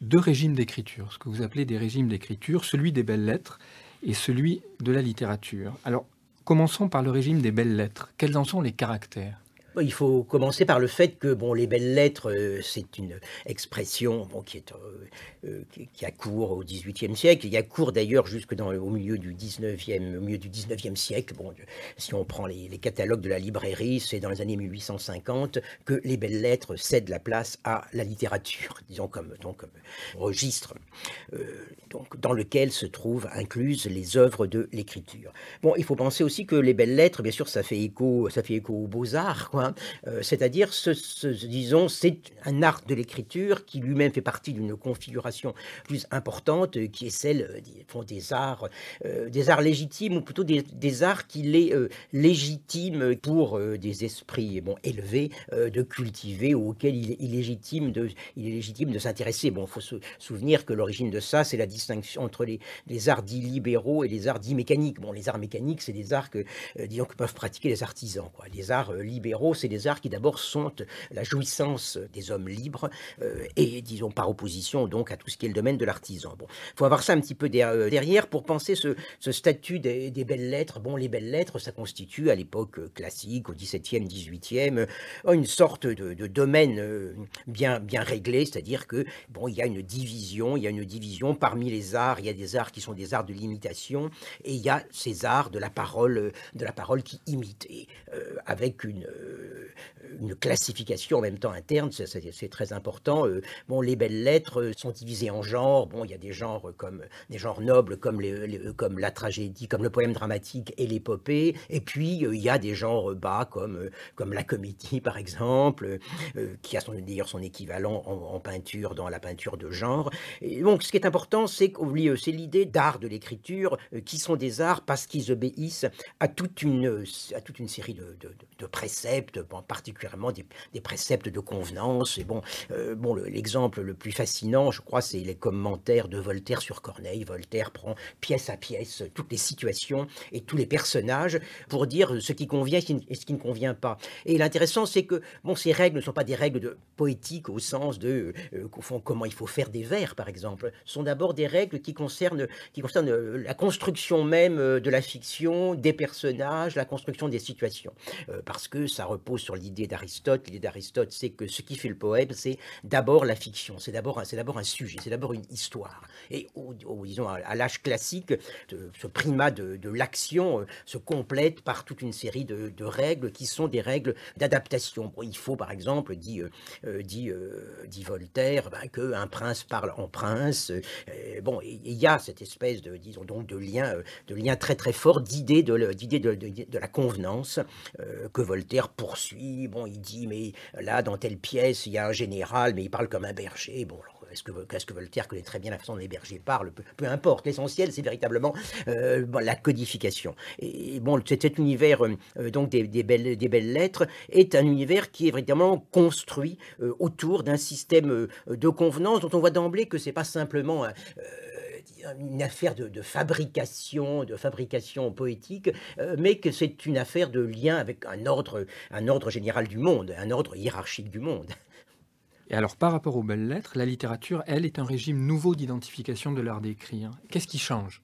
deux régimes d'écriture, ce que vous appelez des régimes d'écriture, celui des belles-lettres et celui de la littérature. Alors, commençons par le régime des belles-lettres. Quels en sont les caractères il faut commencer par le fait que bon, les belles lettres, euh, c'est une expression qui, est, euh, euh, qui a cours au XVIIIe siècle, il y a cours d'ailleurs jusque dans, au, milieu du 19e, au milieu du 19e siècle. Bon, si on prend les, catalogues de la librairie, c'est dans les années 1850 que les belles lettres cèdent la place à la littérature, disons comme, donc, registre, donc, dans lequel se trouvent incluses les œuvres de l'écriture. Bon, il faut penser aussi que les belles lettres, bien sûr, ça fait écho, ça fait écho aux beaux-arts, quoi, Hein. Euh, c'est-à-dire, ce, disons, c'est un art de l'écriture qui lui-même fait partie d'une configuration plus importante, euh, qui est celle euh, des, des arts, des arts légitimes, ou plutôt des, arts qui les légitimes pour des esprits bon, élevés de cultiver, auxquels il, est légitime de, il est légitime de s'intéresser. Bon, il faut se souvenir que l'origine de ça, c'est la distinction entre les, les arts dits libéraux et les arts dits mécaniques. Bon, les arts mécaniques, c'est des arts que, que peuvent pratiquer les artisans. Quoi. Les arts libéraux, c'est des arts qui d'abord sont la jouissance des hommes libres et disons par opposition donc à tout ce qui est le domaine de l'artisan. Bon, faut avoir ça un petit peu derrière pour penser ce, statut des, belles lettres. Bon, les belles lettres, ça constitue à l'époque classique, au 18e, une sorte de, domaine bien bien réglé, c'est-à-dire que bon, il y a une division, il y a une division parmi les arts. Il y a des arts qui sont des arts de l'imitation et il y a ces arts de la parole, de la parole qui imite avec une euh, une classification en même temps interne, c'est très important. Euh, bon, les belles lettres euh, sont divisées en genres. Bon, il y a des genres comme des genres nobles comme, les, comme la tragédie, comme le poème dramatique et l'épopée. Et puis il y a des genres bas comme comme la comédie par exemple, qui a d'ailleurs son équivalent en, peinture dans la peinture de genre. Et donc, ce qui est important, c'est c'est l'idée d'art de l'écriture, qui sont des arts parce qu'ils obéissent à toute une à toute une série de, de préceptes particulièrement des, préceptes de convenance. Et bon, euh, bon l'exemple le, plus fascinant, je crois, c'est les commentaires de Voltaire sur Corneille. Voltaire prend pièce à pièce toutes les situations et tous les personnages pour dire ce qui convient et ce qui ne convient pas. Et l'intéressant, c'est que bon, ces règles ne sont pas des règles de poétique au sens de euh, comment il faut faire des vers, par exemple. Ce sont d'abord des règles qui concernent, qui concernent euh, la construction même de la fiction, des personnages, la construction des situations. parce que ça repose sur l'idée d'Aristote. L'idée d'Aristote, c'est que ce qui fait le poème, c'est d'abord la fiction, c'est d'abord un, un sujet, c'est d'abord une histoire. Et au, disons, à, l'âge classique, ce primat de, l'action euh, se complète par toute une série de, règles qui sont des règles d'adaptation. il faut, par exemple, dit, euh, euh, dit, dit Voltaire, ben, qu'un prince parle en prince. bon, il y a cette espèce de, disons donc, de lien, de lien très très fort d'idée de, de, de, la convenance que Voltaire, pour poursuit, bon, il dit, mais euh, là, dans telle pièce, il y a un général, mais il parle comme un berger, bon, est-ce que, qu'est-ce que Voltaire connaît très bien la façon dont les bergers parlent peu, importe, l'essentiel, c'est véritablement euh, la codification. Et, bon, cet, cet univers euh, donc des, belles, des belles lettres est un univers qui est véritablement construit autour d'un système de convenance dont on voit d'emblée que c'est pas simplement une affaire de, fabrication, de fabrication poétique, euh, mais que c'est une affaire de lien avec un ordre, un ordre général du monde, un ordre hiérarchique du monde. Et alors, par rapport aux belles-lettres, la littérature, elle, est un régime nouveau d'identification de l'art d'écrire. Qu'est-ce qui change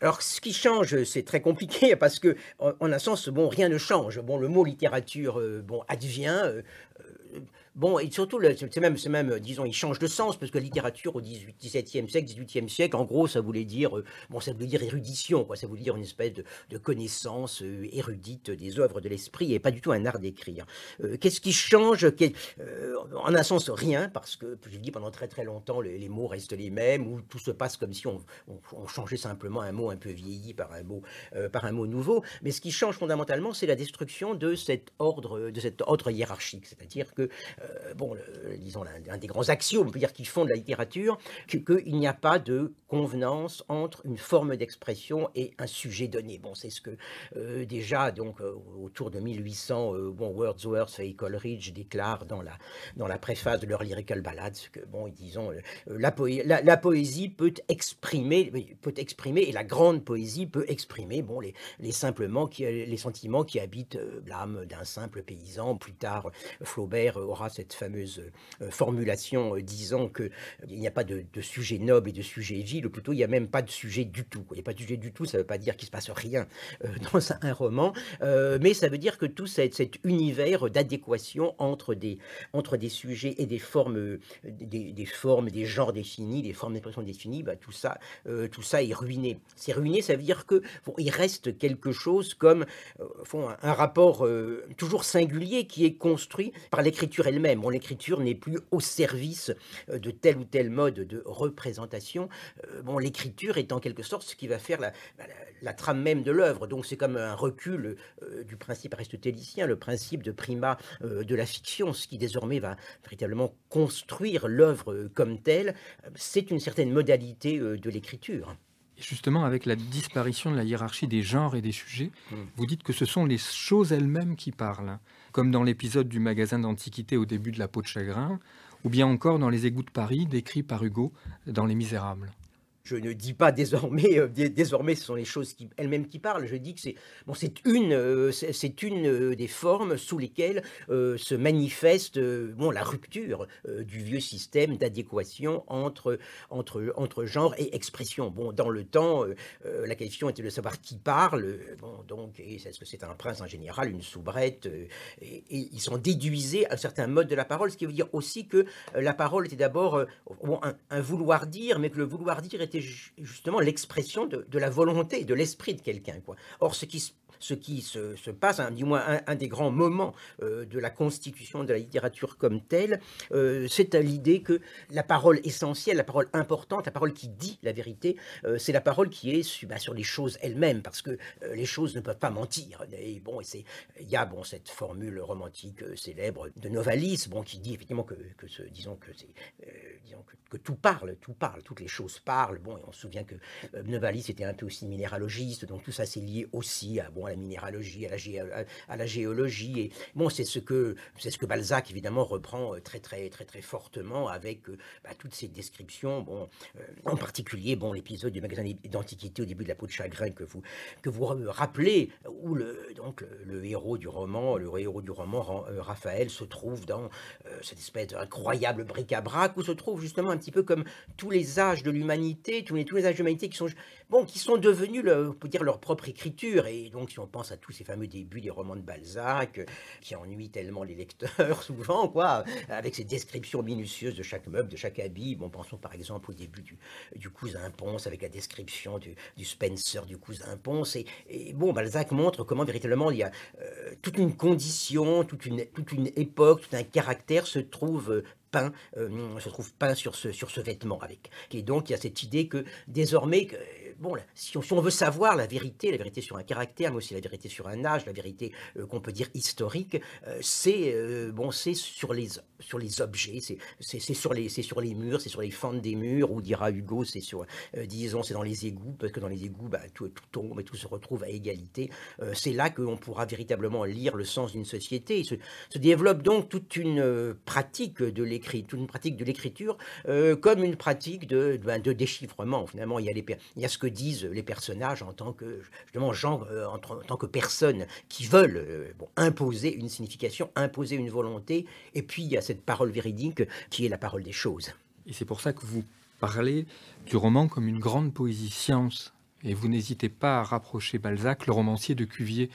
alors, ce qui change, c'est très compliqué parce que, en, un sens, bon, rien ne change. Bon, le mot littérature, euh, bon, advient, euh, Bon, et surtout, c'est même, même, disons, il change de sens, parce que littérature au XVIIe siècle, XVIIIe siècle, en gros, ça voulait dire, euh, bon, ça voulait dire érudition, quoi, ça voulait dire une espèce de, connaissance euh, érudite des œuvres de l'esprit, et pas du tout un art d'écrire. Euh, qu'est-ce qui change En un sens, rien, parce que, je dis, pendant très très longtemps, les, mots restent les mêmes, ou tout se passe comme si on, changeait simplement un mot un peu vieilli par un mot, par un mot nouveau, mais ce qui change fondamentalement, c'est la destruction de cet ordre, de cette ordre hiérarchique, c'est-à-dire que euh, bon, disons, l'un des grands axiomes, on peut dire, qui font de la littérature, qu'il n'y a pas de convenance entre une forme d'expression et un sujet donné. Bon, c'est ce que euh, déjà, donc, euh, autour de 1800, bon, Wordsworth et Coleridge déclarent dans la, dans la préface de leur lyrical ce que, bon, disons, la, la, poésie peut exprimer, peut exprimer, et la grande poésie peut exprimer, bon, les, les, simplement qui, les sentiments qui habitent l'âme d'un simple paysan, plus tard Flaubert, aura cette fameuse euh, formulation euh, disant qu'il euh, n'y a pas de, de, sujet noble et de sujet vil, ou plutôt il n'y a même pas de sujet du tout. Il n'y a pas de sujet du tout, ça ne veut pas dire qu'il ne se passe rien dans un roman, mais ça veut dire que tout cet, univers d'adéquation entre des, entre des sujets et des formes, des, formes, des genres définis, des formes d'impression définies, bah, tout, ça, tout ça est ruiné. C'est ruiné, ça veut dire que il reste quelque chose comme un rapport toujours singulier qui est construit par l'écriture elle-même l'écriture n'est plus au service euh, de tel ou tel mode de représentation. Euh, bon, l'écriture est en quelque sorte ce qui va faire la, bah, trame même de l'œuvre. Donc c'est comme un recul euh, du principe aristotélicien, le principe de prima de la fiction, ce qui désormais va véritablement construire l'œuvre comme telle. C'est une certaine modalité de l'écriture. Justement, avec la disparition de la hiérarchie des genres et des sujets, hmm. vous dites que ce sont les choses elles-mêmes qui parlent comme dans l'épisode du magasin d'antiquité au début de La peau de chagrin, ou bien encore dans Les égouts de Paris, décrits par Hugo dans Les Misérables je ne dis pas désormais, euh, désormais ce sont les choses elles-mêmes qui parlent, je dis que c'est bon, une, c'est une euh, euh, des formes sous lesquelles se manifeste bon, la rupture du vieux système d'adéquation entre, entre, entre genre et expression. Bon, dans le temps, la question était de savoir qui parle, bon, donc est-ce que c'est un prince en général, une soubrette, et, ils sont déduisés un certain mode de la parole, ce qui veut dire aussi que la parole était d'abord un, un vouloir dire, mais que le vouloir dire était justement l'expression de, la volonté, de l'esprit de quelqu'un. Or, ce qui se ce qui se, passe, un hein, du moins un, des grands moments euh, de la constitution de la littérature comme telle, euh, c'est c'est l'idée que la parole essentielle, la parole importante, la parole qui dit la vérité, euh, c'est la parole qui est bah, sur, les choses elles-mêmes, parce que les choses ne peuvent pas mentir. Et bon, il y a bon, cette formule romantique célèbre de Novalis, bon, qui dit effectivement que, disons que que, tout parle, tout parle, toutes les choses parlent. Bon, et on se souvient que Novalis était un peu aussi minéralogiste, donc tout ça c'est lié aussi à bon à la minéralogie, à la, géologie. Et bon, c'est ce que c'est ce que Balzac évidemment reprend euh, très très très très fortement avec euh, bah, toutes ces descriptions. Bon, euh, en particulier, bon, l'épisode du magasin d'antiquité au début de la peau de chagrin que vous que vous rappelez, où le donc le, héros du roman, le héros du roman Raphaël se trouve dans cette espèce d'incroyable bric-à-brac où se trouve justement un petit peu comme tous les âges de l'humanité, tous les tous les âges de l'humanité qui sont bon, qui sont devenus, le, on dire, leur propre écriture. Et donc, si on pense à tous ces fameux débuts des romans de Balzac, euh, qui ennuient tellement les lecteurs, souvent, quoi, avec ces descriptions minutieuses de chaque meuble, de chaque habit. Bon, pensons par exemple au début du, du cousin Ponce, avec la description du, du Spencer du cousin Ponce. Et, bon, Balzac montre comment véritablement il y a euh, toute une condition, toute une, toute une époque, tout un caractère se trouve euh, Peint, se trouve peint sur ce, sur ce vêtement avec. Et donc il y a cette idée que désormais, bon, si on, veut savoir la vérité, la vérité sur un caractère, mais aussi la vérité sur un âge, la vérité euh, qu'on peut dire historique, euh, c'est euh, bon, c'est sur les sur les objets, c'est sur les sur les murs, c'est sur les fentes des murs, ou dira Hugo, c'est sur disons c'est dans les égouts, parce que dans les égouts, bah, tout, tout, tombe et tout se retrouve à égalité. c'est là qu'on pourra véritablement lire le sens d'une société. Se, se, développe donc toute une pratique de l'écriture, une pratique de l'écriture comme une pratique de, ben, de, déchiffrement. Finalement, il y a les il y disent les personnages en tant que, justement, euh, en, tant que personnes qui veulent euh, imposer une signification, imposer une volonté. Et puis, il y a cette parole véridique qui est la parole des choses. Et c'est pour ça que vous parlez du roman comme une grande poésie science. Et vous n'hésitez pas à rapprocher Balzac, le romancier, de Cuvier,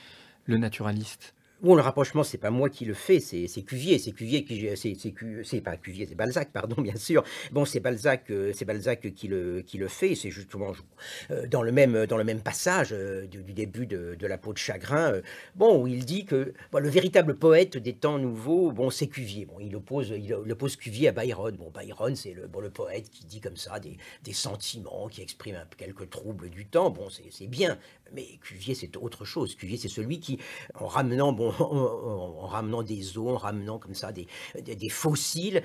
le naturaliste. Bon, le rapprochement, c'est pas moi qui le fais, c'est Cuvier, c'est Cuvier qui, c'est pas Cuvier, c'est Balzac, pardon, bien sûr. Bon, c'est Balzac, euh, c'est Balzac qui le qui le fait. C'est justement euh, dans le même dans le même passage euh, du, début de, la peau de chagrin. Bon, où il dit que le véritable poète des temps nouveaux, bon, c'est Cuvier. Bon, il oppose il, oppose Cuvier à Byron. Bon, Byron, c'est le bon, le poète qui dit comme ça des, sentiments, qui exprime quelques troubles du temps. Bon, c'est bien. Mais Cuvier, c'est autre chose. Cuvier, c'est celui qui, en ramenant, bon, en, ramenant des os, en ramenant comme ça des, fossiles,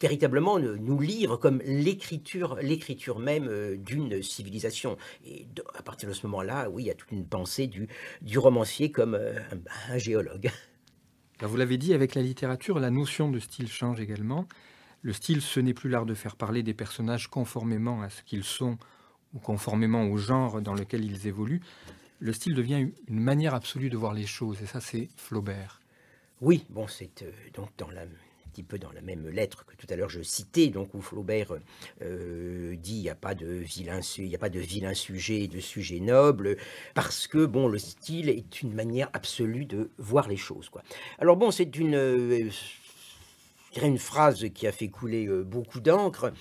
véritablement nous livre comme l'écriture, l'écriture même euh, d'une civilisation. Et à partir de ce moment-là, oui, il y a toute une pensée du, du romancier comme euh, un géologue. vous l'avez dit, avec la littérature, la notion de style change également. Le style, ce n'est plus l'art de faire parler des personnages conformément à ce qu'ils sont conformément au genre dans lequel ils évoluent, le style devient une manière absolue de voir les choses, et ça c'est Flaubert. Oui, bon, c'est euh, donc dans la, petit peu dans la même lettre que tout à l'heure je citais, donc où Flaubert euh, dit il n'y a pas de vilain, il a pas de vilain sujet de sujet noble, parce que bon, le style est une manière absolue de voir les choses. Quoi. Alors bon, c'est une euh, une phrase qui a fait couler beaucoup d'encre,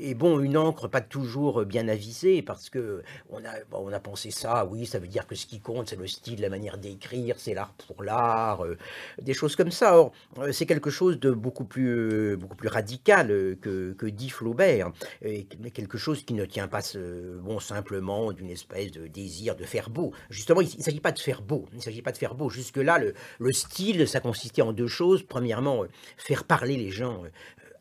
et, bon, une encre pas toujours euh, bien avisée, parce que on a, on a pensé ça, oui, ça veut dire que ce qui compte, c'est le style, la manière d'écrire, c'est l'art pour l'art, euh, des choses comme ça. Or, euh, c'est quelque chose de beaucoup plus, beaucoup plus radical que, que dit Flaubert, et, mais quelque chose qui ne tient pas bon, simplement d'une espèce de désir de faire beau. Justement, il ne s'agit pas de faire beau, il s'agit pas de faire beau. Jusque-là, le, le style, ça consistait en deux choses. Premièrement, faire parler les gens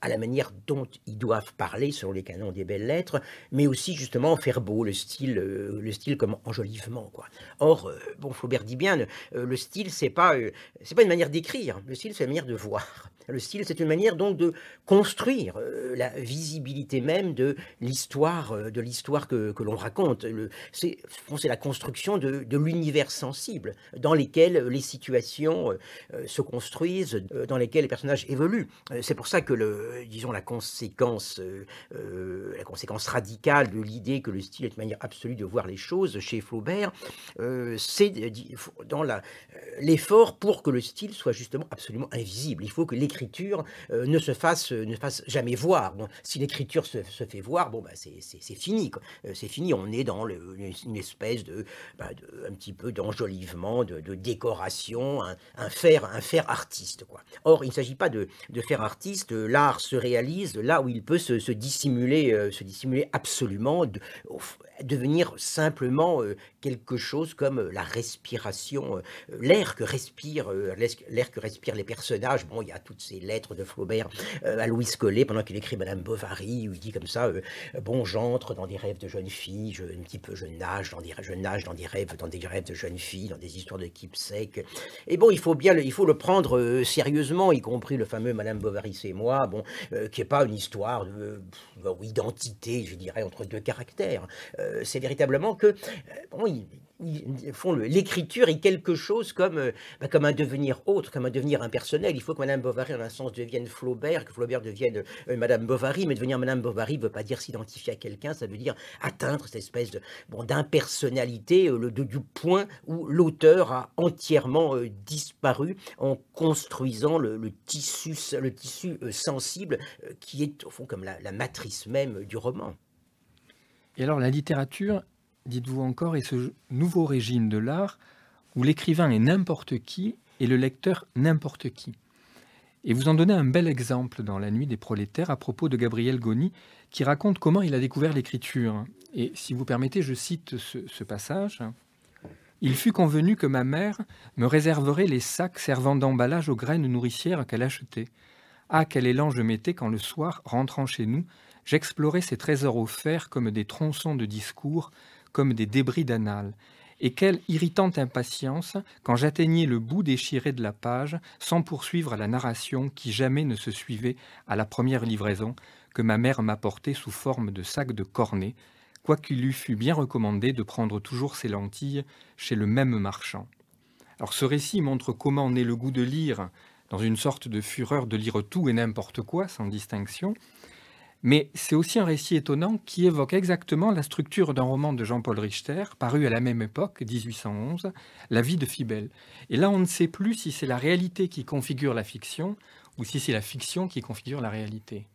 la manière dont ils doivent parler selon les canons des belles lettres, mais aussi justement faire beau le style, euh, le style comme enjolivement. Quoi. Or, euh, bon, Flaubert dit bien, euh, le style, c'est pas, c'est pas une manière d'écrire, le style, c'est une manière de voir. Le style, c'est une manière donc de construire euh, la visibilité même de l'histoire, euh, de l'histoire que, l'on raconte. C'est la construction de, l'univers sensible dans lesquels les situations euh, se construisent, dans lesquels les personnages évoluent. C'est pour ça que, le, disons, la conséquence, la conséquence radicale de l'idée que le style est une manière absolue de voir les choses chez Flaubert, c'est dans l'effort pour que le style soit justement absolument invisible. Il faut que l'écriture l'écriture euh, ne se fasse, euh, ne fasse jamais voir. si l'écriture se, fait voir, bon, bah, c'est fini. Euh, c'est fini, on est dans une espèce bah, de, un petit peu d'enjolivement, de, décoration, un, un, faire, un faire artiste. Quoi. Or, il ne s'agit pas de, de faire artiste, l'art se réalise là où il peut se, dissimuler, se dissimuler absolument, de, devenir simplement quelque chose comme la respiration, l'air que respire, l'air que respirent les personnages. Bon, il y a toutes ces lettres de Flaubert euh, à Louis Collet pendant qu'il écrit Madame Bovary, où il dit comme ça euh, Bon, j'entre dans des rêves de jeunes filles, je, un petit peu nage, dans des, je dans des rêves, dans des rêves de jeunes filles, dans des histoires de sec. Et bon, il faut bien le, il faut le prendre euh, sérieusement, y compris le fameux Madame Bovary, c'est moi, bon, qui n'est pas une histoire de, identité, je dirais, entre deux caractères. c'est véritablement que, bon, il, font l'écriture est quelque chose comme, euh, bah, comme un devenir autre, comme un devenir impersonnel. Il faut que Madame Bovary, en un sens, devienne Flaubert, que Flaubert devienne euh, euh, Madame Bovary, mais devenir Madame Bovary ne veut pas dire s'identifier à quelqu'un, ça veut dire atteindre cette espèce de, bon, d'impersonnalité le, du point où l'auteur a entièrement disparu en construisant le, tissu, le tissu sensible qui est au fond comme la, la matrice même du roman. Et alors la littérature dites-vous encore, est ce nouveau régime de l'art où l'écrivain est n'importe qui et le lecteur n'importe qui. Et vous en donnez un bel exemple dans La Nuit des prolétaires à propos de Gabriel Goni, qui raconte comment il a découvert l'écriture. Et si vous permettez, je cite ce, passage. Il fut convenu que ma mère me réserverait les sacs servant d'emballage aux graines nourricières qu'elle achetait. Ah, quel élan je mettais quand le soir, rentrant chez nous, j'explorais ces trésors offerts comme des tronçons de discours comme des débris d'anal. Et quelle irritante impatience quand j'atteignais le bout déchiré de la page sans poursuivre la narration qui jamais ne se suivait à la première livraison que ma mère m'apportait sous forme de sac de cornet, quoiqu'il lui fût bien recommandé de prendre toujours ses lentilles chez le même marchand. Alors ce récit montre comment naît le goût de lire, dans une sorte de fureur de lire tout et n'importe quoi sans distinction, mais c'est aussi un récit étonnant qui évoque exactement la structure d'un roman de Jean-Paul Richter, paru à la même époque, 1811, La vie de Fibel. Et là, on ne sait plus si c'est la réalité qui configure la fiction ou si c'est la fiction qui configure la réalité.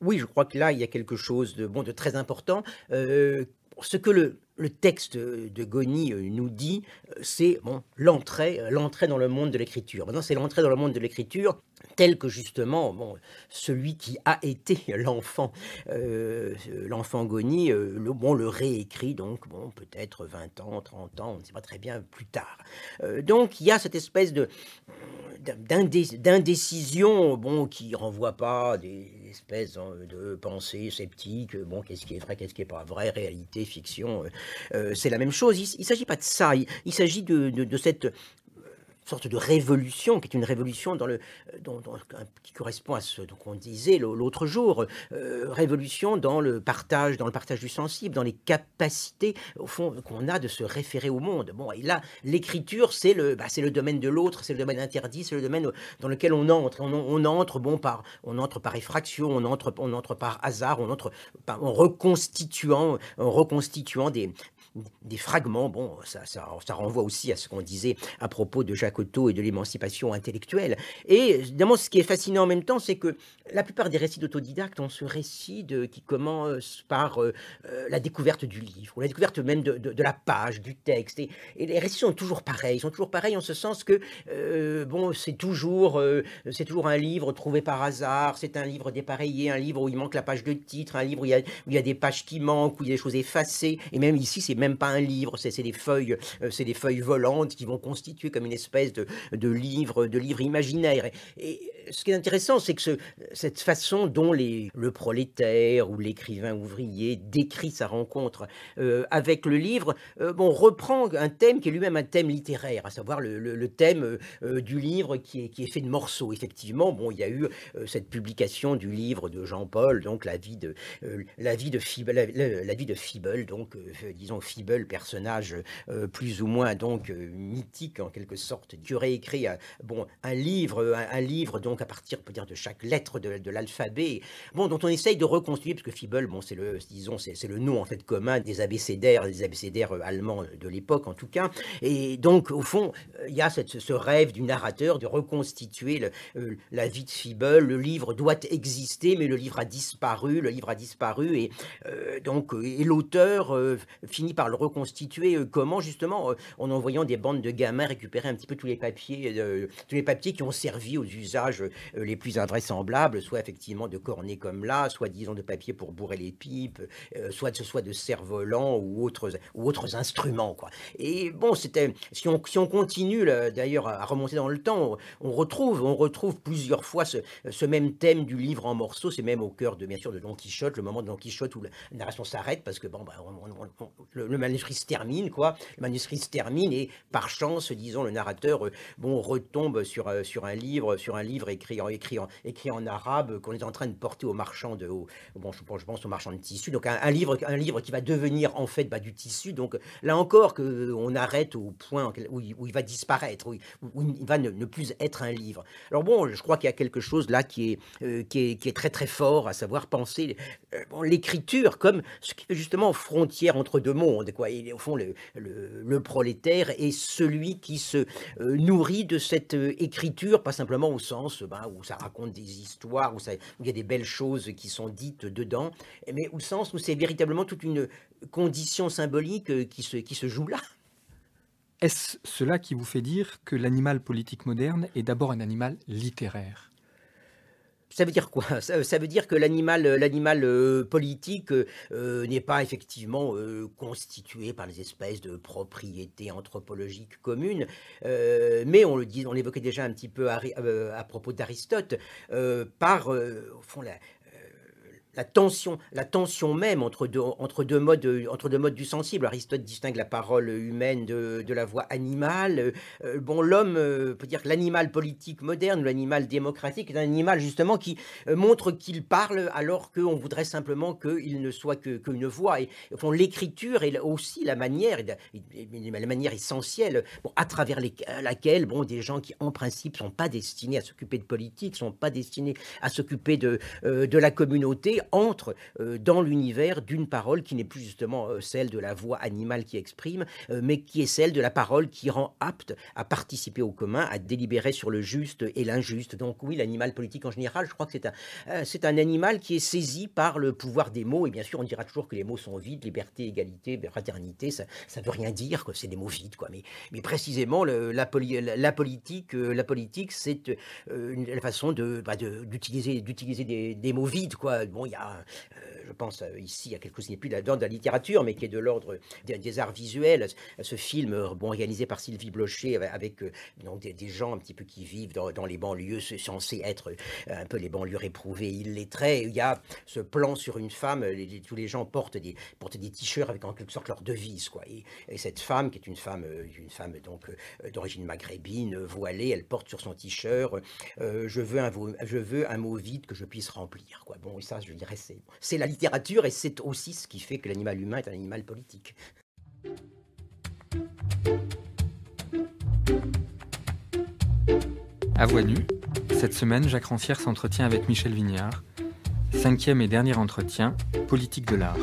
Oui, je crois que là, il y a quelque chose de, de très important. Euh, ce que le, texte de Goni euh, nous dit, euh, c'est l'entrée, l'entrée dans le monde de l'écriture. Maintenant, c'est l'entrée dans le monde de l'écriture tel que justement bon, celui qui a été l'enfant euh, l'enfant Goni euh, le, bon, le réécrit donc bon peut-être 20 ans 30 ans on ne sait pas très bien plus tard euh, donc il y a cette espèce de d'indécision bon qui renvoie pas des espèces hein, de pensées sceptiques bon qu'est-ce qui est vrai qu'est-ce qui est pas vrai réalité fiction c'est la même chose il, s'agit pas de ça il, s'agit de, cette sorte de révolution, qui est une révolution dans le, euh, qui correspond à ce on disait l'autre jour, euh, révolution dans le partage, dans le partage du sensible, dans les capacités au fond qu'on a de se référer au monde. Bon, et là, l'écriture, c'est le, bah, c'est le domaine de l'autre, c'est le domaine interdit, c'est le domaine euh, dans lequel on entre. On, entre, bon, par, on entre par effraction, on entre, on entre par hasard, on entre en reconstituant, en reconstituant des, des fragments. Bon, ça, ça, ça renvoie aussi à ce qu'on disait à propos de Jacques Otto et de l'émancipation intellectuelle. Et évidemment, ce qui est fascinant en même temps, c'est que la plupart des récits d'autodidactes ont ce récit qui commence par euh, euh, la découverte du livre, ou la découverte même de, de, la page, du texte. Et, les récits sont toujours pareils. Ils sont toujours pareils en ce sens que, euh, bon, c'est toujours, c'est toujours un livre trouvé par hasard, c'est un livre dépareillé, un livre où il manque la page de titre, un livre où il y a, où il y a des pages qui manquent, où il y a des choses effacées. Et même ici, c'est même pas un livre, c'est des feuilles, euh, c'est des feuilles volantes qui vont constituer comme une espèce de, de livre, de livre imaginaire. et ce qui est intéressant, c'est que cette façon dont les, le prolétaire ou l'écrivain ouvrier décrit sa rencontre euh, avec le livre, euh, bon, reprend un thème qui est lui-même un thème littéraire, à savoir le, thème euh, du livre qui est, fait de morceaux. Effectivement, bon, il y a eu cette publication du livre de Jean-Paul, donc la vie de la vie de Fibel, la, vie de Fibel, donc disons Fibel, personnage plus ou moins donc mythique en quelque sorte, qui aurait écrit bon un livre, un livre dont donc à partir, peut dire, de chaque lettre de, l'alphabet, bon, dont on essaye de reconstruire, parce que Fibel, bon, c'est le, disons, c'est le nom en fait commun des abécédaires, des abécédaires euh, allemands de l'époque en tout cas. Et donc, au fond, euh, il y a cette, ce rêve du narrateur de reconstituer euh, la vie de Fibel. Le livre doit exister, mais le livre a disparu, le livre a disparu, et donc, et l'auteur finit par le reconstituer. comment justement, en envoyant des bandes de gamins récupérer un petit peu tous les papiers, tous les papiers qui ont servi aux usages euh, les plus invraisemblables, soit effectivement de cornets comme là, soit disons de papier pour bourrer les pipes, euh, soit ce soit de cerfs-volants ou autres, ou autres instruments. Quoi. Et bon, c'était si on, si on continue d'ailleurs à remonter dans le temps, on, retrouve, on retrouve plusieurs fois ce, même thème du livre en morceaux, c'est même au cœur de bien sûr de Don Quichotte, le moment de Don Quichotte où la narration s'arrête parce que bon, ben le, le, manuscrit se termine quoi, le manuscrit se termine et par chance, disons, le narrateur euh, bon retombe sur, sur un livre, sur un livre écrit en, en, arabe qu'on est en train de porter aux marchands de, bon, je, pense aux marchands de tissu Donc un, livre, un livre qui va devenir en fait bah, du tissu. Donc là encore, que on arrête au point où il, va disparaître, où il, va ne, plus être un livre. Alors bon, je crois qu'il y a quelque chose là qui est, euh, qui est, qui est très très fort, à savoir penser euh, l'écriture comme ce qui est justement frontière entre deux mondes. Quoi. au fond, le, le, prolétaire est celui qui se euh, nourrit de cette écriture, pas simplement au sens où ça raconte des histoires, où, ça, il y a des belles choses qui sont dites dedans, mais au sens où c'est véritablement toute une condition symbolique euh, qui qui se joue là. Est-ce cela qui vous fait dire que l'animal politique moderne est d'abord un animal littéraire ça veut dire quoi ça, veut dire que l'animal, euh, euh, politique euh, n'est pas effectivement constitué par des espèces de propriétés anthropologiques communes, mais on le dit, on l'évoquait déjà un petit peu à, propos d'Aristote, par au fond la, la tension, la tension même entre deux, entre deux, modes, entre deux modes du sensible. Aristote distingue la parole humaine de, de la voix animale. Euh, bon, l'homme, euh, peut dire que l'animal politique moderne l'animal démocratique est un animal justement qui euh, montre qu'il parle alors qu'on voudrait simplement qu'il ne soit qu'une voix. Et font l'écriture est aussi la manière, la manière essentielle bon, à travers laquelle bon, des gens qui en principe sont pas destinés à s'occuper de politique, sont pas destinés à s'occuper de, de la communauté, entre euh, dans l'univers d'une parole qui n'est plus justement euh, celle de la voix animale qui exprime, euh, mais qui est celle de la parole qui rend apte à participer au commun, à délibérer sur le juste et l'injuste. Donc oui, l'animal politique en général, je crois que c'est un, c'est un animal qui est saisi par le pouvoir des mots. Et bien sûr, on dira toujours que les mots sont vides, liberté, égalité, fraternité, ça ne veut rien dire, que c'est des mots vides. Quoi. Mais, mais précisément, la, politique, la politique c'est la façon bah, de, d'utiliser, d'utiliser des, mots vides. Quoi y a, euh, je pense euh, ici à quelque chose qui n'est plus de la, de la littérature, mais qui est de l'ordre des, arts visuels. Ce film, euh, bon, réalisé par Sylvie Blocher, avec donc des, gens un petit peu qui vivent dans, les banlieues, censés être un peu les banlieues réprouvées, illettrées. Il y a ce plan sur une femme, les, tous les gens portent des, portent des t-shirts avec en quelque sorte leur devise, quoi. Et, cette femme, qui est une femme, une femme donc d'origine maghrébine, voilée, elle porte sur son t-shirt, je veux un, je veux un mot vide que je puisse remplir, quoi. Bon, et ça, je c'est la littérature et c'est aussi ce qui fait que l'animal humain est un animal politique. À voix nue, cette semaine, Jacques Rancière s'entretient avec Michel Vignard. Cinquième et dernier entretien, politique de l'art.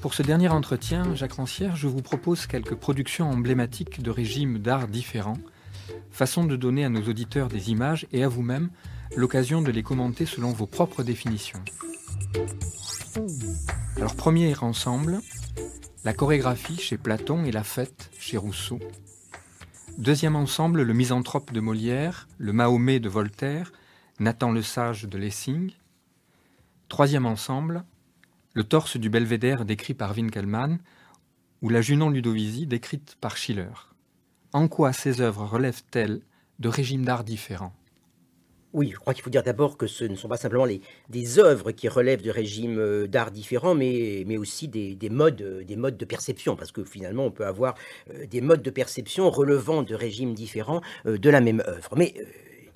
Pour ce dernier entretien, Jacques Rancière, je vous propose quelques productions emblématiques de régimes d'art différents, façon de donner à nos auditeurs des images et à vous-même l'occasion de les commenter selon vos propres définitions. Alors premier ensemble, la chorégraphie chez Platon et la fête chez Rousseau. Deuxième ensemble, le misanthrope de Molière, le Mahomet de Voltaire, Nathan le Sage de Lessing. Troisième ensemble, le torse du belvédère décrit par Winkelmann ou la Junon Ludovisi décrite par Schiller. En quoi ces œuvres relèvent-elles de régimes d'art différents oui, je crois qu'il faut dire d'abord que ce ne sont pas simplement les, des œuvres qui relèvent de régimes euh, d'art différents, mais, mais aussi des, modes, euh, des modes de perception, parce que finalement on peut avoir euh, des modes de perception relevant de régimes différents de la même œuvre. Mais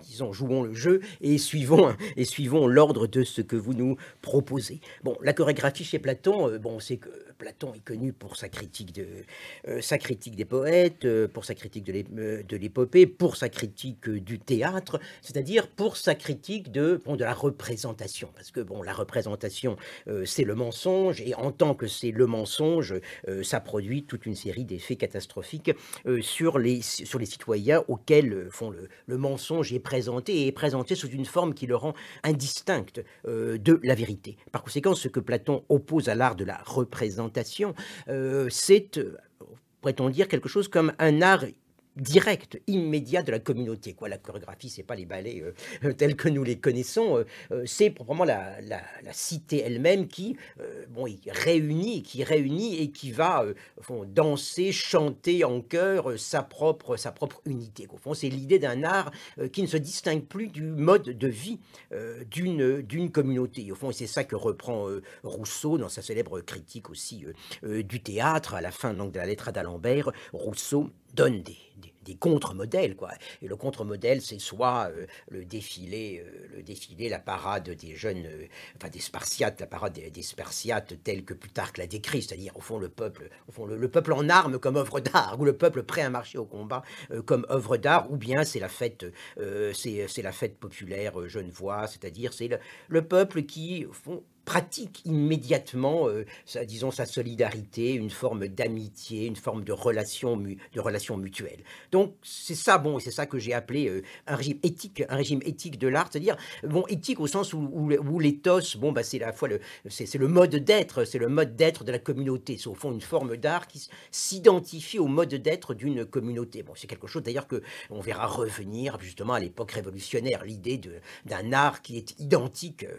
disons, jouons le jeu et suivons, et suivons l'ordre de ce que vous nous proposez. Bon, la chorégraphie chez Platon, bon, c'est que Platon est connu pour sa critique, de, euh, sa critique des poètes, euh, pour sa critique euh, de l'épopée, pour sa critique du théâtre, c'est-à-dire pour sa critique de, de la représentation. Parce que bon, la représentation, c'est le mensonge, et en tant que c'est le mensonge, ça produit toute une série d'effets catastrophiques sur, les, sur les citoyens auxquels font le, mensonge est présenté, et présenté sous une forme qui le rend indistinct de la vérité. Par conséquent, ce que Platon oppose à l'art de la représentation, euh, c'est, euh, pourrait-on dire, quelque chose comme un art directe, immédiat de la communauté. Quoi. La chorégraphie, c'est pas les ballets euh, euh, tels que nous les connaissons, euh, c'est proprement la, cité elle-même qui réunit, qui réunit et qui va danser, chanter en chœur sa, propre, sa propre unité. Au fond, c'est l'idée d'un art qui ne se distingue plus du mode de vie d'une communauté. Au fond, c'est ça que reprend Rousseau dans sa célèbre critique aussi du théâtre, à la fin donc, de la lettre à d'Alembert. Rousseau donne des, des contre-modèles. Quoi. Et le contre-modèle, c'est soit euh, le, défilé, euh, le défilé, la parade des jeunes, euh, enfin des Spartiates, la parade des, Spartiates telle que Plutarque la décrit, c'est-à-dire au fond le peuple, au fond, le, peuple en armes comme œuvre d'art, ou le peuple prêt à marcher au combat comme œuvre d'art, ou bien c'est la fête, c'est, la fête populaire genevoise, c'est-à-dire c'est le, peuple qui, au pratique immédiatement, euh, disons, sa solidarité, une forme d'amitié, une forme de relation, de relation mutuelle. Donc c'est ça, bon, c'est ça que j'ai appelé euh, un régime éthique, un régime éthique de l'art, c'est-à-dire, bon, éthique au sens où, où, l'éthos, bon, bah, c'est la fois le, c'est le mode d'être, c'est le mode d'être de la communauté, c'est au fond une forme d'art qui s'identifie au mode d'être d'une communauté. Bon, c'est quelque chose d'ailleurs que on verra revenir justement à l'époque révolutionnaire, l'idée d'un art qui est identique euh,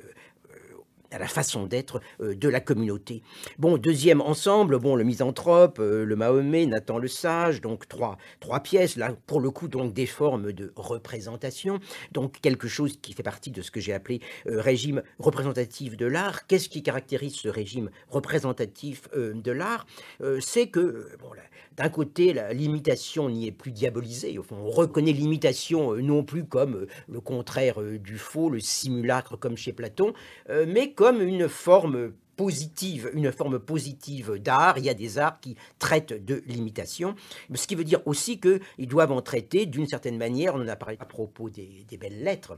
à la façon d'être euh, de la communauté. Bon, deuxième ensemble, bon, le misanthrope, euh, le Mahomet, Nathan le Sage, donc trois, trois pièces, là, pour le coup, donc des formes de représentation, donc quelque chose qui fait partie de ce que j'ai appelé euh, régime représentatif de l'art. Qu'est-ce qui caractérise ce régime représentatif de l'art C'est que bon, la, d'un côté, l'imitation n'y est plus diabolisée. Au fond, on reconnaît l'imitation euh, non plus comme euh, le contraire euh, du faux, le simulacre comme chez Platon, mais comme une forme positive, une forme positive d'art. Il y a des arts qui traitent de l'imitation, ce qui veut dire aussi qu'ils doivent en traiter d'une certaine manière. On en a parlé à propos des belles lettres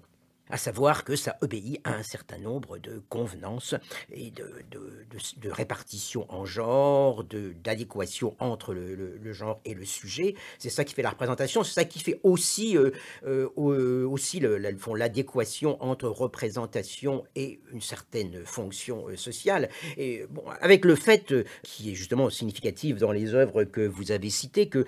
à savoir que ça obéit à un certain nombre de convenances et de, répartition en genre, d'adéquation entre le, genre et le sujet. C'est ça qui fait la représentation, c'est ça qui fait aussi, euh, euh, aussi le font l'adéquation entre représentation et une certaine fonction euh, sociale. Et bon, avec le fait, qui est justement significatif dans les œuvres que vous avez citées, que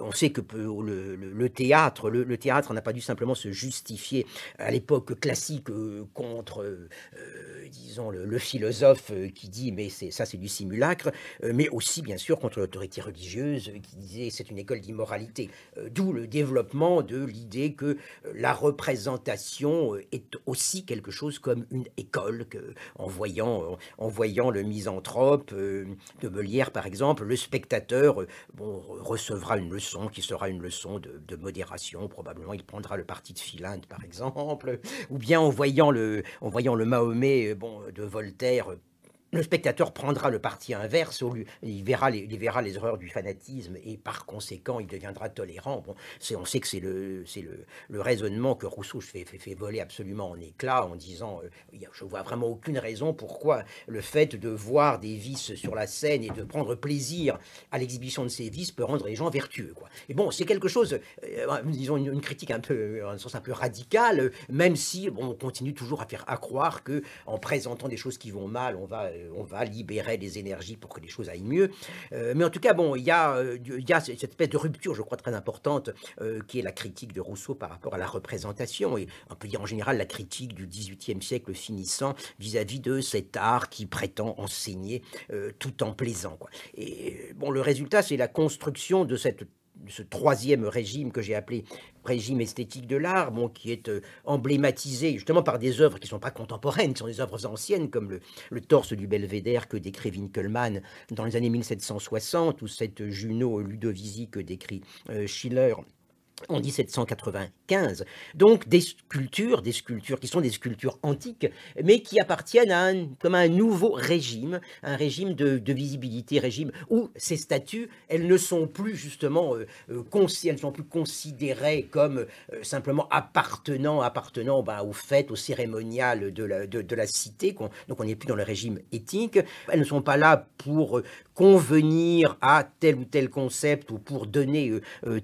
on sait que le, le théâtre, le, théâtre n'a pas dû simplement se justifier à l'époque classique euh, contre, euh, euh, disons, le, philosophe qui dit mais ça c'est du simulacre, mais aussi bien sûr contre l'autorité religieuse qui disait c'est une école d'immoralité. D'où le développement de l'idée que la représentation est aussi quelque chose comme une école, que, en, voyant, en voyant le misanthrope de Molière par exemple, le spectateur bon, recevra une leçon qui sera une leçon de, de modération, probablement il prendra le parti de Philinte par exemple, ou bien en voyant le, en voyant le Mahomet euh, bon, de Voltaire le spectateur prendra le parti inverse, il verra, les, il verra les erreurs du fanatisme et par conséquent il deviendra tolérant. Bon, on sait que c'est le, le, raisonnement que Rousseau fait, fait, voler absolument en éclats en disant euh, je vois vraiment aucune raison pourquoi le fait de voir des vices sur la scène et de prendre plaisir à l'exhibition de ces vices peut rendre les gens vertueux. Quoi. Et bon, c'est quelque chose, euh, euh, disons une, critique un peu, un sens un peu radical, même si on continue toujours à faire croire que en présentant des choses qui vont mal, on va on va libérer des énergies pour que les choses aillent mieux. Euh, mais en tout cas, bon, euh, il y, a, cette espèce de rupture, je crois, très importante, euh, qui est la critique de Rousseau par rapport à la représentation, et on peut dire en général la critique du XVIIIe siècle finissant vis-à-vis de cet art qui prétend enseigner tout en plaisant. Et bon, le résultat, c'est la construction de cette ce troisième régime que j'ai appelé régime esthétique de l'art, qui est euh, emblématisé justement par des œuvres qui ne sont pas contemporaines, qui sont des œuvres anciennes, comme le, torse du belvédère que décrit Winkelmann dans les années 1760, ou cette Juno Ludovisi que décrit euh, Schiller en 1795. Donc des sculptures, des sculptures qui sont des sculptures antiques, mais qui appartiennent à un, comme un nouveau régime, un régime de, visibilité, régime où ces statues, elles ne sont plus justement, euh, euh, elles sont plus considérées comme euh, simplement appartenant, appartenant bah, aux fêtes, aux cérémoniales de la, de, la cité, donc on n'est plus dans le régime éthique, elles ne sont pas là pour convenir à tel ou tel concept ou pour donner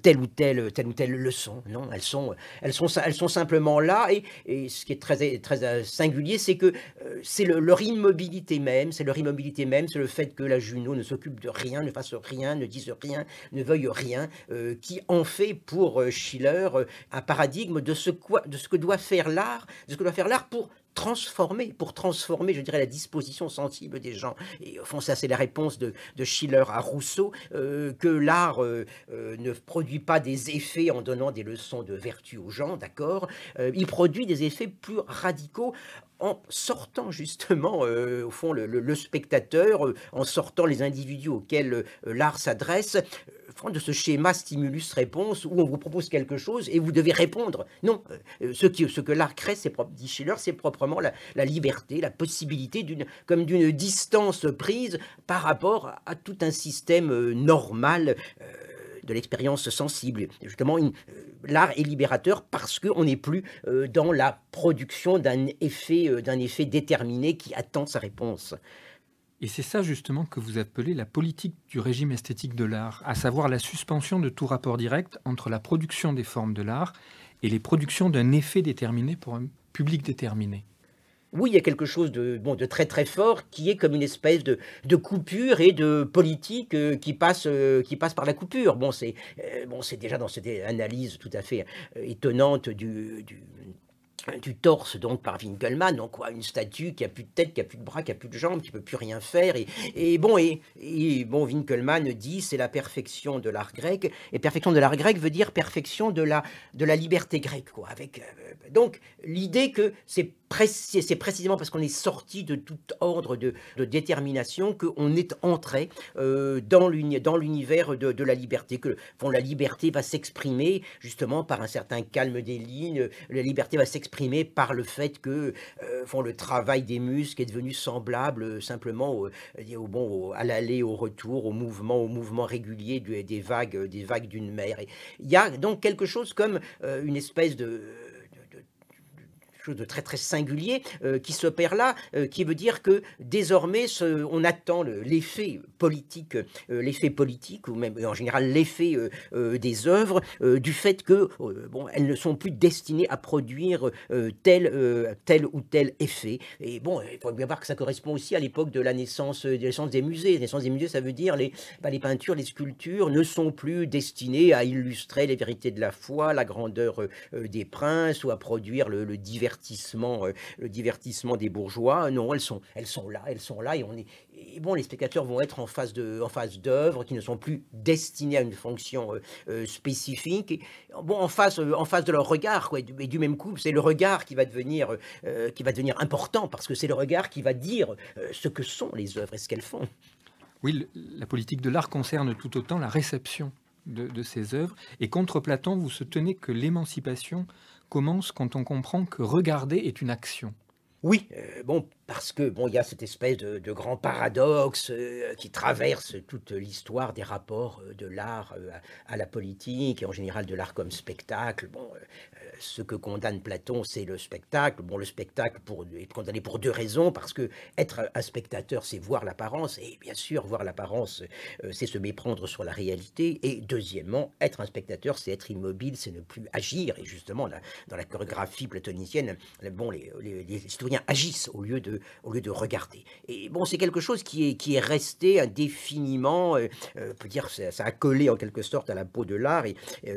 tel ou tel, tel ou tel elles le sont. Non, elles sont, elles sont, elles sont simplement là. Et, ce qui est très, très euh, singulier, c'est que euh, c'est leur immobilité même, c'est leur immobilité même, c'est le fait que la Juno ne s'occupe de rien, ne fasse rien, ne dise rien, ne veuille rien, euh, qui en fait pour Schiller un paradigme de ce, quoi, de ce que doit faire l'art, de ce que doit faire l'art pour transformer, pour transformer, je dirais, la disposition sensible des gens. Et au fond, ça, c'est la réponse de, Schiller à Rousseau, euh, que l'art euh, euh, ne produit pas des effets en donnant des leçons de vertu aux gens, d'accord Il produit des effets plus radicaux en sortant justement, au fond, le, spectateur, en sortant les individus auxquels l'art s'adresse, de ce schéma stimulus-réponse où on vous propose quelque chose et vous devez répondre. Non, euh, ce, qui, ce que l'art crée, c'est dit Schiller, c'est proprement la, liberté, la possibilité d'une, comme d'une distance prise par rapport à tout un système euh, normal euh, de l'expérience sensible. Justement, l'art est libérateur parce qu'on n'est plus dans la production d'un effet, d'un effet déterminé qui attend sa réponse. Et c'est ça justement que vous appelez la politique du régime esthétique de l'art, à savoir la suspension de tout rapport direct entre la production des formes de l'art et les productions d'un effet déterminé pour un public déterminé. Oui, il y a quelque chose de, bon, de très très fort qui est comme une espèce de, coupure et de politique euh, qui, passe, euh, qui passe par la coupure. Bon, c'est euh, bon, c'est déjà dans cette analyse tout à fait étonnante du, du du torse donc par Winkelmann, donc quoi, une statue qui a plus de tête, qui a plus de bras, qui a plus de jambes, qui peut plus rien faire. Et, et bon, et, bon, Winkelmann dit c'est la perfection de l'art grec. Et perfection de l'art grec veut dire perfection de la de la liberté grecque, quoi. Avec euh, donc l'idée que c'est c'est précisément parce qu'on est sorti de tout ordre de, de détermination qu'on est entré euh, dans l'univers de, la liberté, que la liberté va s'exprimer justement par un certain calme des lignes, la liberté va s'exprimer par le fait que euh, le travail des muscles est devenu semblable euh, simplement au, bon, à l'aller, au retour, au mouvement, au mouvement régulier des, des vagues d'une des vagues mer. Il y a donc quelque chose comme une espèce de chose de très très singulier euh, qui s'opère là, euh, qui veut dire que désormais on attend l'effet politique, euh, l'effet politique ou même en général l'effet des œuvres du fait que bon, elles ne sont plus destinées à produire tel, tel ou tel effet. Et bon, il faut bien voir que ça correspond aussi à l'époque de la naissance, des musées. La naissance des musées, ça veut dire les, bah, les peintures, les sculptures ne sont plus destinées à illustrer les vérités de la foi, la grandeur des princes ou à produire le, le divers divertissement, euh, le divertissement des bourgeois. Non, elles sont, elles sont là, elles sont là, et on est. bon, les spectateurs vont être en face de, en face d'œuvres qui ne sont plus destinées à une fonction euh, euh, spécifique. bon, en face, en face de leur regard, quoi. Et du, même coup, c'est le regard qui va devenir, qui va devenir important parce que c'est le regard qui va dire ce que sont les œuvres et ce qu'elles font. Oui, la politique de l'art concerne tout autant la réception de, de, ces œuvres. Et contre Platon, vous soutenez que l'émancipation commence quand on comprend que regarder est une action. Oui, euh, bon, parce que bon, il y a cette espèce de, grand paradoxe euh, qui traverse toute l'histoire des rapports euh, de l'art à la politique et en général de l'art comme spectacle. Bon, ce que condamne Platon, c'est le spectacle. Bon, le spectacle pour, est condamné pour deux raisons, parce que être un spectateur, c'est voir l'apparence, et bien sûr, voir l'apparence, euh, c'est se méprendre sur la réalité. Et deuxièmement, être un spectateur, c'est être immobile, c'est ne plus agir. Et justement, là dans la chorégraphie platonicienne, bon, les, les, citoyens agissent au lieu de, au lieu de regarder. Et bon, c'est quelque chose qui est, qui est resté indéfiniment, euh, euh, on peut dire, ça, ça, a collé en quelque sorte à la peau de l'art, et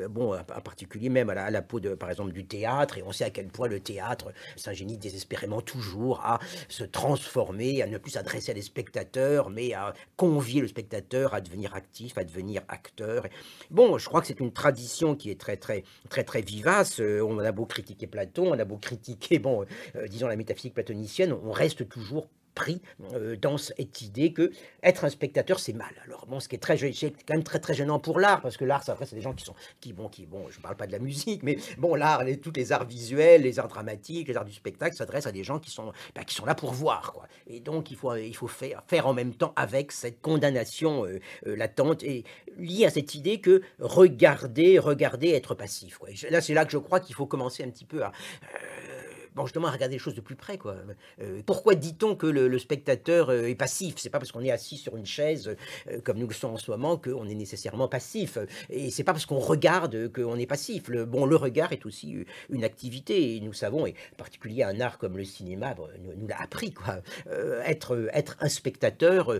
bon, en particulier même à la, à la peau de, par exemple, du théâtre, et on sait à quel point le théâtre s'ingénie désespérément toujours à se transformer, à ne plus s'adresser à des spectateurs, mais à convier le spectateur à devenir actif, à devenir acteur. Bon, je crois que c'est une tradition qui est très, très, très, très vivace. Euh, on a beau critiquer Platon, on a beau critiquer, bon, euh, disons la métaphysique platonicienne, on reste toujours pris euh, dans cette idée que être un spectateur c'est mal. Alors bon, ce qui est très c'est quand même très très gênant pour l'art parce que l'art ça après c'est des gens qui sont qui bon qui bon, je parle pas de la musique mais bon l'art les tous les arts visuels, les arts dramatiques, les arts du spectacle s'adressent à des gens qui sont bah, qui sont là pour voir quoi. Et donc il faut euh, il faut faire faire en même temps avec cette condamnation euh, latente et liée à cette idée que regarder regarder être passif là c'est là que je crois qu'il faut commencer un petit peu à bon, justement à regarder les choses de plus près. Quoi. Euh, pourquoi dit-on que le, spectateur euh, est passif C'est pas parce qu'on est assis sur une chaise, euh, comme nous le sommes en ce moment, qu'on est nécessairement passif. Et c'est pas parce qu'on regarde qu'on est passif. Le, bon, le regard est aussi une activité. Et nous savons, et en particulier un art comme le cinéma, nous, l'a appris. Quoi. être, être un spectateur,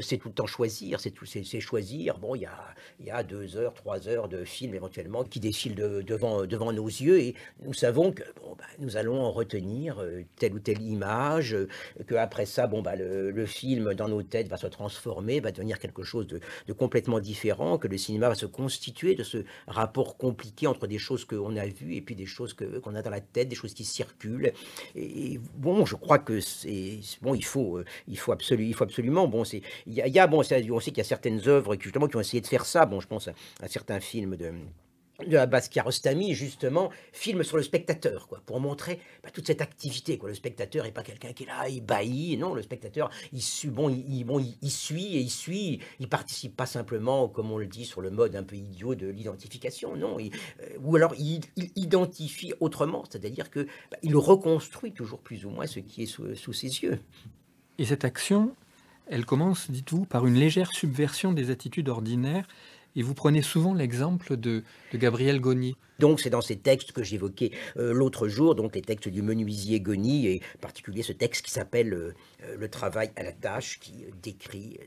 c'est tout le temps choisir. C'est tout, c'est choisir. Bon, il y a, y a deux heures, trois heures de film éventuellement qui défilent devant, devant nos yeux. Et nous savons que bon, bah, nous allons en retenir euh, telle ou telle image, euh, que après ça, bon, bah, le, film dans nos têtes va se transformer, va devenir quelque chose de, complètement différent, que le cinéma va se constituer de ce rapport compliqué entre des choses qu'on a vues et puis des choses que qu'on a dans la tête, des choses qui circulent. Et, bon, je crois que c'est bon, il faut, euh, il faut, il faut absolument. Bon, c'est, il y, y a, bon, on sait qu'il y a certaines œuvres qui, justement qui ont essayé de faire ça. Bon, je pense à, à certains films de de justement, filme sur le spectateur, quoi, pour montrer bah, toute cette activité. Quoi. Le spectateur n'est pas quelqu'un qui est là, il baillit, non, le spectateur, il, suit, bon, il, bon, il, suit et il suit, il participe pas simplement, comme on le dit, sur le mode un peu idiot de l'identification, non, euh, ou alors il, identifie autrement, c'est-à-dire que bah, il reconstruit toujours plus ou moins ce qui est sous ses yeux. Et cette action, elle commence, dites-vous, par une légère subversion des attitudes ordinaires et vous prenez souvent l'exemple de, Gabriel Goni. Donc c'est dans ces textes que j'évoquais euh, l'autre jour, donc les textes du menuisier Goni, et en particulier ce texte qui s'appelle euh, euh, Le travail à la tâche, qui décrit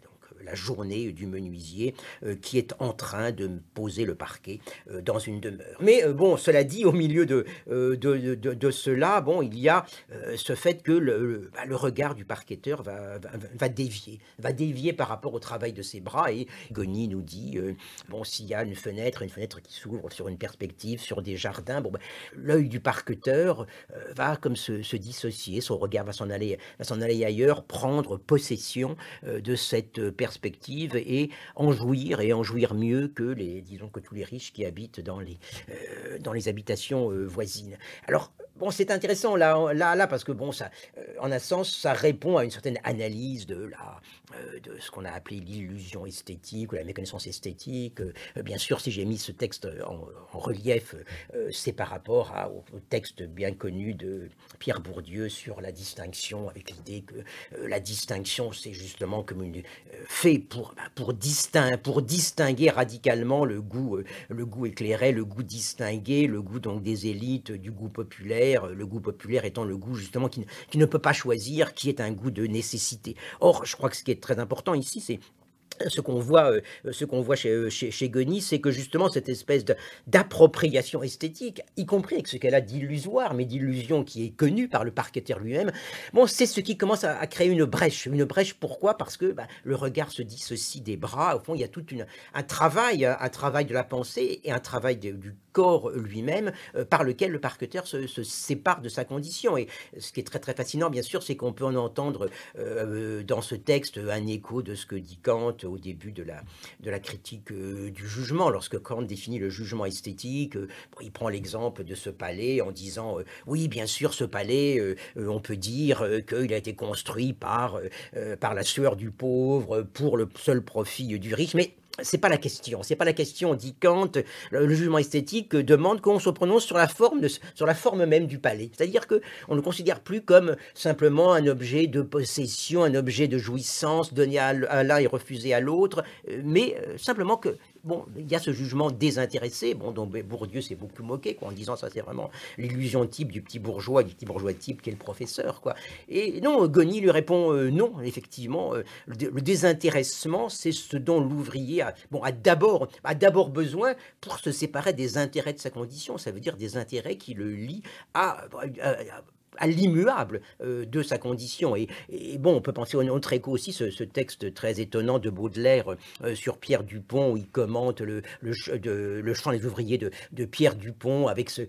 la journée du menuisier euh, qui est en train de poser le parquet euh, dans une demeure. Mais euh, bon, cela dit, au milieu de, de, de, cela, bon, il y a ce fait que le, le bah, regard du parquetteur va, va, dévier, va dévier par rapport au travail de ses bras. Et Goni nous dit, bon, s'il y a une fenêtre, une fenêtre qui s'ouvre sur une perspective, sur des jardins, bon, ben, l'œil du parqueteur va comme se, se, dissocier, son regard va s'en aller, s'en aller ailleurs, prendre possession de cette perspective perspective et en jouir, et en jouir mieux que les, disons que tous les riches qui habitent dans les, euh, dans les habitations euh, voisines. Alors, bon, c'est intéressant là, là, là, parce que bon, ça, euh, en un sens, ça répond à une certaine analyse de la, euh, de ce qu'on a appelé l'illusion esthétique ou la méconnaissance esthétique. Euh, bien sûr, si j'ai mis ce texte en, relief, euh, c'est par rapport au, texte bien connu de Pierre Bourdieu sur la distinction, avec l'idée que la distinction, c'est justement comme une fait pour, bah, pour, pour distinguer radicalement le goût, le goût éclairé, le goût distingué, le goût donc des élites, du goût populaire, le goût populaire étant le goût justement qui, qui ne peut pas choisir, qui est un goût de nécessité. Or, je crois que ce qui est très important ici, c'est ce qu'on voit, euh, ce qu'on voit chez, euh, chez, chez c'est que justement cette espèce d'appropriation esthétique, y compris avec ce qu'elle a d'illusoire, mais d'illusion qui est connue par le parquetteur lui-même, bon, c'est ce qui commence à, créer une brèche. Une brèche, pourquoi Parce que bah, le regard se dissocie des bras. Au fond, il y a tout un travail, un travail de la pensée et un travail du corps lui-même euh, par lequel le parqueteur se, sépare de sa condition. Et ce qui est très très fascinant, bien sûr, c'est qu'on peut en entendre euh, dans ce texte un écho de ce que dit Kant au début de la, de la critique euh, du jugement. Lorsque Kant définit le jugement esthétique, il prend l'exemple de ce palais en disant oui, bien sûr, ce palais, on peut dire qu'il a été construit par, par la sueur du pauvre pour le seul profit du riche, mais c'est pas la question. C'est pas la question, dit Kant. Le, jugement esthétique demande qu'on se prononce sur la forme, sur la forme même du palais. C'est-à-dire que on ne considère plus comme simplement un objet de possession, un objet de jouissance donné à l'un et refusé à l'autre, euh, mais euh, simplement que bon, il y a ce jugement désintéressé. Bon, Bourdieu s'est beaucoup moqué, quoi, en disant ça, c'est vraiment l'illusion type du petit bourgeois, du petit bourgeois type qui est le professeur, quoi. Et non, Goni lui répond euh, non, effectivement, euh, le désintéressement, c'est ce dont l'ouvrier a, bon, a d'abord, a d'abord besoin pour se séparer des intérêts de sa condition. Ça veut dire des intérêts qui le lient à à l'immuable euh, de sa condition. Et, bon, on peut penser au autre écho aussi, ce, texte très étonnant de Baudelaire euh, euh, sur Pierre Dupont, où il commente le, le, chant des ouvriers de, Pierre Dupont, avec ce,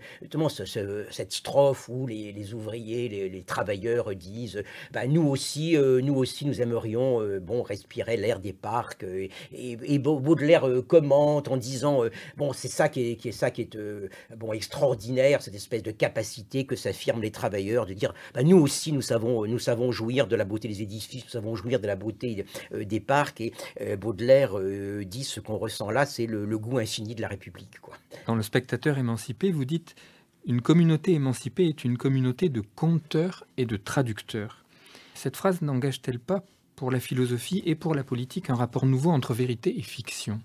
cette strophe où les, ouvriers, les, travailleurs disent bah, nous, aussi, nous aussi, nous aimerions bon, respirer l'air des parcs. Et, Baudelaire commente en disant bon, c'est ça qui est, qui est, ça qui est bon, extraordinaire, cette espèce de capacité que s'affirment les travailleurs de dire bah, nous aussi, nous savons, nous savons jouir de la beauté des édifices, nous savons jouir de la beauté euh, des parcs. Et euh, Baudelaire euh, dit ce qu'on ressent là, c'est le, goût infini de la République. Dans Le spectateur émancipé, vous dites une communauté émancipée est une communauté de conteurs et de traducteurs. Cette phrase n'engage-t-elle pas pour la philosophie et pour la politique un rapport nouveau entre vérité et fiction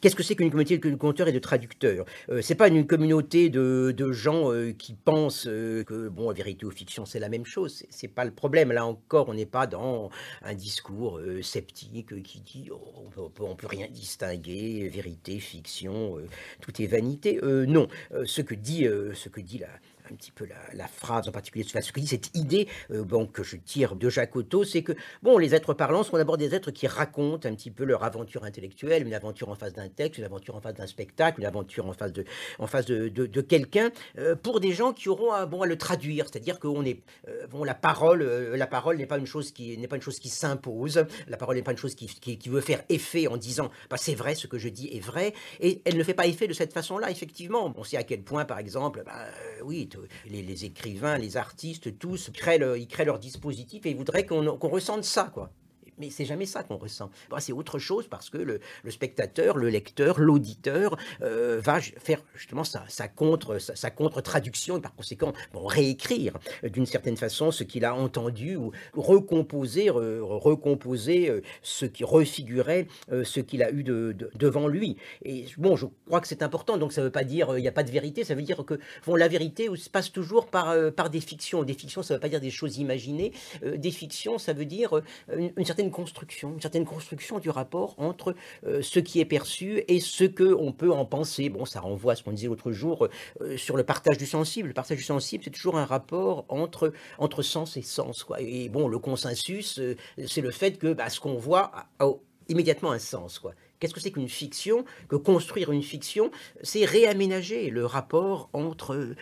Qu'est-ce que c'est qu'une communauté de conteurs et de traducteurs euh, C'est pas une communauté de, gens euh, qui pensent euh, que bon, vérité ou fiction, c'est la même chose. C'est pas le problème. Là encore, on n'est pas dans un discours euh, sceptique qui dit oh, on, peut, peut rien distinguer, vérité, fiction, tout est vanité. non, ce que dit, ce que dit la, un petit peu la, phrase en particulier que dit cette idée euh, bon, que je tire de Jacques Otto, c'est que bon, les êtres parlants sont d'abord des êtres qui racontent un petit peu leur aventure intellectuelle, une aventure en face d'un texte, une aventure en face d'un spectacle, une aventure en face de, en face de, de, quelqu'un, euh, pour des gens qui auront à, bon, à le traduire, c'est-à-dire qu'on est euh, bon, la parole, la parole n'est pas une chose qui n'est pas une chose qui s'impose, la parole n'est pas une chose qui, qui, veut faire effet en disant bah, c'est vrai ce que je dis est vrai, et elle ne fait pas effet de cette façon-là effectivement. On sait à quel point par exemple, bah, oui les, écrivains, les artistes, tous créent, ils créent leur dispositif et ils voudraient qu'on ressente ça, quoi. Mais c'est jamais ça qu'on ressent. Bah, c'est autre chose parce que le, spectateur, le lecteur, l'auditeur euh, va faire justement sa, contre, sa, contre-traduction et par conséquent bon, réécrire euh, d'une certaine façon ce qu'il a entendu ou recomposer, recomposer euh, ce qui refigurait ce qu'il a eu de, devant lui. Et bon, je crois que c'est important, donc ça ne veut pas dire il n'y a pas de vérité, ça veut dire que bon, la vérité se passe toujours par, par des fictions. Des fictions, ça ne veut pas dire des choses imaginées, des fictions, ça veut dire une certaine construction, une certaine construction du rapport entre euh, ce qui est perçu et ce qu'on peut en penser. Bon, ça renvoie à ce qu'on disait l'autre jour euh, sur le partage du sensible. Le partage du sensible, c'est toujours un rapport entre, entre sens et sens. Quoi. Et bon, le consensus, euh, c'est le fait que bah, ce qu'on voit a, a, immédiatement un sens. Quoi. Qu'est-ce que c'est qu'une fiction Que construire une fiction, c'est réaménager le rapport euh,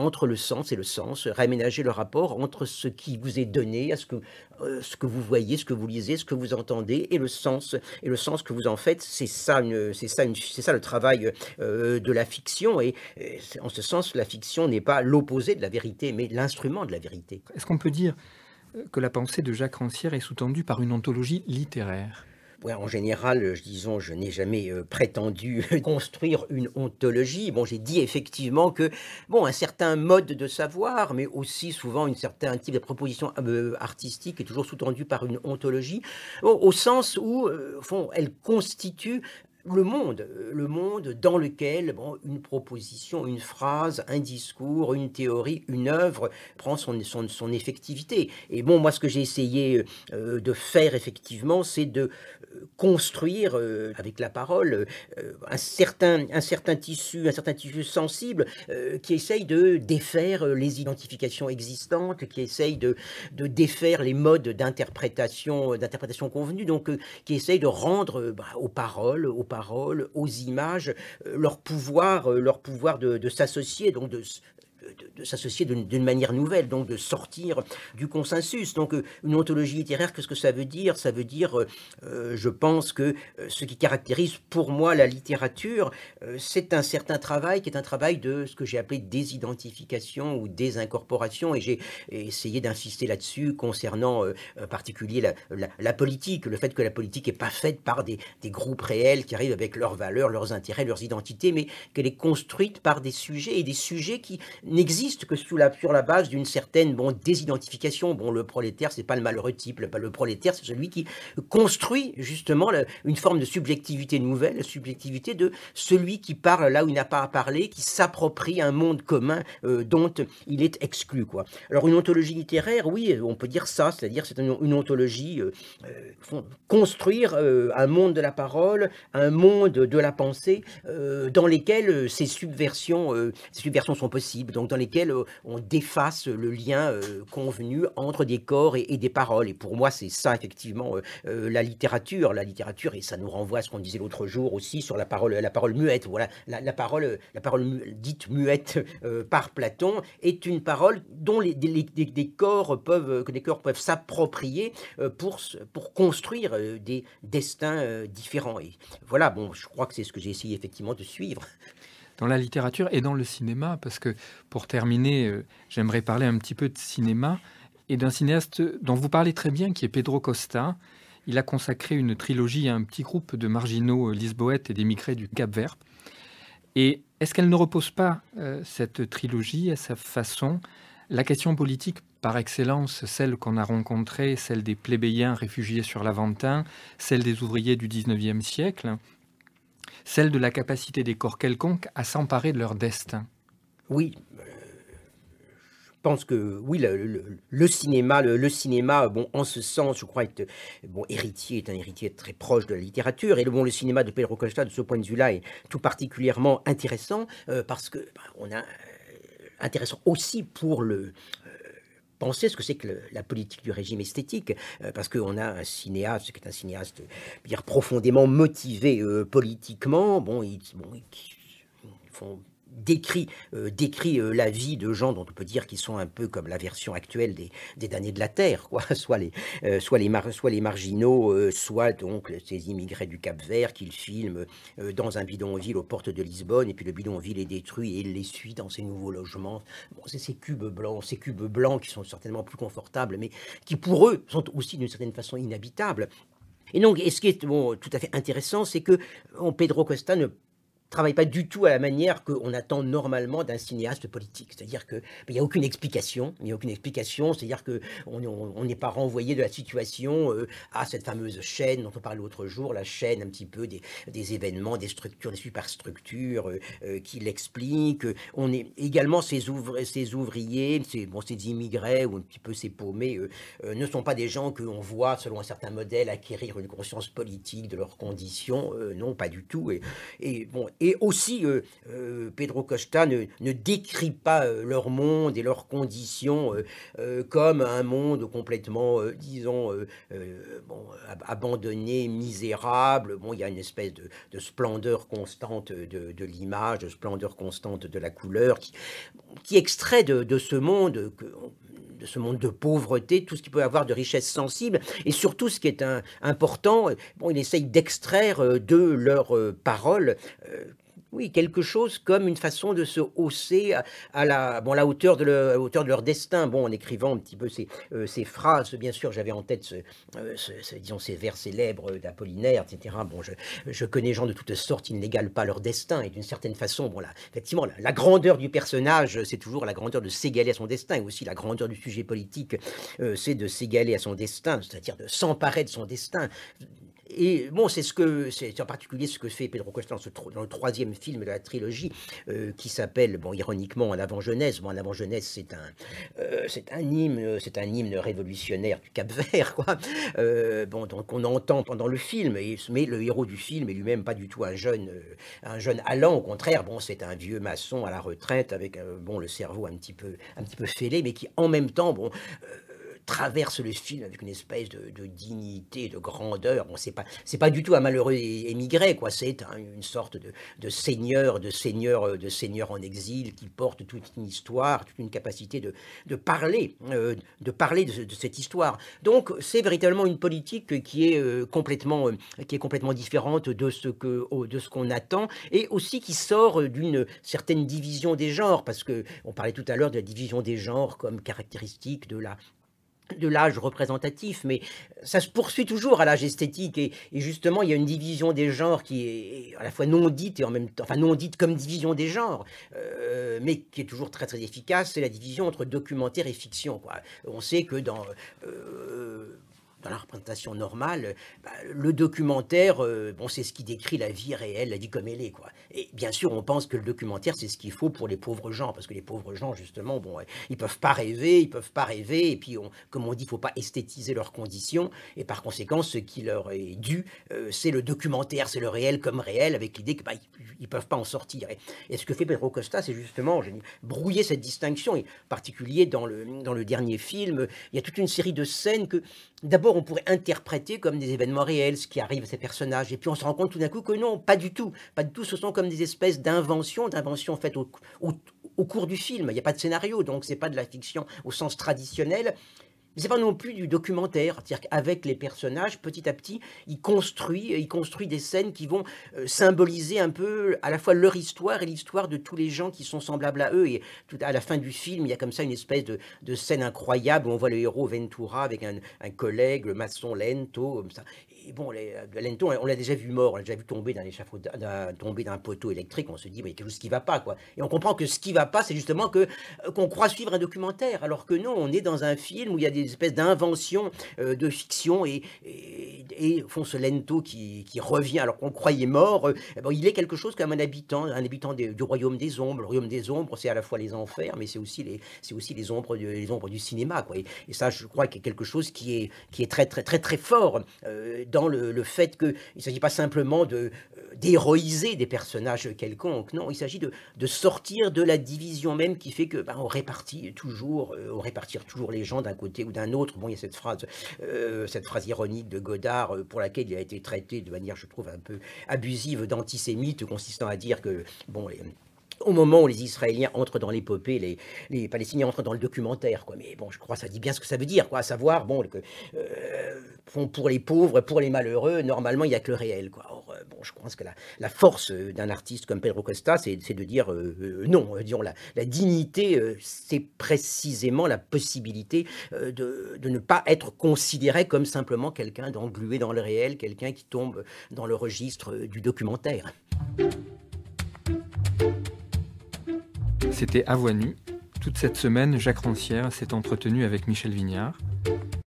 entre, le sens et le sens, réaménager le rapport entre ce qui vous est donné, à euh, ce que, vous voyez, ce que vous lisez, ce que vous entendez, et le sens, et le sens que vous en faites. C'est ça, c'est ça, le travail euh, de la fiction. Et, en ce sens, la fiction n'est pas l'opposé de la vérité, mais l'instrument de la vérité. Est-ce qu'on peut dire que la pensée de Jacques Rancière est sous-tendue par une anthologie littéraire en général, euh, disons, je n'ai jamais euh, prétendu construire une ontologie. Bon, j'ai dit effectivement que, bon, un certain mode de savoir, mais aussi souvent une certain type de proposition euh, artistique est toujours sous tendu par une ontologie, au sens où, fond, elle constitue le monde, le monde dans lequel bon, une proposition, une phrase, un discours, une théorie, une œuvre prend son, son, son effectivité. Et bon, moi, ce que j'ai essayé de faire effectivement, c'est de construire euh, avec la parole euh, un, certain, un certain tissu, un certain tissu sensible euh, qui essaye de défaire les identifications existantes, qui essaye de, défaire les modes d'interprétation, d'interprétation donc qui essaye de rendre bah, aux paroles, aux paroles, aux images, leur pouvoir, leur pouvoir de, de s'associer, donc de, de, s'associer d'une manière nouvelle, donc de sortir du consensus. Donc euh, une ontologie littéraire, qu'est-ce que ça veut dire Ça veut dire, euh, euh, je pense que ce qui caractérise pour moi la littérature, c'est un certain travail qui est un travail de ce que j'ai appelé désidentification ou désincorporation, et j'ai essayé d'insister là-dessus concernant en particulier la, politique, le fait que la politique n'est pas faite par des, des groupes réels qui arrivent avec leurs valeurs, leurs intérêts, leurs identités, mais qu'elle est construite par des sujets et des sujets qui n'existe que sous sur la base d'une certaine désidentification. Bon, le prolétaire, c'est pas le malheureux type. Le, prolétaire, c'est celui qui construit justement une forme de subjectivité nouvelle, la subjectivité de celui qui parle là où il n'a pas à parler, qui s'approprie un monde commun euh, dont il est exclu. Alors une ontologie littéraire, oui, on peut dire ça, c'est-à-dire c'est une, ontologie euh, euh, construire un monde de la parole, un monde de la pensée, dans lesquels ces subversions, subversions sont possibles dans lesquels euh, on déface le lien euh, convenu entre des corps et, des paroles. Et pour moi, c'est ça effectivement euh, la littérature. La littérature, et ça nous renvoie à ce qu'on disait l'autre jour aussi sur la parole, la parole muette. Voilà, la, parole, la parole dite muette par Platon est une parole dont les, corps peuvent, que des corps peuvent s'approprier pour, pour construire des destins différents. Et voilà, bon, je crois que c'est ce que j'ai essayé effectivement de suivre dans la littérature et dans le cinéma, parce que pour terminer, euh, j'aimerais parler un petit peu de cinéma et d'un cinéaste dont vous parlez très bien, qui est Pedro Costa. Il a consacré une trilogie à un petit groupe de marginaux euh, lisboètes et d'émigrés du Cap-Vert. Et est-ce qu'elle ne repose pas, euh, cette trilogie, à sa façon, la question politique par excellence, celle qu'on a rencontrée, celle des plébéiens réfugiés sur l'Aventin, celle des ouvriers du 19e siècle, celle de la capacité des corps quelconques à s'emparer de leur destin. Oui, euh, je pense que oui, le, cinéma, le, cinéma, bon, en ce sens, je crois, que bon, héritier est un héritier très proche de la littérature, et bon, le cinéma de Pedro Costa, de ce point de vue-là, est tout particulièrement intéressant euh, parce que ben, on a euh, intéressant aussi pour le, penser ce que c'est que la politique du régime esthétique, euh, parce qu'on a un cinéaste qui est un cinéaste dire, profondément motivé euh, politiquement, bon, ils, bon, ils font décrit, euh, décrit euh, la vie de gens dont on peut dire qu'ils sont un peu comme la version actuelle des, des damnés de la Terre, quoi. Soit, les, euh, soit, les soit les marginaux, soit donc ces immigrés du Cap Vert qu'ils filment dans un bidonville aux portes de Lisbonne, et puis le bidonville est détruit et il les suit dans ses nouveaux logements. Bon, c'est ces cubes blancs, ces cubes blancs qui sont certainement plus confortables, mais qui pour eux sont aussi d'une certaine façon inhabitables. Et donc, ce qui est tout à fait intéressant, c'est que Pedro Costa ne travaille pas du tout à la manière qu'on attend normalement d'un cinéaste politique. C'est-à-dire qu'il n'y a aucune explication, il n'y a aucune explication, c'est-à-dire qu'on n'est pas renvoyé de la situation euh, à cette fameuse chaîne dont on parlait l'autre jour, la chaîne un petit peu des, événements, des structures, des superstructures euh, euh, qui l'expliquent. On est également ces, ouvriers, ces, ces immigrés ou un petit peu ces paumés, ne sont pas des gens que l'on voit, selon un certain modèle, acquérir une conscience politique de leurs conditions. non, pas du tout. Et, et bon, et aussi, euh, euh, Pedro Costa ne, décrit pas euh, leur monde et leurs conditions comme un monde complètement, disons, abandonné, misérable. Bon, il y a une espèce de, splendeur constante de, l'image, de splendeur constante de la couleur, qui, extrait de, de ce monde que ce monde de pauvreté, tout ce qui peut avoir de richesse sensible, et surtout ce qui est important, euh, bon, il essaye d'extraire euh, de leurs euh, paroles oui, quelque chose comme une façon de se hausser à, la, bon, la, hauteur de hauteur de leur destin. Bon, en écrivant un petit peu ces, euh, ces phrases, bien sûr, j'avais en tête ce, euh, ces vers célèbres d'Apollinaire, etc. Bon, je, je, connais gens de toutes sortes, ils n'égalent pas leur destin. Et d'une certaine façon, bon, là, effectivement, la, grandeur du personnage, c'est toujours la grandeur de s'égaler à son destin. Et aussi, la grandeur du sujet politique, euh, c'est de s'égaler à son destin, c'est-à-dire de s'emparer de son destin et bon, c'est ce que c'est en particulier ce que fait Pedro Costa dans, ce, le troisième film de la trilogie, euh, qui s'appelle, bon, ironiquement, En avant jeunesse. Bon, à avant jeunesse, c'est un, euh, c'est un hymne, c'est un hymne révolutionnaire du Cap Vert, quoi. Euh, bon, donc on entend pendant le film, et, mais le héros du film est lui-même pas du tout un jeune, un jeune allant. Au contraire, bon, c'est un vieux maçon à la retraite avec, bon, le cerveau un petit peu, un petit peu fêlé, mais qui en même temps, bon traverse le film avec une espèce de, dignité, de grandeur. On sait pas, c'est pas du tout un malheureux émigré, quoi. C'est une sorte de, seigneur, de seigneur, euh, de seigneur en exil qui porte toute une histoire, toute une capacité de, de parler, euh, de parler de, cette histoire. Donc, c'est véritablement une politique qui est euh, complètement, qui est complètement différente de ce que, de ce qu'on attend, et aussi qui sort d'une certaine division des genres, parce que on parlait tout à l'heure de la division des genres comme caractéristique de la de l'âge représentatif, mais ça se poursuit toujours à l'âge esthétique. Et, justement, il y a une division des genres qui est à la fois non dite et en même temps, enfin non dite comme division des genres, euh, mais qui est toujours très très efficace, c'est la division entre documentaire et fiction. Quoi. On sait que dans... Euh, dans la représentation normale, bah, le documentaire, euh, bon, c'est ce qui décrit la vie réelle, la vie comme elle est, quoi. Et bien sûr, on pense que le documentaire, c'est ce qu'il faut pour les pauvres gens, parce que les pauvres gens, justement, bon, euh, ils peuvent pas rêver, ils peuvent pas rêver, et puis, on, comme on dit, il faut pas esthétiser leurs conditions, et par conséquent, ce qui leur est dû, euh, c'est le documentaire, c'est le réel comme réel, avec l'idée qu'ils bah, ne peuvent pas en sortir. Et, ce que fait Pedro Costa, c'est justement brouiller cette distinction, et en particulier dans le, dans le dernier film, il y a toute une série de scènes que, d'abord, on pourrait interpréter comme des événements réels, ce qui arrive à ces personnages, et puis on se rend compte tout d'un coup que non, pas du tout, pas du tout, ce sont comme des espèces d'inventions, d'inventions faites au, cours du film. Il n'y a pas de scénario, donc ce n'est pas de la fiction au sens traditionnel. Mais c'est pas non plus du documentaire, c'est-à-dire qu'avec les personnages, petit à petit, il construit, il construit des scènes qui vont euh, symboliser un peu à la fois leur histoire et l'histoire de tous les gens qui sont semblables à eux. Et tout à la fin du film, il y a comme ça une espèce de, scène incroyable où on voit le héros Ventura avec un, collègue, le maçon Lento, ça. Et bon, euh, Lento, on l'a déjà vu mort, on l'a déjà vu tomber d'un échafaud, tomber d'un poteau électrique. On se dit, mais il y a quelque chose qui va pas, quoi. Et on comprend que ce qui va pas, c'est justement que euh, qu'on croit suivre un documentaire, alors que non, on est dans un film où il y a des des espèces d'invention euh, de fiction et, et, et lento qui, qui, revient alors qu'on croyait mort, euh, bon, il est quelque chose comme un habitant, un habitant du royaume des ombres. Le royaume des ombres, c'est à la fois les enfers, mais c'est aussi les, c'est aussi les ombres, du, les ombres du cinéma, quoi. Et, ça, je crois qu'il y a quelque chose qui est, qui est très, très, très, très fort euh, dans le, le fait qu'il ne s'agit pas simplement de d'héroïser des personnages quelconques. Non, il s'agit de, de, sortir de la division même qui fait que bah, on répartit toujours, on répartit toujours les gens d'un côté ou d'un autre. Bon, il y a cette phrase, euh, cette phrase ironique de Godard euh, pour laquelle il a été traité de manière, je trouve, un peu abusive d'antisémite, consistant à dire que, bon, au moment où les Israéliens entrent dans l'épopée, les, Palestiniens entrent dans le documentaire. Quoi. Mais bon, je crois que ça dit bien ce que ça veut dire, quoi. à savoir bon, que euh, pour les pauvres, pour les malheureux, normalement, il n'y a que le réel. Quoi. Oh. Euh, je pense que la, force euh, d'un artiste comme Pedro Costa, c'est de dire euh, non. Disons, la, la dignité, c'est précisément la possibilité de, ne pas être considéré comme simplement quelqu'un d'englué dans le réel, quelqu'un qui tombe dans le registre du documentaire. C'était À Toute cette semaine, Jacques Rancière s'est entretenu avec Michel Vignard.